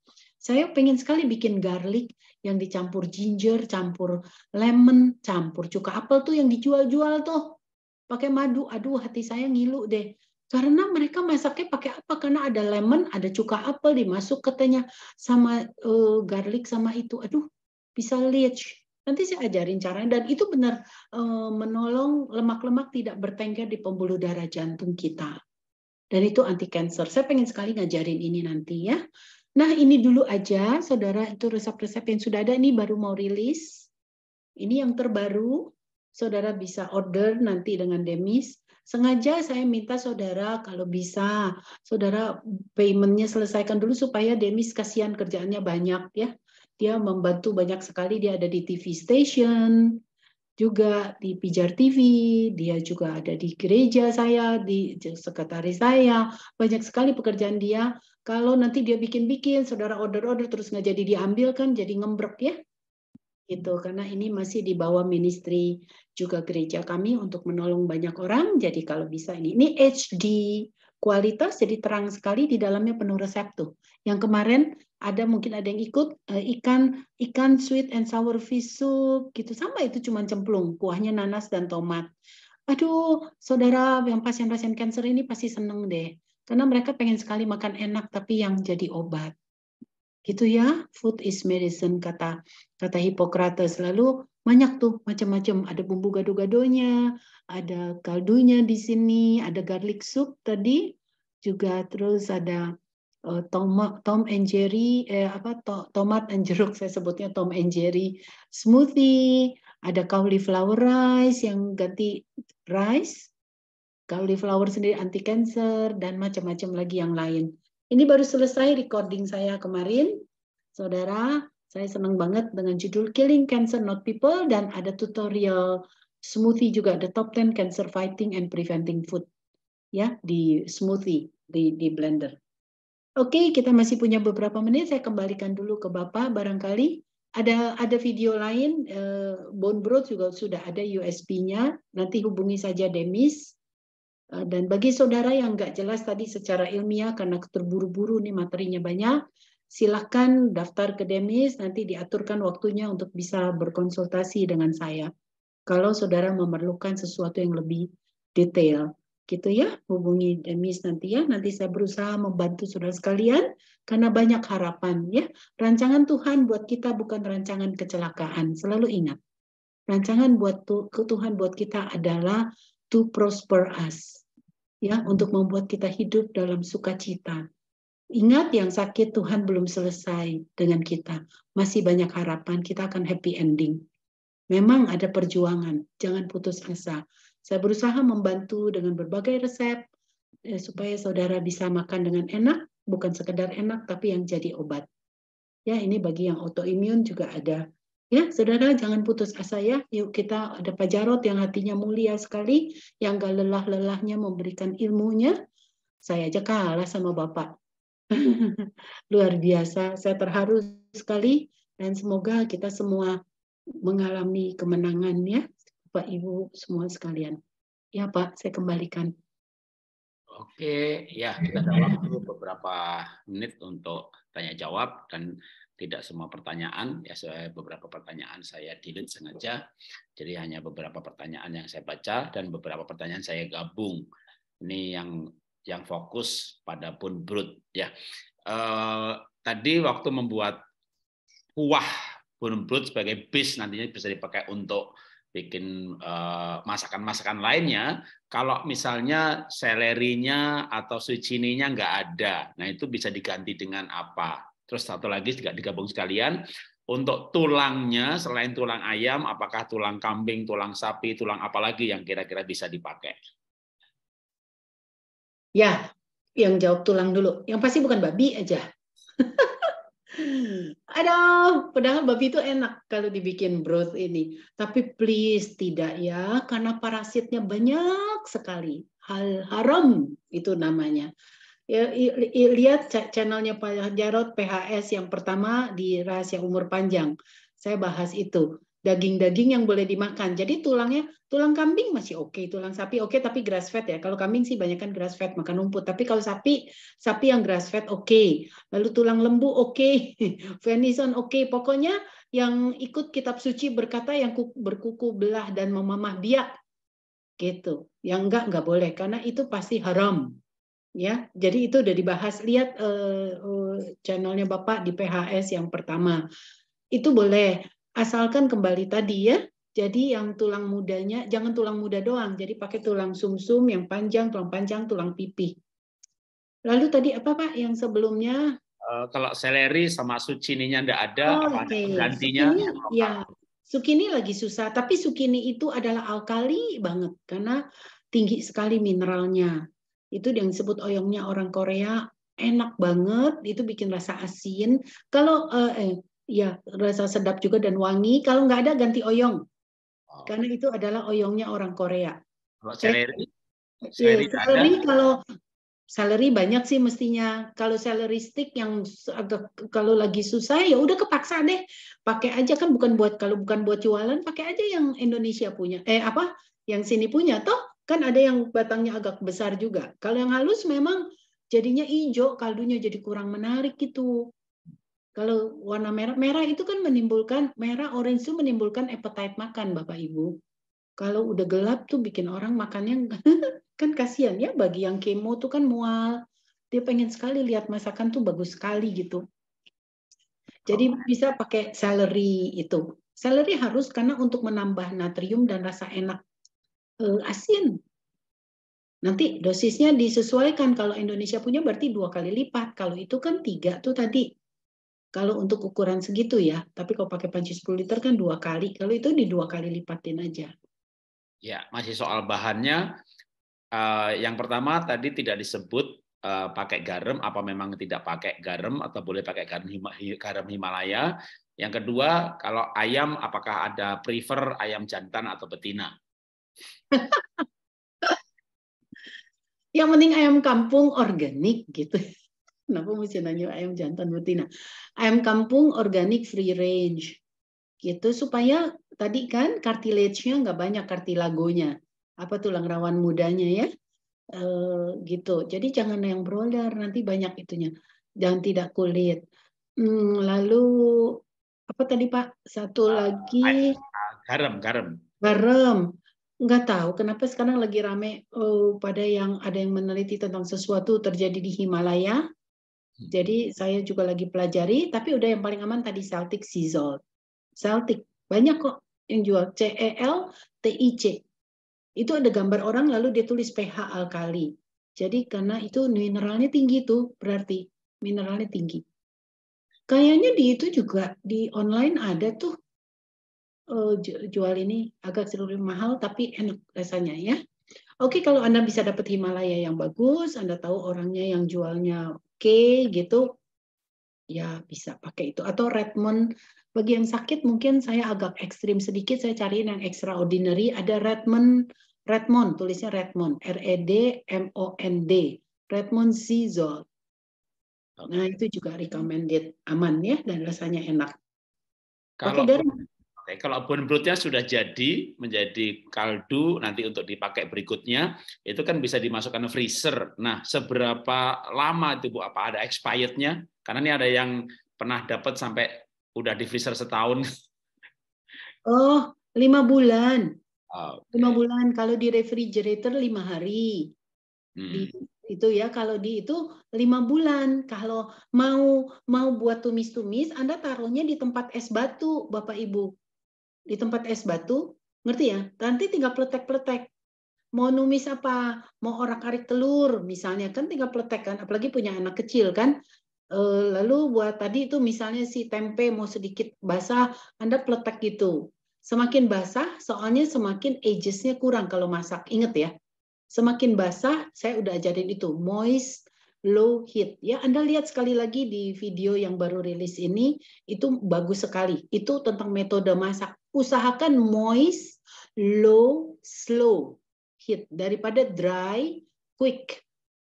saya pengen sekali bikin garlic yang dicampur ginger, campur lemon, campur cuka apel tuh yang dijual-jual tuh. Pakai madu. Aduh, hati saya ngilu deh. Karena mereka masaknya pakai apa? Karena ada lemon, ada cuka apel dimasuk katanya sama uh, garlic sama itu. Aduh, bisa leach. Nanti saya ajarin caranya dan itu benar uh, menolong lemak-lemak tidak bertengger di pembuluh darah jantung kita dan itu anti cancer. Saya pengen sekali ngajarin ini nanti ya. Nah, ini dulu aja, saudara, itu resep-resep yang sudah ada, ini baru mau rilis. Ini yang terbaru, saudara bisa order nanti dengan Demis. Sengaja saya minta saudara kalau bisa, saudara paymentnya selesaikan dulu supaya Demis kasihan kerjaannya banyak ya. Dia membantu banyak sekali, dia ada di TV station, juga di Pijar TV, dia juga ada di gereja saya, di sekretaris saya, banyak sekali pekerjaan dia. Kalau nanti dia bikin-bikin, saudara order-order terus nggak jadi diambil kan, jadi ngembrek ya. Gitu, karena ini masih di bawah ministry juga gereja kami untuk menolong banyak orang. Jadi kalau bisa ini, ini HD kualitas jadi terang sekali di dalamnya penuh resep tuh. Yang kemarin ada mungkin ada yang ikut eh, ikan ikan sweet and sour fish soup gitu sama itu cuma cemplung kuahnya nanas dan tomat aduh saudara yang pasien-pasien cancer ini pasti seneng deh karena mereka pengen sekali makan enak tapi yang jadi obat. Gitu ya, food is medicine kata kata Hippocrates. Lalu banyak tuh macam-macam, ada bumbu gado-gadonya, ada kaldunya di sini, ada garlic soup tadi juga terus ada uh, Tom, Tom and Jerry eh, apa to, tomat and jeruk saya sebutnya Tom and Jerry smoothie, ada cauliflower rice yang ganti rice flower sendiri anti cancer dan macam-macam lagi yang lain. Ini baru selesai recording saya kemarin. Saudara, saya senang banget dengan judul Killing Cancer Not People dan ada tutorial smoothie juga the top 10 cancer fighting and preventing food ya di smoothie di di blender. Oke, kita masih punya beberapa menit. Saya kembalikan dulu ke Bapak barangkali ada ada video lain eh, bone broth juga sudah ada USB-nya. Nanti hubungi saja Demis Eh, dan bagi saudara yang nggak jelas tadi secara ilmiah karena terburu-buru nih materinya banyak, silahkan daftar ke Demis, nanti diaturkan waktunya untuk bisa berkonsultasi dengan saya. Kalau saudara memerlukan sesuatu yang lebih detail, gitu ya, hubungi Demis nanti ya. Nanti saya berusaha membantu saudara sekalian karena banyak harapan ya. Rancangan Tuhan buat kita bukan rancangan kecelakaan, selalu ingat. Rancangan buat Tuhan buat kita adalah to prosper us ya untuk membuat kita hidup dalam sukacita. Ingat yang sakit Tuhan belum selesai dengan kita. Masih banyak harapan kita akan happy ending. Memang ada perjuangan, jangan putus asa. Saya berusaha membantu dengan berbagai resep eh, supaya saudara bisa makan dengan enak, bukan sekedar enak tapi yang jadi obat. Ya, ini bagi yang autoimun juga ada Ya, saudara jangan putus asa ya. Yuk kita ada Pak Jarot yang hatinya mulia sekali, yang gak lelah-lelahnya memberikan ilmunya. Saya aja kalah sama Bapak. Luar biasa, saya terharu sekali dan semoga kita semua mengalami kemenangan ya, Bapak Ibu semua sekalian. Ya Pak, saya kembalikan. Oke, ya kita dalam beberapa menit untuk tanya jawab dan tidak semua pertanyaan ya saya beberapa pertanyaan saya delete sengaja jadi hanya beberapa pertanyaan yang saya baca dan beberapa pertanyaan saya gabung ini yang yang fokus pada pun brut ya eh, tadi waktu membuat kuah pun brut sebagai base nantinya bisa dipakai untuk bikin eh, masakan-masakan uh, lainnya. Kalau misalnya selerinya atau sucininya nggak ada, nah itu bisa diganti dengan apa? Terus satu lagi juga digabung sekalian, untuk tulangnya selain tulang ayam apakah tulang kambing, tulang sapi, tulang apa lagi yang kira-kira bisa dipakai? Ya, yang jawab tulang dulu. Yang pasti bukan babi aja. Aduh, padahal babi itu enak kalau dibikin broth ini. Tapi please tidak ya, karena parasitnya banyak sekali. Hal haram itu namanya ya, lihat channelnya Pak Jarot PHS yang pertama di rahasia umur panjang. Saya bahas itu daging-daging yang boleh dimakan. Jadi tulangnya tulang kambing masih oke, okay. tulang sapi oke okay, tapi grass fed ya. Kalau kambing sih banyak kan grass fed makan rumput, tapi kalau sapi sapi yang grass fed oke. Okay. Lalu tulang lembu oke, okay. venison oke. Okay. Pokoknya yang ikut kitab suci berkata yang berkuku belah dan memamah biak gitu. Yang enggak enggak boleh karena itu pasti haram ya jadi itu udah dibahas lihat uh, uh, channelnya bapak di PHS yang pertama itu boleh asalkan kembali tadi ya jadi yang tulang mudanya jangan tulang muda doang jadi pakai tulang sumsum -sum yang panjang tulang panjang tulang pipi lalu tadi apa pak yang sebelumnya uh, kalau seleri sama sucininya ndak ada oh, apa okay. gantinya sukini, ya sukini lagi susah tapi sukini itu adalah alkali banget karena tinggi sekali mineralnya itu yang disebut oyongnya orang Korea enak banget itu bikin rasa asin kalau uh, eh, ya rasa sedap juga dan wangi kalau nggak ada ganti oyong oh. karena itu adalah oyongnya orang Korea kalau seleri iya, kalau Salary banyak sih mestinya. Kalau salary stick yang agak kalau lagi susah ya udah kepaksa deh. Pakai aja kan bukan buat kalau bukan buat jualan, pakai aja yang Indonesia punya. Eh apa? Yang sini punya toh Kan ada yang batangnya agak besar juga. Kalau yang halus memang jadinya hijau, kaldunya jadi kurang menarik gitu. Kalau warna merah, merah itu kan menimbulkan, merah orange itu menimbulkan appetite makan Bapak Ibu. Kalau udah gelap tuh bikin orang makannya kan kasihan ya bagi yang kemo tuh kan mual. Dia pengen sekali lihat masakan tuh bagus sekali gitu. Jadi oh. bisa pakai celery itu. Celery harus karena untuk menambah natrium dan rasa enak asin. Nanti dosisnya disesuaikan. Kalau Indonesia punya berarti dua kali lipat. Kalau itu kan tiga tuh tadi. Kalau untuk ukuran segitu ya. Tapi kalau pakai panci 10 liter kan dua kali. Kalau itu di dua kali lipatin aja. Ya, masih soal bahannya. Uh, yang pertama tadi tidak disebut uh, pakai garam. Apa memang tidak pakai garam atau boleh pakai garam, Him garam Himalaya? Yang kedua, kalau ayam apakah ada prefer ayam jantan atau betina? yang penting ayam kampung organik gitu. Kenapa mesti nanya ayam jantan betina? Ayam kampung organik free range gitu supaya tadi kan cartilage-nya nggak banyak kartilagonya apa tulang rawan mudanya ya e, gitu jadi jangan yang broiler nanti banyak itunya Jangan tidak kulit hmm, lalu apa tadi pak satu eh, lagi ah, garam garam garam nggak tahu kenapa sekarang lagi rame oh, pada yang ada yang meneliti tentang sesuatu terjadi di Himalaya. Jadi saya juga lagi pelajari, tapi udah yang paling aman tadi Celtic Sizzle. Celtic banyak kok yang jual C E L T I C. Itu ada gambar orang lalu dia tulis pH alkali. Jadi karena itu mineralnya tinggi tuh berarti mineralnya tinggi. Kayaknya di itu juga di online ada tuh Eh, jual ini agak sedikit mahal tapi enak rasanya ya. Oke, kalau Anda bisa dapat Himalaya yang bagus, Anda tahu orangnya yang jualnya oke gitu, ya bisa pakai itu. Atau Redmond, bagi yang sakit mungkin saya agak ekstrim sedikit, saya cariin yang extraordinary, ada Redmond, Redmond, tulisnya Redmond, e R-E-D-M-O-N-D, Redmond Zizol. Nah, itu juga recommended, aman ya, dan rasanya enak. Kalau, okay, dari, dipakai. Kalau bone brothnya sudah jadi menjadi kaldu nanti untuk dipakai berikutnya, itu kan bisa dimasukkan freezer. Nah, seberapa lama itu Bu? Apa ada expirednya? Karena ini ada yang pernah dapat sampai udah di freezer setahun. Oh, lima bulan. okay. Lima bulan. Kalau di refrigerator lima hari. Hmm. Di, itu ya kalau di itu lima bulan kalau mau mau buat tumis-tumis anda taruhnya di tempat es batu bapak ibu di tempat es batu, ngerti ya? Nanti tinggal peletek-peletek. Mau numis apa? Mau orang karik telur misalnya kan tinggal peletek kan, apalagi punya anak kecil kan. Eh, lalu buat tadi itu misalnya si tempe mau sedikit basah, Anda peletek gitu. Semakin basah, soalnya semakin agesnya kurang kalau masak. Ingat ya, semakin basah, saya udah ajarin itu, moist, low heat. Ya, Anda lihat sekali lagi di video yang baru rilis ini, itu bagus sekali. Itu tentang metode masak usahakan moist, low, slow heat daripada dry, quick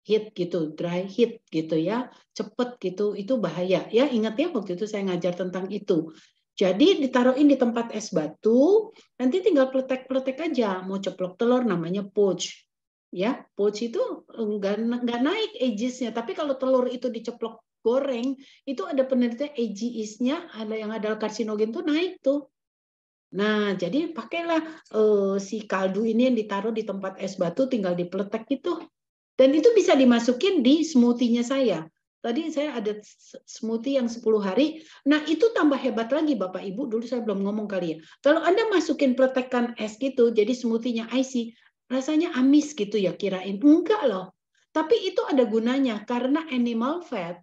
heat gitu, dry heat gitu ya, cepet gitu, itu bahaya ya. Ingat ya waktu itu saya ngajar tentang itu. Jadi ditaruhin di tempat es batu, nanti tinggal peletek-peletek aja. Mau ceplok telur namanya poach. Ya, poach itu enggak, enggak naik edgesnya. Tapi kalau telur itu diceplok goreng, itu ada penelitian edges ada yang ada karsinogen tuh naik tuh. Nah, jadi pakailah eh, si kaldu ini yang ditaruh di tempat es batu tinggal dipeletek gitu. Dan itu bisa dimasukin di smoothie-nya saya. Tadi saya ada smoothie yang 10 hari. Nah, itu tambah hebat lagi Bapak Ibu. Dulu saya belum ngomong kali ya. Kalau Anda masukin peletekan es gitu, jadi smoothie-nya icy, rasanya amis gitu ya kirain. Enggak loh. Tapi itu ada gunanya karena animal fat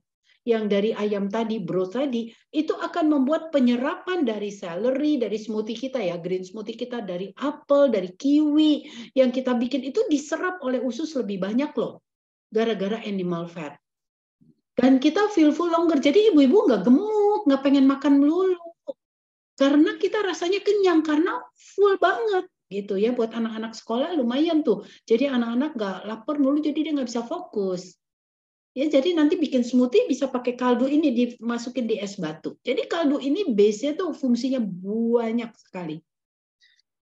yang dari ayam tadi, bro tadi, itu akan membuat penyerapan dari celery, dari smoothie kita ya, green smoothie kita dari apel, dari kiwi yang kita bikin itu diserap oleh usus lebih banyak loh, gara-gara animal fat. Dan kita feel full longer, jadi ibu-ibu nggak gemuk, nggak pengen makan melulu, karena kita rasanya kenyang karena full banget gitu ya buat anak-anak sekolah lumayan tuh jadi anak-anak nggak lapar mulu jadi dia nggak bisa fokus Ya, jadi nanti bikin smoothie bisa pakai kaldu ini dimasukin di es batu. Jadi kaldu ini base-nya tuh fungsinya banyak sekali.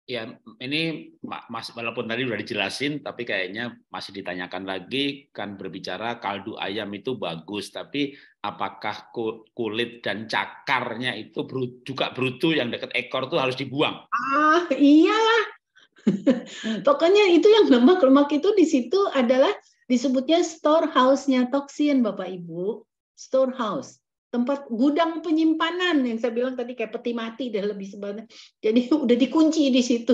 Ya, ini Mas walaupun tadi sudah dijelasin tapi kayaknya masih ditanyakan lagi kan berbicara kaldu ayam itu bagus tapi apakah kulit dan cakarnya itu juga brutu yang dekat ekor tuh harus dibuang? Ah, iyalah. Pokoknya itu yang lemak-lemak itu di situ adalah Disebutnya storehouse-nya toksin, Bapak Ibu. Storehouse, tempat gudang penyimpanan yang saya bilang tadi kayak peti mati dan lebih sebenarnya. Jadi udah dikunci di situ,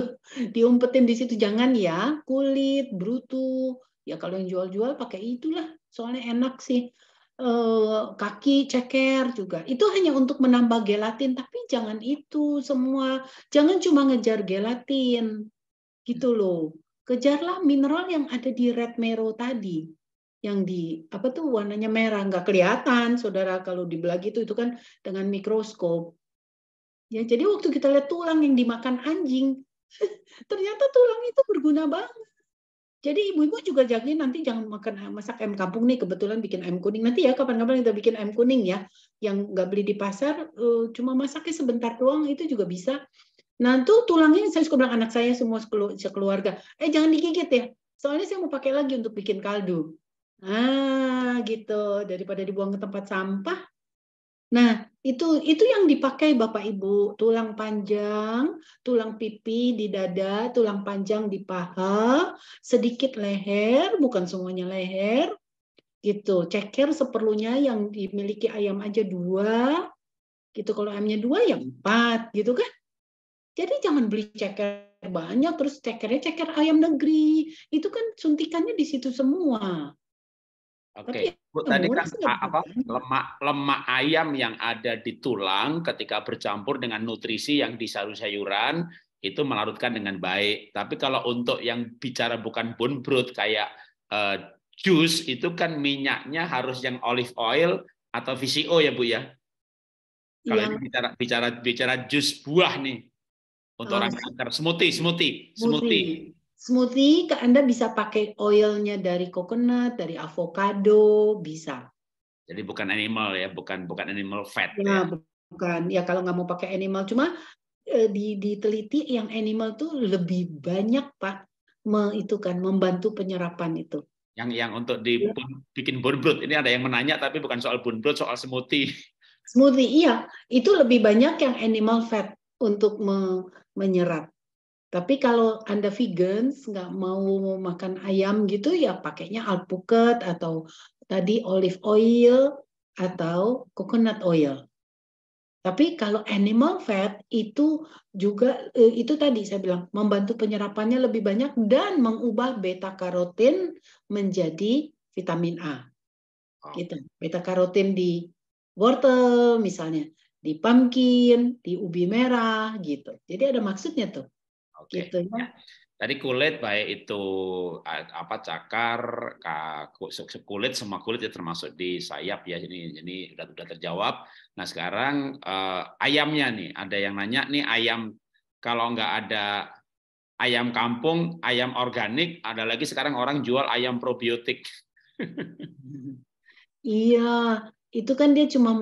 diumpetin di situ. Jangan ya kulit, brutu. Ya kalau yang jual-jual pakai itulah, soalnya enak sih. Eh, kaki ceker juga. Itu hanya untuk menambah gelatin, tapi jangan itu semua. Jangan cuma ngejar gelatin. Gitu loh kejarlah mineral yang ada di red marrow tadi yang di apa tuh warnanya merah nggak kelihatan saudara kalau dibelah gitu itu kan dengan mikroskop ya jadi waktu kita lihat tulang yang dimakan anjing ternyata tulang itu berguna banget jadi ibu-ibu juga jagain nanti jangan makan masak ayam kampung nih kebetulan bikin ayam kuning nanti ya kapan-kapan kita bikin ayam kuning ya yang nggak beli di pasar eh, cuma masaknya sebentar doang itu juga bisa Nah tuh tulangnya saya suka bilang anak saya semua sekeluarga, eh jangan digigit ya, soalnya saya mau pakai lagi untuk bikin kaldu. Ah gitu daripada dibuang ke tempat sampah. Nah itu itu yang dipakai bapak ibu tulang panjang, tulang pipi di dada, tulang panjang di paha, sedikit leher, bukan semuanya leher, gitu. Ceker seperlunya yang dimiliki ayam aja dua, gitu. Kalau ayamnya dua ya empat, gitu kan? Jadi jangan beli ceker banyak terus cekernya ceker ayam negeri. Itu kan suntikannya di situ semua. Oke, okay. Bu, tadi kan apa lemak lemak ayam yang ada di tulang ketika bercampur dengan nutrisi yang di sayur-sayuran itu melarutkan dengan baik. Tapi kalau untuk yang bicara bukan bone broth kayak uh, jus itu kan minyaknya harus yang olive oil atau VCO ya Bu ya. Kalau ya. bicara bicara bicara jus buah nih. Untuk orang kanker, ah. smoothie, smoothie, smoothie. Smoothie, ke Anda bisa pakai oilnya dari coconut, dari avocado, bisa. Jadi bukan animal ya, bukan bukan animal fat. Ya, ya. bukan. Ya kalau nggak mau pakai animal, cuma eh, di, diteliti yang animal tuh lebih banyak pak me, itu kan membantu penyerapan itu. Yang yang untuk di ya. bikin bone broth ini ada yang menanya tapi bukan soal bone broth, soal smoothie. Smoothie iya, itu lebih banyak yang animal fat untuk me menyerap. Tapi kalau Anda vegan, nggak mau makan ayam gitu, ya pakainya alpukat atau tadi olive oil atau coconut oil. Tapi kalau animal fat itu juga eh, itu tadi saya bilang membantu penyerapannya lebih banyak dan mengubah beta karotin menjadi vitamin A. Gitu. Beta karotin di wortel misalnya di pumpkin, di ubi merah gitu. Jadi ada maksudnya tuh. Oke. Okay. Gitu ya. ya. Tadi kulit baik itu apa cakar, kulit semua kulit ya termasuk di sayap ya. Jadi ini sudah sudah terjawab. Nah sekarang eh, ayamnya nih ada yang nanya nih ayam kalau nggak ada ayam kampung, ayam organik, ada lagi sekarang orang jual ayam probiotik. iya, itu kan dia cuma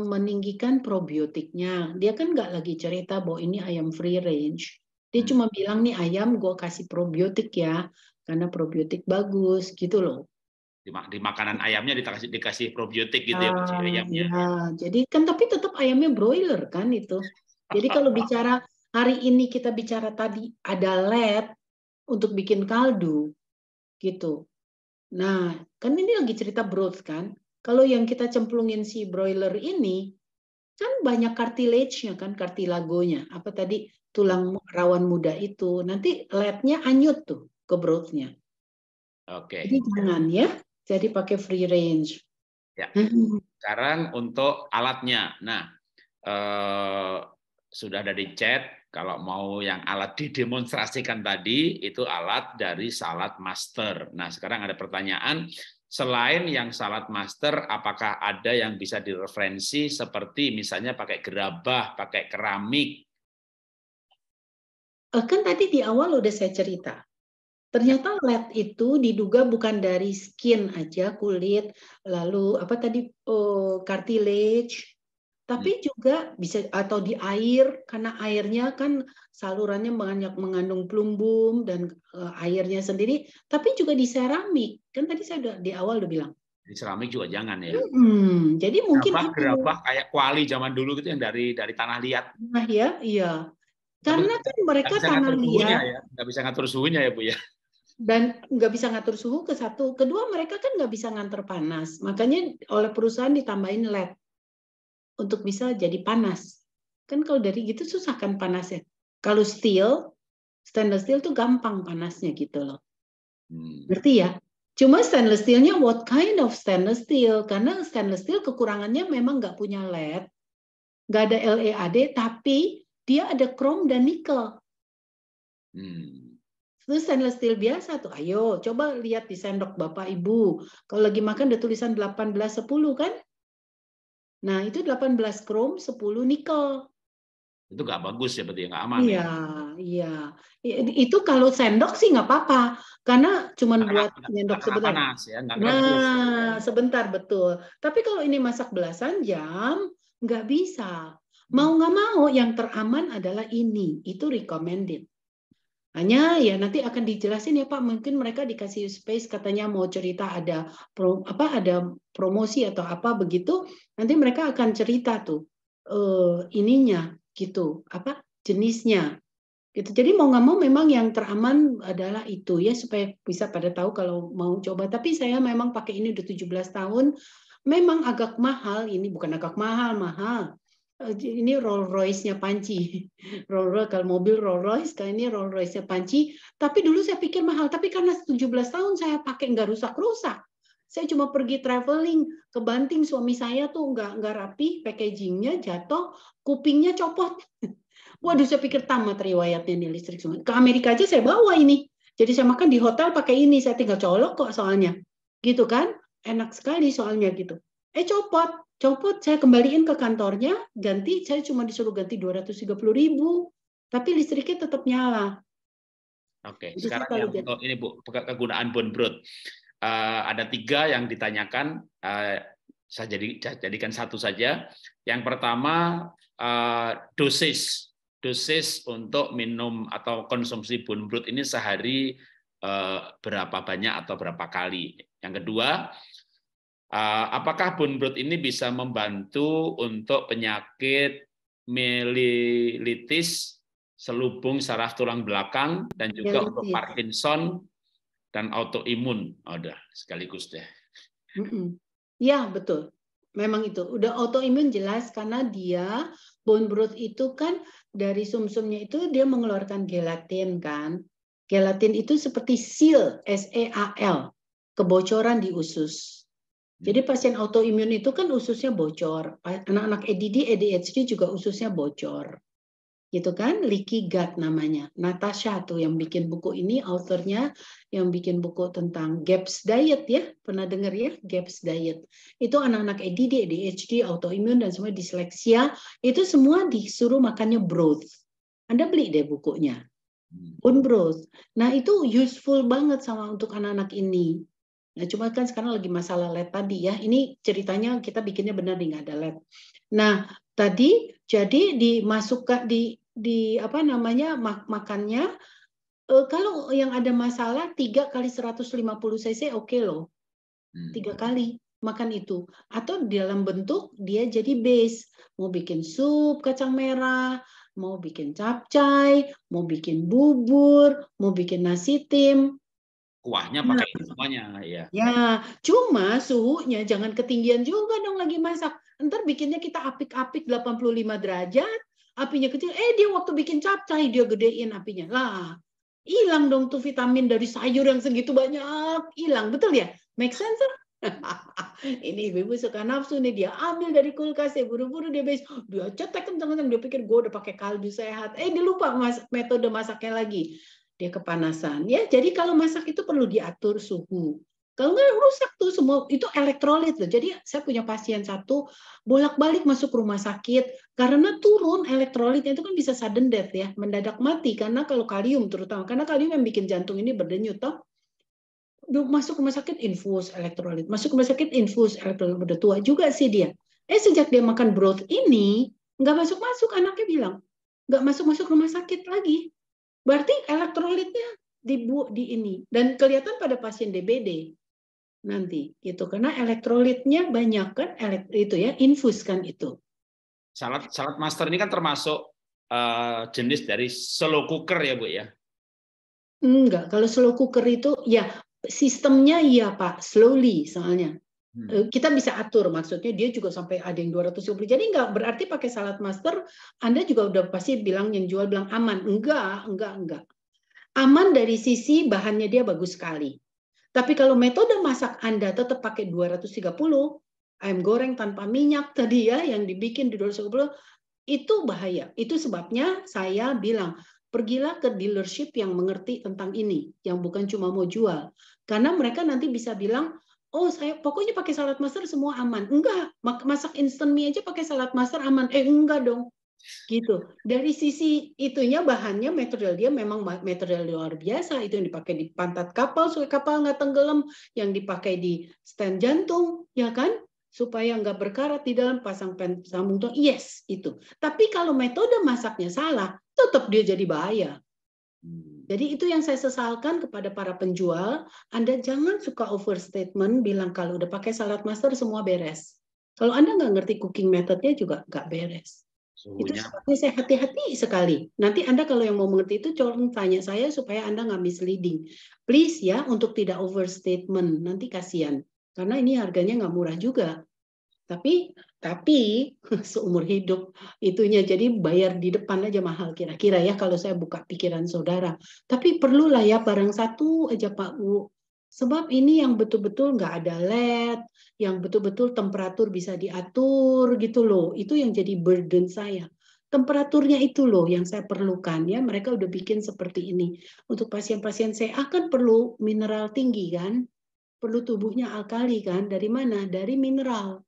meninggikan probiotiknya. Dia kan nggak lagi cerita bahwa ini ayam free range. Dia hmm. cuma bilang nih ayam gue kasih probiotik ya, karena probiotik bagus gitu loh. Di, mak di makanan ayamnya dikasih dikasih probiotik gitu ya, ah, ayamnya. Ya, jadi kan tapi tetap ayamnya broiler kan itu. Jadi kalau bicara hari ini kita bicara tadi ada lab untuk bikin kaldu gitu. Nah, kan ini lagi cerita broth kan. Kalau yang kita cemplungin si broiler ini, kan banyak cartilage-nya kan, kartilagonya. Apa tadi tulang rawan muda itu. Nanti lab-nya anyut tuh ke broth nya Oke. Okay. Jadi jangan ya. Jadi pakai free range. Ya. Mm-hmm. Sekarang untuk alatnya. Nah, eh, sudah ada di chat. Kalau mau yang alat didemonstrasikan tadi, itu alat dari Salad Master. Nah, sekarang ada pertanyaan, Selain yang salat master, apakah ada yang bisa direferensi seperti misalnya pakai gerabah, pakai keramik? Eh, kan tadi di awal udah saya cerita. Ternyata ya. lead itu diduga bukan dari skin aja, kulit, lalu apa tadi oh, cartilage, tapi hmm. juga bisa atau di air karena airnya kan salurannya banyak mengandung plumbum dan eh, airnya sendiri, tapi juga di seramik Kan tadi saya udah di awal udah bilang. Di keramik juga jangan ya. Hmm, jadi mungkin gerabah, gerabah kayak kuali zaman dulu gitu yang dari dari tanah liat. Nah ya, iya. Karena Tapi, kan mereka tanah liat. Ya, bisa ngatur suhunya ya bu ya dan nggak bisa ngatur suhu ke satu kedua mereka kan nggak bisa nganter panas makanya oleh perusahaan ditambahin led untuk bisa jadi panas kan kalau dari gitu susah kan panasnya kalau steel stainless steel tuh gampang panasnya gitu loh hmm. ngerti ya Cuma stainless steelnya what kind of stainless steel? Karena stainless steel kekurangannya memang nggak punya lead, nggak ada LEAD, tapi dia ada krom dan nikel. Hmm. Terus stainless steel biasa tuh. Ayo, coba lihat di sendok Bapak Ibu. Kalau lagi makan ada tulisan 1810 kan? Nah, itu 18 krom, 10 nikel itu nggak bagus ya berarti ya, nggak aman iya ya. iya itu kalau sendok sih nggak apa-apa karena cuma buat sendok sebentar panas, ya, nah panas. Ya. sebentar betul tapi kalau ini masak belasan jam nggak bisa hmm. mau nggak mau yang teraman adalah ini itu recommended hanya ya nanti akan dijelasin ya Pak mungkin mereka dikasih space katanya mau cerita ada pro, apa ada promosi atau apa begitu nanti mereka akan cerita tuh uh, ininya gitu apa jenisnya gitu jadi mau nggak mau memang yang teraman adalah itu ya supaya bisa pada tahu kalau mau coba tapi saya memang pakai ini udah 17 tahun memang agak mahal ini bukan agak mahal mahal eh, ini Rolls Royce-nya Panci. Rolls Royce kalau mobil Rolls Royce, kalau ini Rolls Royce-nya Panci. Tapi dulu saya pikir mahal, tapi karena 17 tahun saya pakai nggak rusak-rusak. Saya cuma pergi traveling, ke Banting, suami saya tuh nggak nggak rapi, packagingnya jatuh, kupingnya copot. Waduh, saya pikir tamat riwayatnya nih listrik semua. Ke Amerika aja saya bawa ini. Jadi saya makan di hotel pakai ini, saya tinggal colok kok soalnya. Gitu kan? Enak sekali soalnya gitu. Eh copot, copot saya kembaliin ke kantornya, ganti saya cuma disuruh ganti dua puluh ribu. Tapi listriknya tetap nyala. Oke, okay. sekarang yang, ini Bu, kegunaan bone broth. Eh, ada tiga yang ditanyakan. Eh, saya jadikan satu saja. Yang pertama eh, dosis dosis untuk minum atau konsumsi bone broth ini sehari berapa banyak atau berapa kali. Yang kedua apakah bone broth ini bisa membantu untuk penyakit melilitis selubung saraf tulang belakang dan juga untuk Parkinson dan autoimun ada oh, sekaligus deh. Iya betul, memang itu. Udah autoimun jelas karena dia bone broth itu kan dari sumsumnya itu dia mengeluarkan gelatin kan. Gelatin itu seperti seal S E A L kebocoran di usus. Hmm. Jadi pasien autoimun itu kan ususnya bocor. Anak-anak EDD, ADHD juga ususnya bocor gitu kan Leaky Gut namanya Natasha tuh yang bikin buku ini authornya yang bikin buku tentang GAPS diet ya pernah dengar ya GAPS diet itu anak-anak ADD, ADHD, autoimun dan semua disleksia itu semua disuruh makannya broth Anda beli deh bukunya bone hmm. broth nah itu useful banget sama untuk anak-anak ini Nah, cuma kan sekarang lagi masalah led tadi ya. Ini ceritanya kita bikinnya benar nih nggak ada led. Nah, tadi jadi dimasukkan di di apa namanya mak makannya e, kalau yang ada masalah 3 kali 150 cc oke okay loh. Hmm. Tiga kali makan itu atau dalam bentuk dia jadi base mau bikin sup kacang merah mau bikin capcay mau bikin bubur mau bikin nasi tim kuahnya nah, pakai nah, semuanya ya. Ya, cuma suhunya jangan ketinggian juga dong lagi masak. Ntar bikinnya kita apik-apik 85 derajat, apinya kecil. Eh dia waktu bikin capcay dia gedein apinya. Lah, hilang dong tuh vitamin dari sayur yang segitu banyak. Hilang, betul ya? Make sense? ini ibu-ibu suka nafsu nih dia ambil dari kulkas ya buru-buru dia bis. dia cetek kencang-kencang dia pikir gue udah pakai kaldu sehat eh dia lupa mas metode masaknya lagi dia kepanasan ya jadi kalau masak itu perlu diatur suhu kalau nggak rusak tuh semua itu elektrolit loh. Jadi saya punya pasien satu bolak-balik masuk rumah sakit karena turun elektrolitnya itu kan bisa sudden death ya, mendadak mati karena kalau kalium terutama karena kalium yang bikin jantung ini berdenyut toh. Masuk rumah sakit infus elektrolit, masuk rumah sakit infus elektrolit udah tua juga sih dia. Eh sejak dia makan broth ini nggak masuk-masuk anaknya bilang nggak masuk-masuk rumah sakit lagi Berarti elektrolitnya di, di ini dan kelihatan pada pasien DBD nanti gitu karena elektrolitnya banyak kan itu ya infus kan itu. Salat salat master ini kan termasuk uh, jenis dari slow cooker ya Bu ya. Enggak, kalau slow cooker itu ya sistemnya iya Pak, slowly soalnya. Hmm. Eh, kita bisa atur maksudnya dia juga sampai ada yang 250 jadi nggak berarti pakai salad master Anda juga udah pasti bilang yang jual bilang aman enggak enggak enggak aman dari sisi bahannya dia bagus sekali tapi kalau metode masak Anda tetap pakai 230 ayam goreng tanpa minyak tadi ya yang dibikin di 230 itu bahaya itu sebabnya saya bilang pergilah ke dealership yang mengerti tentang ini yang bukan cuma mau jual karena mereka nanti bisa bilang oh saya pokoknya pakai salad master semua aman. Enggak, masak instant mie aja pakai salad master aman. Eh enggak dong. Gitu. Dari sisi itunya bahannya material dia memang material luar biasa. Itu yang dipakai di pantat kapal supaya kapal nggak tenggelam, yang dipakai di stand jantung, ya kan? supaya nggak berkarat di dalam pasang pen sambung tuh yes itu tapi kalau metode masaknya salah tetap dia jadi bahaya hmm. Jadi itu yang saya sesalkan kepada para penjual, Anda jangan suka overstatement bilang kalau udah pakai salad master semua beres. Kalau Anda nggak ngerti cooking methodnya juga nggak beres. Itu sebabnya saya hati-hati sekali. Nanti Anda kalau yang mau mengerti itu coba tanya saya supaya Anda nggak misleading. Please ya untuk tidak overstatement, nanti kasihan. Karena ini harganya nggak murah juga. Tapi tapi seumur hidup itunya jadi bayar di depan aja mahal kira-kira ya kalau saya buka pikiran saudara. Tapi perlulah ya barang satu aja Pak U. Sebab ini yang betul-betul nggak ada LED, yang betul-betul temperatur bisa diatur gitu loh. Itu yang jadi burden saya temperaturnya itu loh yang saya perlukan ya mereka udah bikin seperti ini untuk pasien-pasien saya akan ah, perlu mineral tinggi kan perlu tubuhnya alkali kan dari mana dari mineral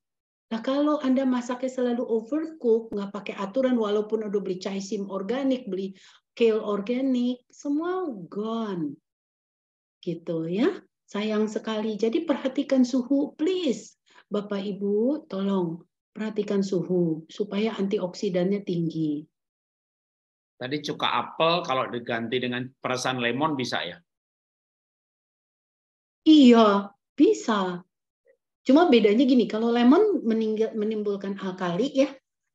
Nah kalau Anda masaknya selalu overcook, nggak pakai aturan walaupun udah beli caisim organik, beli kale organik, semua gone. Gitu ya. Sayang sekali. Jadi perhatikan suhu please. Bapak Ibu tolong perhatikan suhu supaya antioksidannya tinggi. Tadi cuka apel kalau diganti dengan perasan lemon bisa ya? Iya, bisa. Cuma bedanya gini, kalau lemon menimbulkan alkali ya,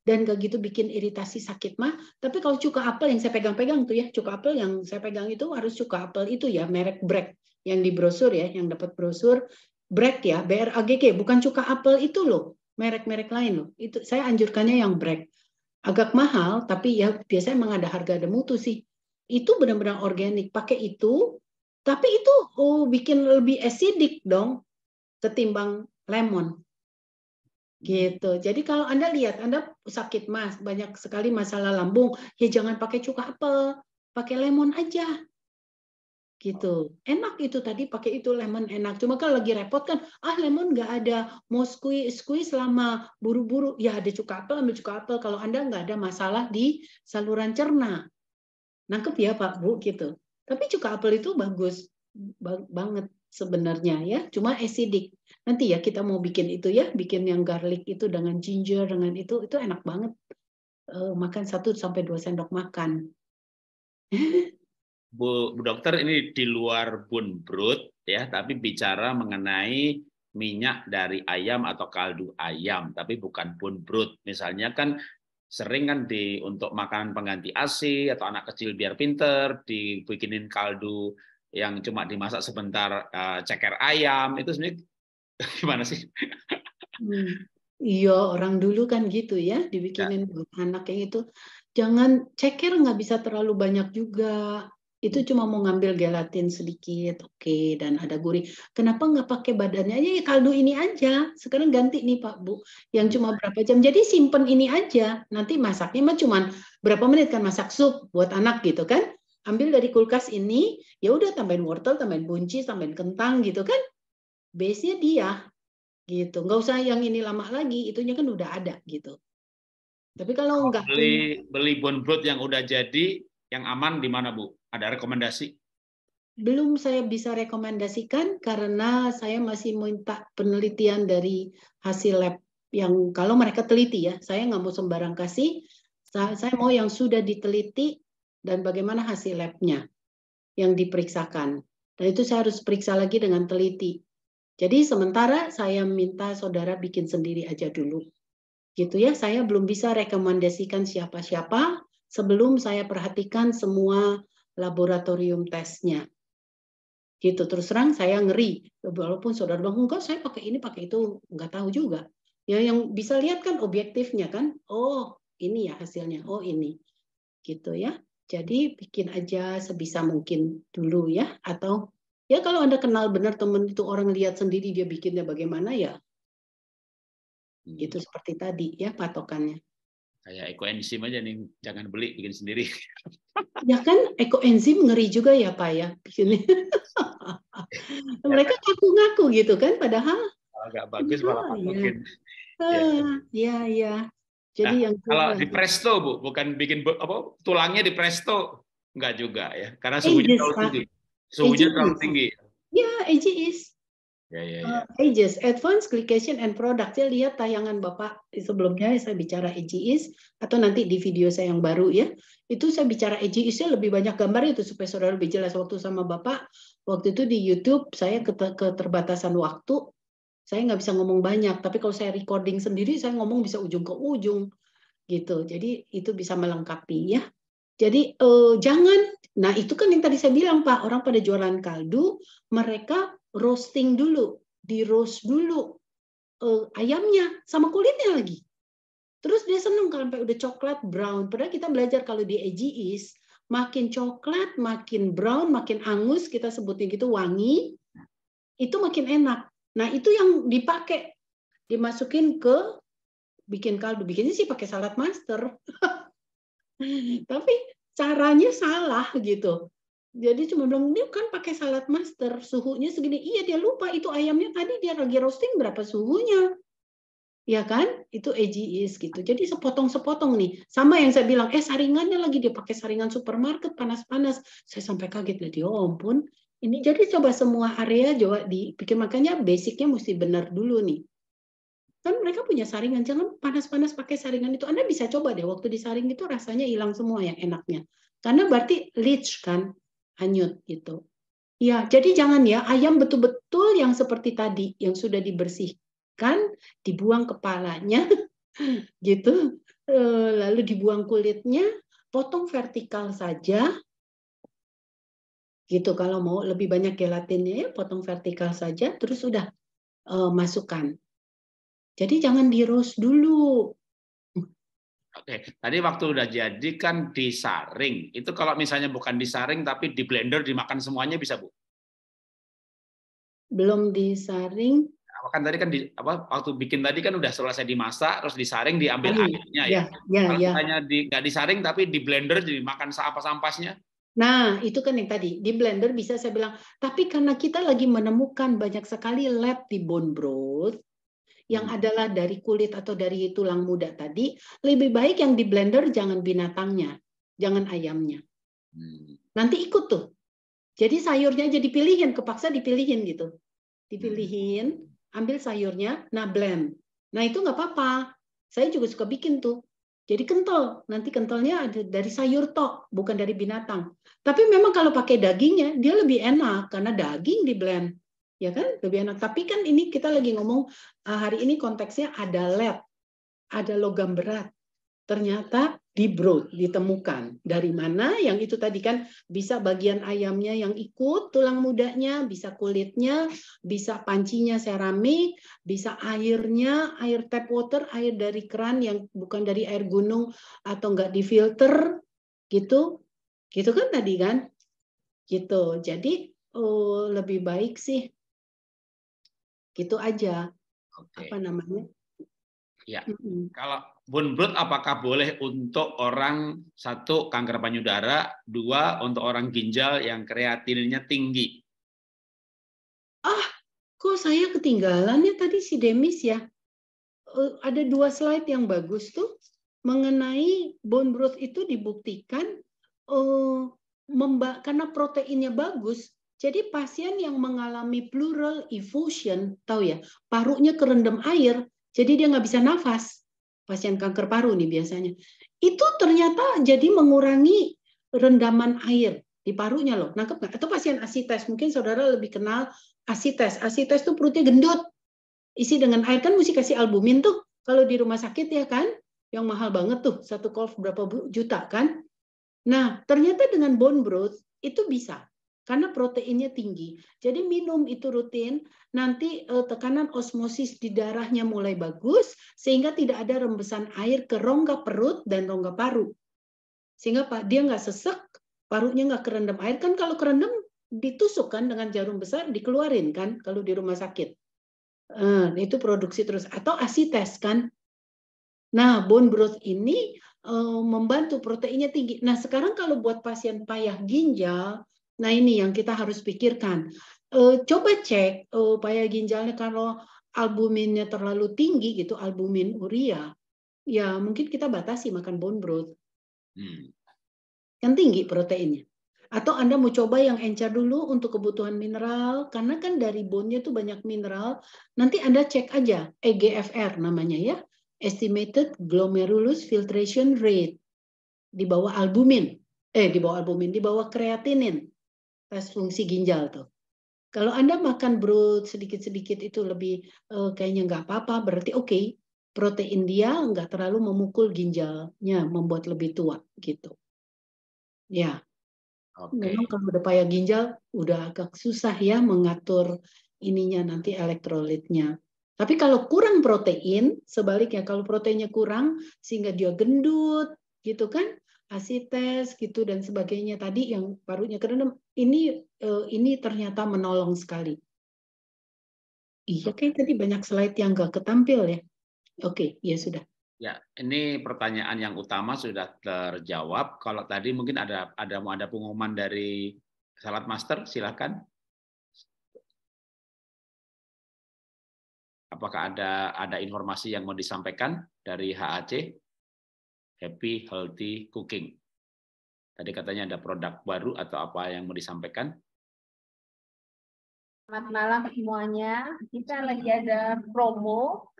dan kayak gitu bikin iritasi sakit mah. Tapi kalau cuka apel yang saya pegang-pegang tuh ya, cuka apel yang saya pegang itu harus cuka apel itu ya, merek Brek yang di brosur ya, yang dapat brosur Brek ya, BRAGG, bukan cuka apel itu loh, merek-merek lain loh. Itu saya anjurkannya yang Brek. Agak mahal, tapi ya biasanya emang ada harga ada mutu sih. Itu benar-benar organik, pakai itu, tapi itu oh, bikin lebih asidik dong ketimbang lemon. Hmm. Gitu. Jadi kalau Anda lihat Anda sakit mas, banyak sekali masalah lambung, ya jangan pakai cuka apel, pakai lemon aja. Gitu. Oh. Enak itu tadi pakai itu lemon enak. Cuma kalau lagi repot kan, ah lemon nggak ada, mau squeeze, squeeze selama buru-buru, ya ada cuka apel, ambil cuka apel. Kalau Anda nggak ada masalah di saluran cerna. Nangkep ya Pak Bu gitu. Tapi cuka apel itu bagus banget sebenarnya ya, cuma asidik. Nanti ya kita mau bikin itu ya, bikin yang garlic itu dengan ginger dengan itu itu enak banget. Uh, makan satu sampai dua sendok makan. Bu, Bu dokter ini di luar bun brut ya, tapi bicara mengenai minyak dari ayam atau kaldu ayam, tapi bukan bun brut. Misalnya kan sering kan di untuk makanan pengganti ASI atau anak kecil biar pinter dibikinin kaldu yang cuma dimasak sebentar uh, ceker ayam itu sebenarnya gimana sih? Hmm. Iya hmm. orang dulu kan gitu ya dibikinin ya. buat ya. anak yang itu jangan ceker nggak bisa terlalu banyak juga itu cuma mau ngambil gelatin sedikit, oke, okay, dan ada gurih. Kenapa nggak pakai badannya ya, ya, kaldu ini aja. Sekarang ganti nih Pak Bu, yang hmm. cuma berapa jam. Jadi simpen ini aja. Nanti masaknya mah cuma berapa menit kan masak sup buat anak gitu kan? Ambil dari kulkas ini, ya udah tambahin wortel, tambahin buncis, tambahin kentang gitu kan? base-nya dia gitu nggak usah yang ini lama lagi itunya kan udah ada gitu tapi kalau oh, nggak beli punya, beli bone broth yang udah jadi yang aman di mana bu ada rekomendasi belum saya bisa rekomendasikan karena saya masih minta penelitian dari hasil lab yang kalau mereka teliti ya saya nggak mau sembarang kasih saya mau yang sudah diteliti dan bagaimana hasil labnya yang diperiksakan dan itu saya harus periksa lagi dengan teliti jadi sementara saya minta saudara bikin sendiri aja dulu. Gitu ya, saya belum bisa rekomendasikan siapa-siapa sebelum saya perhatikan semua laboratorium tesnya. Gitu terus terang saya ngeri. Walaupun saudara bilang enggak saya pakai ini pakai itu enggak tahu juga. Ya yang bisa lihat kan objektifnya kan. Oh, ini ya hasilnya. Oh, ini. Gitu ya. Jadi bikin aja sebisa mungkin dulu ya atau Ya kalau Anda kenal benar teman itu orang lihat sendiri dia bikinnya bagaimana ya. Hmm. Gitu seperti tadi ya patokannya. Kayak ekoenzim aja nih, jangan beli bikin sendiri. ya kan ekoenzim ngeri juga ya Pak ya bikinnya. Mereka ngaku-ngaku gitu kan padahal agak bagus malah ya. mungkin. Uh, ah, ya, ya. Iya, iya. Jadi nah, yang kalau di presto bu, bukan bikin apa tulangnya di presto, enggak juga ya, karena eh, suhunya iya terlalu tinggi. Suhunya terlalu tinggi. Ya, AG is. Ya, ya, ya. Uh, ages, advance glycation and product. Saya lihat tayangan Bapak sebelumnya saya bicara AGEs atau nanti di video saya yang baru ya. Itu saya bicara AGEs lebih banyak gambar itu supaya saudara lebih jelas waktu sama Bapak. Waktu itu di YouTube saya keterbatasan waktu. Saya nggak bisa ngomong banyak, tapi kalau saya recording sendiri saya ngomong bisa ujung ke ujung gitu. Jadi itu bisa melengkapi ya. Jadi eh, jangan, nah itu kan yang tadi saya bilang Pak, orang pada jualan kaldu, mereka roasting dulu, di roast dulu eh, ayamnya sama kulitnya lagi. Terus dia seneng kalau sampai udah coklat brown. Padahal kita belajar kalau di egis makin coklat, makin brown, makin angus, kita sebutnya gitu wangi, itu makin enak. Nah itu yang dipakai, dimasukin ke bikin kaldu. Bikinnya sih pakai salad master. Tapi caranya salah gitu. Jadi cuma bilang, ini kan pakai salad master, suhunya segini. Iya dia lupa, itu ayamnya tadi dia lagi roasting berapa suhunya. Ya kan? Itu AGIS gitu. Jadi sepotong-sepotong nih. Sama yang saya bilang, eh saringannya lagi dia pakai saringan supermarket panas-panas. Saya sampai kaget, lah dia oh, ampun. Ini jadi coba semua area coba dipikir makanya basicnya mesti benar dulu nih kan mereka punya saringan jangan panas-panas pakai saringan itu anda bisa coba deh waktu disaring itu rasanya hilang semua yang enaknya karena berarti leach kan hanyut gitu ya jadi jangan ya ayam betul-betul yang seperti tadi yang sudah dibersihkan dibuang kepalanya gitu eh, lalu dibuang kulitnya potong vertikal saja gitu kalau mau lebih banyak gelatinnya ya potong vertikal saja terus sudah eh, masukkan jadi jangan di roast dulu. Oke, tadi waktu udah jadi kan disaring. Itu kalau misalnya bukan disaring tapi di blender dimakan semuanya bisa, Bu? Belum disaring. Nah, kan tadi kan di, apa waktu bikin tadi kan udah selesai dimasak, terus disaring diambil Amin. Iya, airnya ya. ya, ya kalau ya. di, nggak disaring tapi di blender dimakan apa sampahnya Nah, itu kan yang tadi di blender bisa saya bilang, tapi karena kita lagi menemukan banyak sekali lab di bone broth yang adalah dari kulit atau dari tulang muda tadi, lebih baik yang di blender jangan binatangnya, jangan ayamnya. Hmm. Nanti ikut tuh. Jadi sayurnya jadi pilihin, kepaksa dipilihin gitu. Dipilihin, hmm. ambil sayurnya, nah blend. Nah itu nggak apa-apa. Saya juga suka bikin tuh. Jadi kental, nanti kentalnya ada dari sayur tok, bukan dari binatang. Tapi memang kalau pakai dagingnya, dia lebih enak karena daging di blend ya kan lebih enak tapi kan ini kita lagi ngomong eh, hari ini konteksnya ada led ada logam berat ternyata di brood ditemukan dari mana yang itu tadi kan bisa bagian ayamnya yang ikut tulang mudanya bisa kulitnya bisa pancinya seramik bisa airnya air tap water air dari keran yang bukan dari air gunung atau enggak filter gitu gitu kan tadi kan gitu jadi oh, lebih baik sih Gitu aja. Okay. Apa namanya? Ya. Mm-hmm. Kalau Bone apakah boleh untuk orang satu kanker payudara, dua untuk orang ginjal yang kreatinnya tinggi? Ah, kok saya ketinggalannya tadi si Demis ya? Eh, ada dua slide yang bagus tuh mengenai bone broth itu dibuktikan uh, memba karena proteinnya bagus jadi pasien yang mengalami pleural effusion, tahu ya, parunya kerendam air, jadi dia nggak bisa nafas. Pasien kanker paru nih biasanya. Itu ternyata jadi mengurangi rendaman air di parunya loh. Nangkep nggak? Atau pasien asites, mungkin saudara lebih kenal asites. Asites tuh perutnya gendut. Isi dengan air kan mesti kasih albumin tuh. Kalau di rumah sakit ya kan, yang mahal banget tuh, satu kolf berapa juta kan. Nah, ternyata dengan bone broth itu bisa karena proteinnya tinggi. Jadi minum itu rutin, nanti eh, tekanan osmosis di darahnya mulai bagus sehingga tidak ada rembesan air ke rongga perut dan rongga paru. Sehingga Pak dia nggak sesek, parunya nggak kerendam air kan kalau kerendam kan dengan jarum besar dikeluarin kan kalau di rumah sakit. Nah, itu produksi terus atau asites kan. Nah, bone broth ini eh, membantu proteinnya tinggi. Nah, sekarang kalau buat pasien payah ginjal, Nah ini yang kita harus pikirkan. E, coba cek e, eh, upaya ginjalnya kalau albuminnya terlalu tinggi gitu, albumin urea, ya mungkin kita batasi makan bone broth. Hmm. Yang tinggi proteinnya. Atau Anda mau coba yang encer dulu untuk kebutuhan mineral, karena kan dari bone nya itu banyak mineral. Nanti Anda cek aja EGFR namanya ya, Estimated Glomerulus Filtration Rate di bawah albumin, eh di bawah albumin, di bawah kreatinin tes fungsi ginjal tuh. Kalau Anda makan brot sedikit-sedikit itu lebih uh, kayaknya nggak apa-apa, berarti oke. Okay, protein dia nggak terlalu memukul ginjalnya, membuat lebih tua gitu. Ya. Okay. Memang kalau udah payah ginjal, udah agak susah ya mengatur ininya nanti elektrolitnya. Tapi kalau kurang protein, sebaliknya kalau proteinnya kurang sehingga dia gendut gitu kan, tes gitu dan sebagainya tadi yang parunya karena ini eh, ini ternyata menolong sekali. Iya, okay. Kan tadi banyak slide yang gak ketampil ya. Oke, okay, ya sudah. Ya, ini pertanyaan yang utama sudah terjawab. Kalau tadi mungkin ada ada mau ada pengumuman dari Salat Master, silakan. Apakah ada ada informasi yang mau disampaikan dari HAC? happy healthy cooking. Tadi katanya ada produk baru atau apa yang mau disampaikan? Selamat malam semuanya. Kita lagi ada promo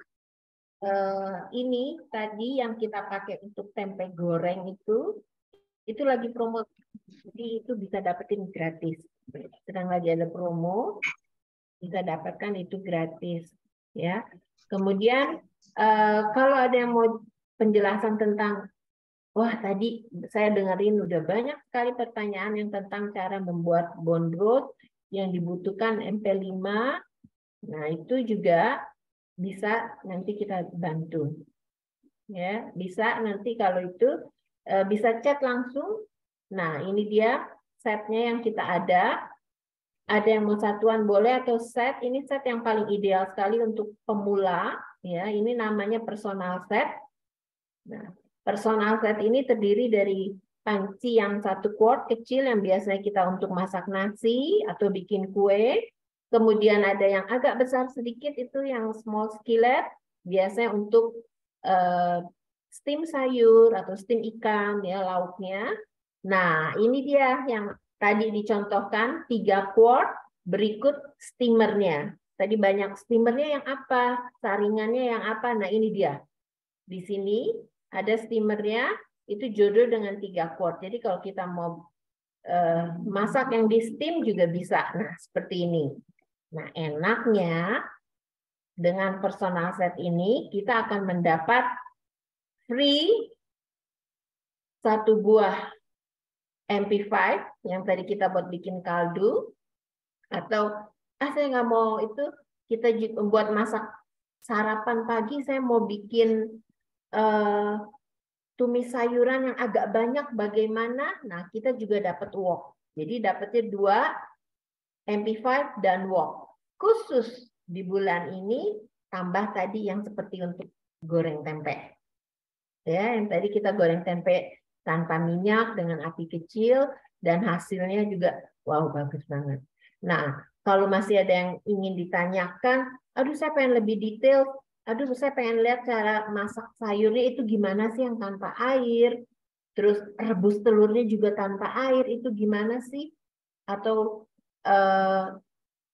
eh, ini tadi yang kita pakai untuk tempe goreng itu itu lagi promo jadi itu bisa dapetin gratis sedang lagi ada promo bisa dapatkan itu gratis ya kemudian eh, kalau ada yang mau penjelasan tentang wah tadi saya dengerin udah banyak sekali pertanyaan yang tentang cara membuat bond road yang dibutuhkan MP5. Nah, itu juga bisa nanti kita bantu. Ya, bisa nanti kalau itu e, bisa chat langsung. Nah, ini dia setnya yang kita ada. Ada yang mau satuan boleh atau set. Ini set yang paling ideal sekali untuk pemula. Ya, ini namanya personal set Nah, personal set ini terdiri dari panci yang satu quart kecil yang biasanya kita untuk masak nasi atau bikin kue. Kemudian ada yang agak besar sedikit itu yang small skillet biasanya untuk uh, steam sayur atau steam ikan ya lauknya. Nah, ini dia yang tadi dicontohkan tiga quart berikut steamernya. Tadi banyak steamernya yang apa, saringannya yang apa. Nah, ini dia. Di sini ada steamernya, itu jodoh dengan tiga quart. Jadi kalau kita mau uh, masak yang di steam juga bisa. Nah, seperti ini. Nah, enaknya dengan personal set ini kita akan mendapat free satu buah MP5 yang tadi kita buat bikin kaldu atau ah saya nggak mau itu kita buat masak sarapan pagi saya mau bikin Eh, tumis sayuran yang agak banyak bagaimana? Nah, kita juga dapat wok. Jadi dapatnya dua MP5 dan wok. Khusus di bulan ini tambah tadi yang seperti untuk goreng tempe. Ya, yang tadi kita goreng tempe tanpa minyak dengan api kecil dan hasilnya juga wow bagus banget. Nah, kalau masih ada yang ingin ditanyakan, aduh saya pengen lebih detail, aduh saya pengen lihat cara masak sayurnya itu gimana sih yang tanpa air, terus rebus telurnya juga tanpa air itu gimana sih, atau uh,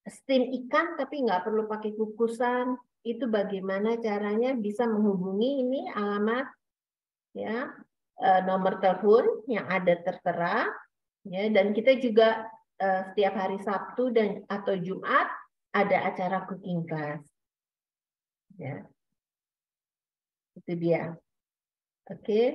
steam ikan tapi nggak perlu pakai kukusan, itu bagaimana caranya bisa menghubungi ini alamat ya uh, nomor telepon yang ada tertera ya dan kita juga uh, setiap hari Sabtu dan atau Jumat ada acara cooking class Ya. Itu dia. Oke. Okay.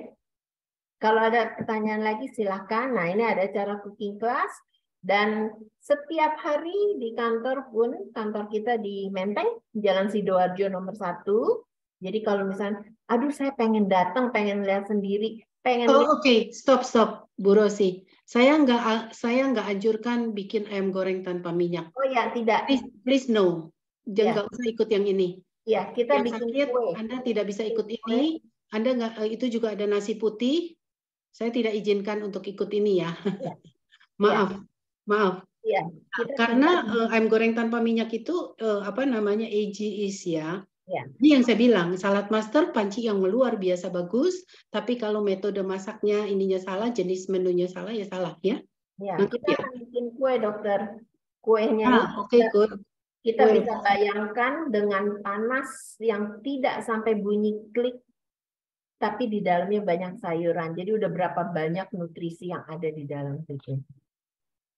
Kalau ada pertanyaan lagi silahkan. Nah ini ada cara cooking class dan setiap hari di kantor pun kantor kita di Menteng Jalan Sidoarjo nomor satu. Jadi kalau misalnya, aduh saya pengen datang, pengen lihat sendiri, pengen. Oh oke, okay. stop stop, Bu Rosi. Saya nggak saya nggak anjurkan bikin ayam goreng tanpa minyak. Oh ya tidak. Please, please no, jangan ya. usah ikut yang ini. Iya, kita yang bikin sakit, kue. Anda tidak bisa ikut kue. ini. Anda nggak eh, itu juga ada nasi putih. Saya tidak izinkan untuk ikut ini ya. ya. maaf, ya. maaf. Ya, Karena kita... Uh, eh, ayam goreng tanpa minyak itu uh, apa namanya AGIS ya. Ya. Ini yang saya bilang, salad master panci yang luar biasa bagus, tapi kalau metode masaknya ininya salah, jenis menunya salah ya salah ya. Iya. kita ya. akan bikin kue dokter. Kuenya. Ah, oke, okay, good. Kita Wih. Iya. bisa bayangkan dengan panas yang tidak sampai bunyi klik, tapi di dalamnya banyak sayuran. Jadi udah berapa banyak nutrisi yang ada di dalam itu?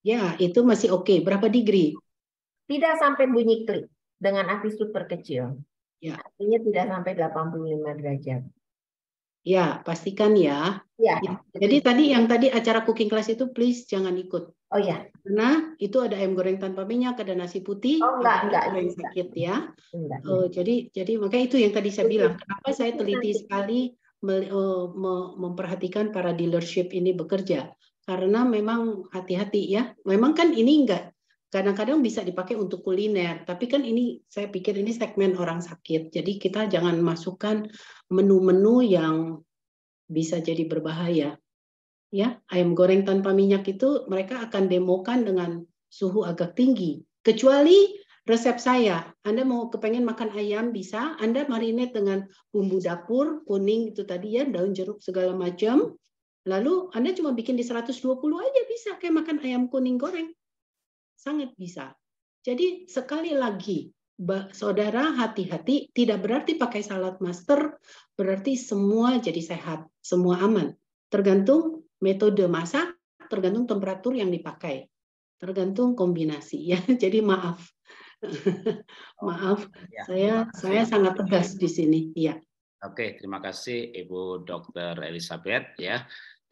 Ya, itu masih oke. Okay. Berapa degree? Tidak sampai bunyi klik dengan api super kecil. Ya. Artinya tidak sampai 85 derajat. Ya, pastikan ya. ya. Jadi tadi yang tadi acara cooking class itu please jangan ikut. Oh ya, Karena itu ada ayam goreng tanpa minyak, ada nasi putih, oh, enggak, ada enggak, enggak, sakit ya. Enggak, enggak. Oh, jadi jadi makanya itu yang tadi saya bilang, kenapa saya teliti sekali oh, memperhatikan para dealership ini bekerja karena memang hati-hati ya. Memang kan ini enggak kadang-kadang bisa dipakai untuk kuliner, tapi kan ini saya pikir ini segmen orang sakit. Jadi kita jangan masukkan menu-menu yang bisa jadi berbahaya ya ayam goreng tanpa minyak itu mereka akan demokan dengan suhu agak tinggi kecuali resep saya Anda mau kepengen makan ayam bisa Anda marinate dengan bumbu dapur kuning itu tadi ya daun jeruk segala macam lalu Anda cuma bikin di 120 aja bisa kayak makan ayam kuning goreng sangat bisa jadi sekali lagi saudara hati-hati tidak berarti pakai salad master berarti semua jadi sehat semua aman tergantung metode masak tergantung temperatur yang dipakai, tergantung kombinasi ya. Jadi maaf, oh, maaf, ya. saya saya sangat tegas di sini. ya. Oke, terima kasih Ibu dokter Elizabeth ya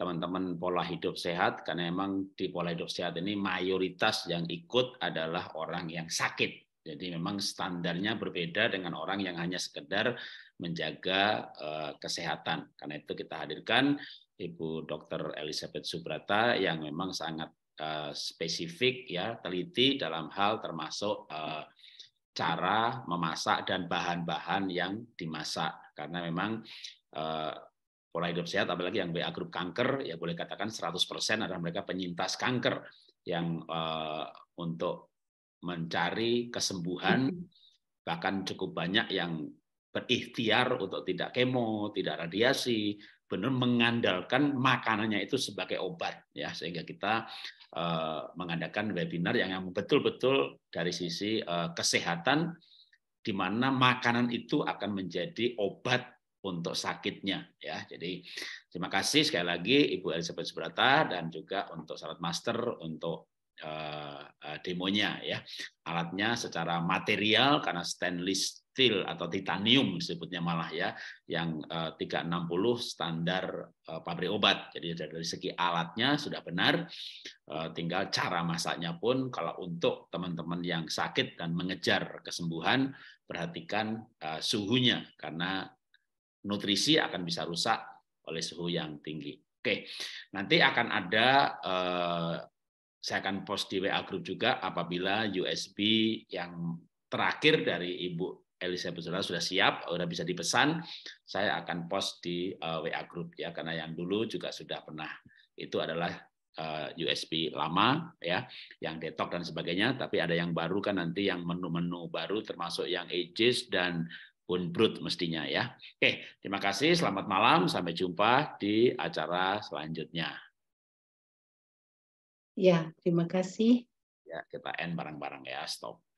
teman-teman pola hidup sehat karena memang di pola hidup sehat ini mayoritas yang ikut adalah orang yang sakit. Jadi memang standarnya berbeda dengan orang yang hanya sekedar menjaga uh, kesehatan. Karena itu kita hadirkan Ibu Dr. Elizabeth Subrata yang memang sangat eh, spesifik ya teliti dalam hal termasuk eh, cara memasak dan bahan-bahan yang dimasak karena memang eh, pola hidup sehat apalagi yang BA grup kanker ya boleh katakan 100% adalah mereka penyintas kanker yang untuk mencari kesembuhan mm-hmm. bahkan cukup banyak yang berikhtiar untuk tidak kemo, tidak radiasi, benar mengandalkan makanannya itu sebagai obat ya sehingga kita uh, mengadakan webinar yang betul-betul dari sisi eh, kesehatan di mana makanan itu akan menjadi obat untuk sakitnya ya. Jadi terima kasih sekali lagi Ibu Elizabeth Subrata dan juga untuk Salat master untuk uh, demonya ya. Alatnya secara material karena stainless steel atau titanium sebutnya malah ya yang 360 eh, standar eh, pabrik obat. Jadi dari segi alatnya sudah benar, eh, tinggal cara masaknya pun kalau untuk teman-teman yang sakit dan mengejar kesembuhan perhatikan suhunya karena nutrisi akan bisa rusak oleh suhu yang tinggi. Oke, nanti akan ada saya akan post di WA group juga apabila USB yang terakhir dari Ibu Elisa Zola sudah siap, sudah bisa dipesan, saya akan post di uh, eh, WA group ya karena yang dulu juga sudah pernah itu adalah uh, eh, USB lama ya, yang detok dan sebagainya, tapi ada yang baru kan nanti yang menu-menu baru termasuk yang Aegis dan Unbrut mestinya ya. Oke, terima kasih, selamat malam, sampai jumpa di acara selanjutnya. Ya, terima kasih. Ya, kita end bareng-bareng ya, stop.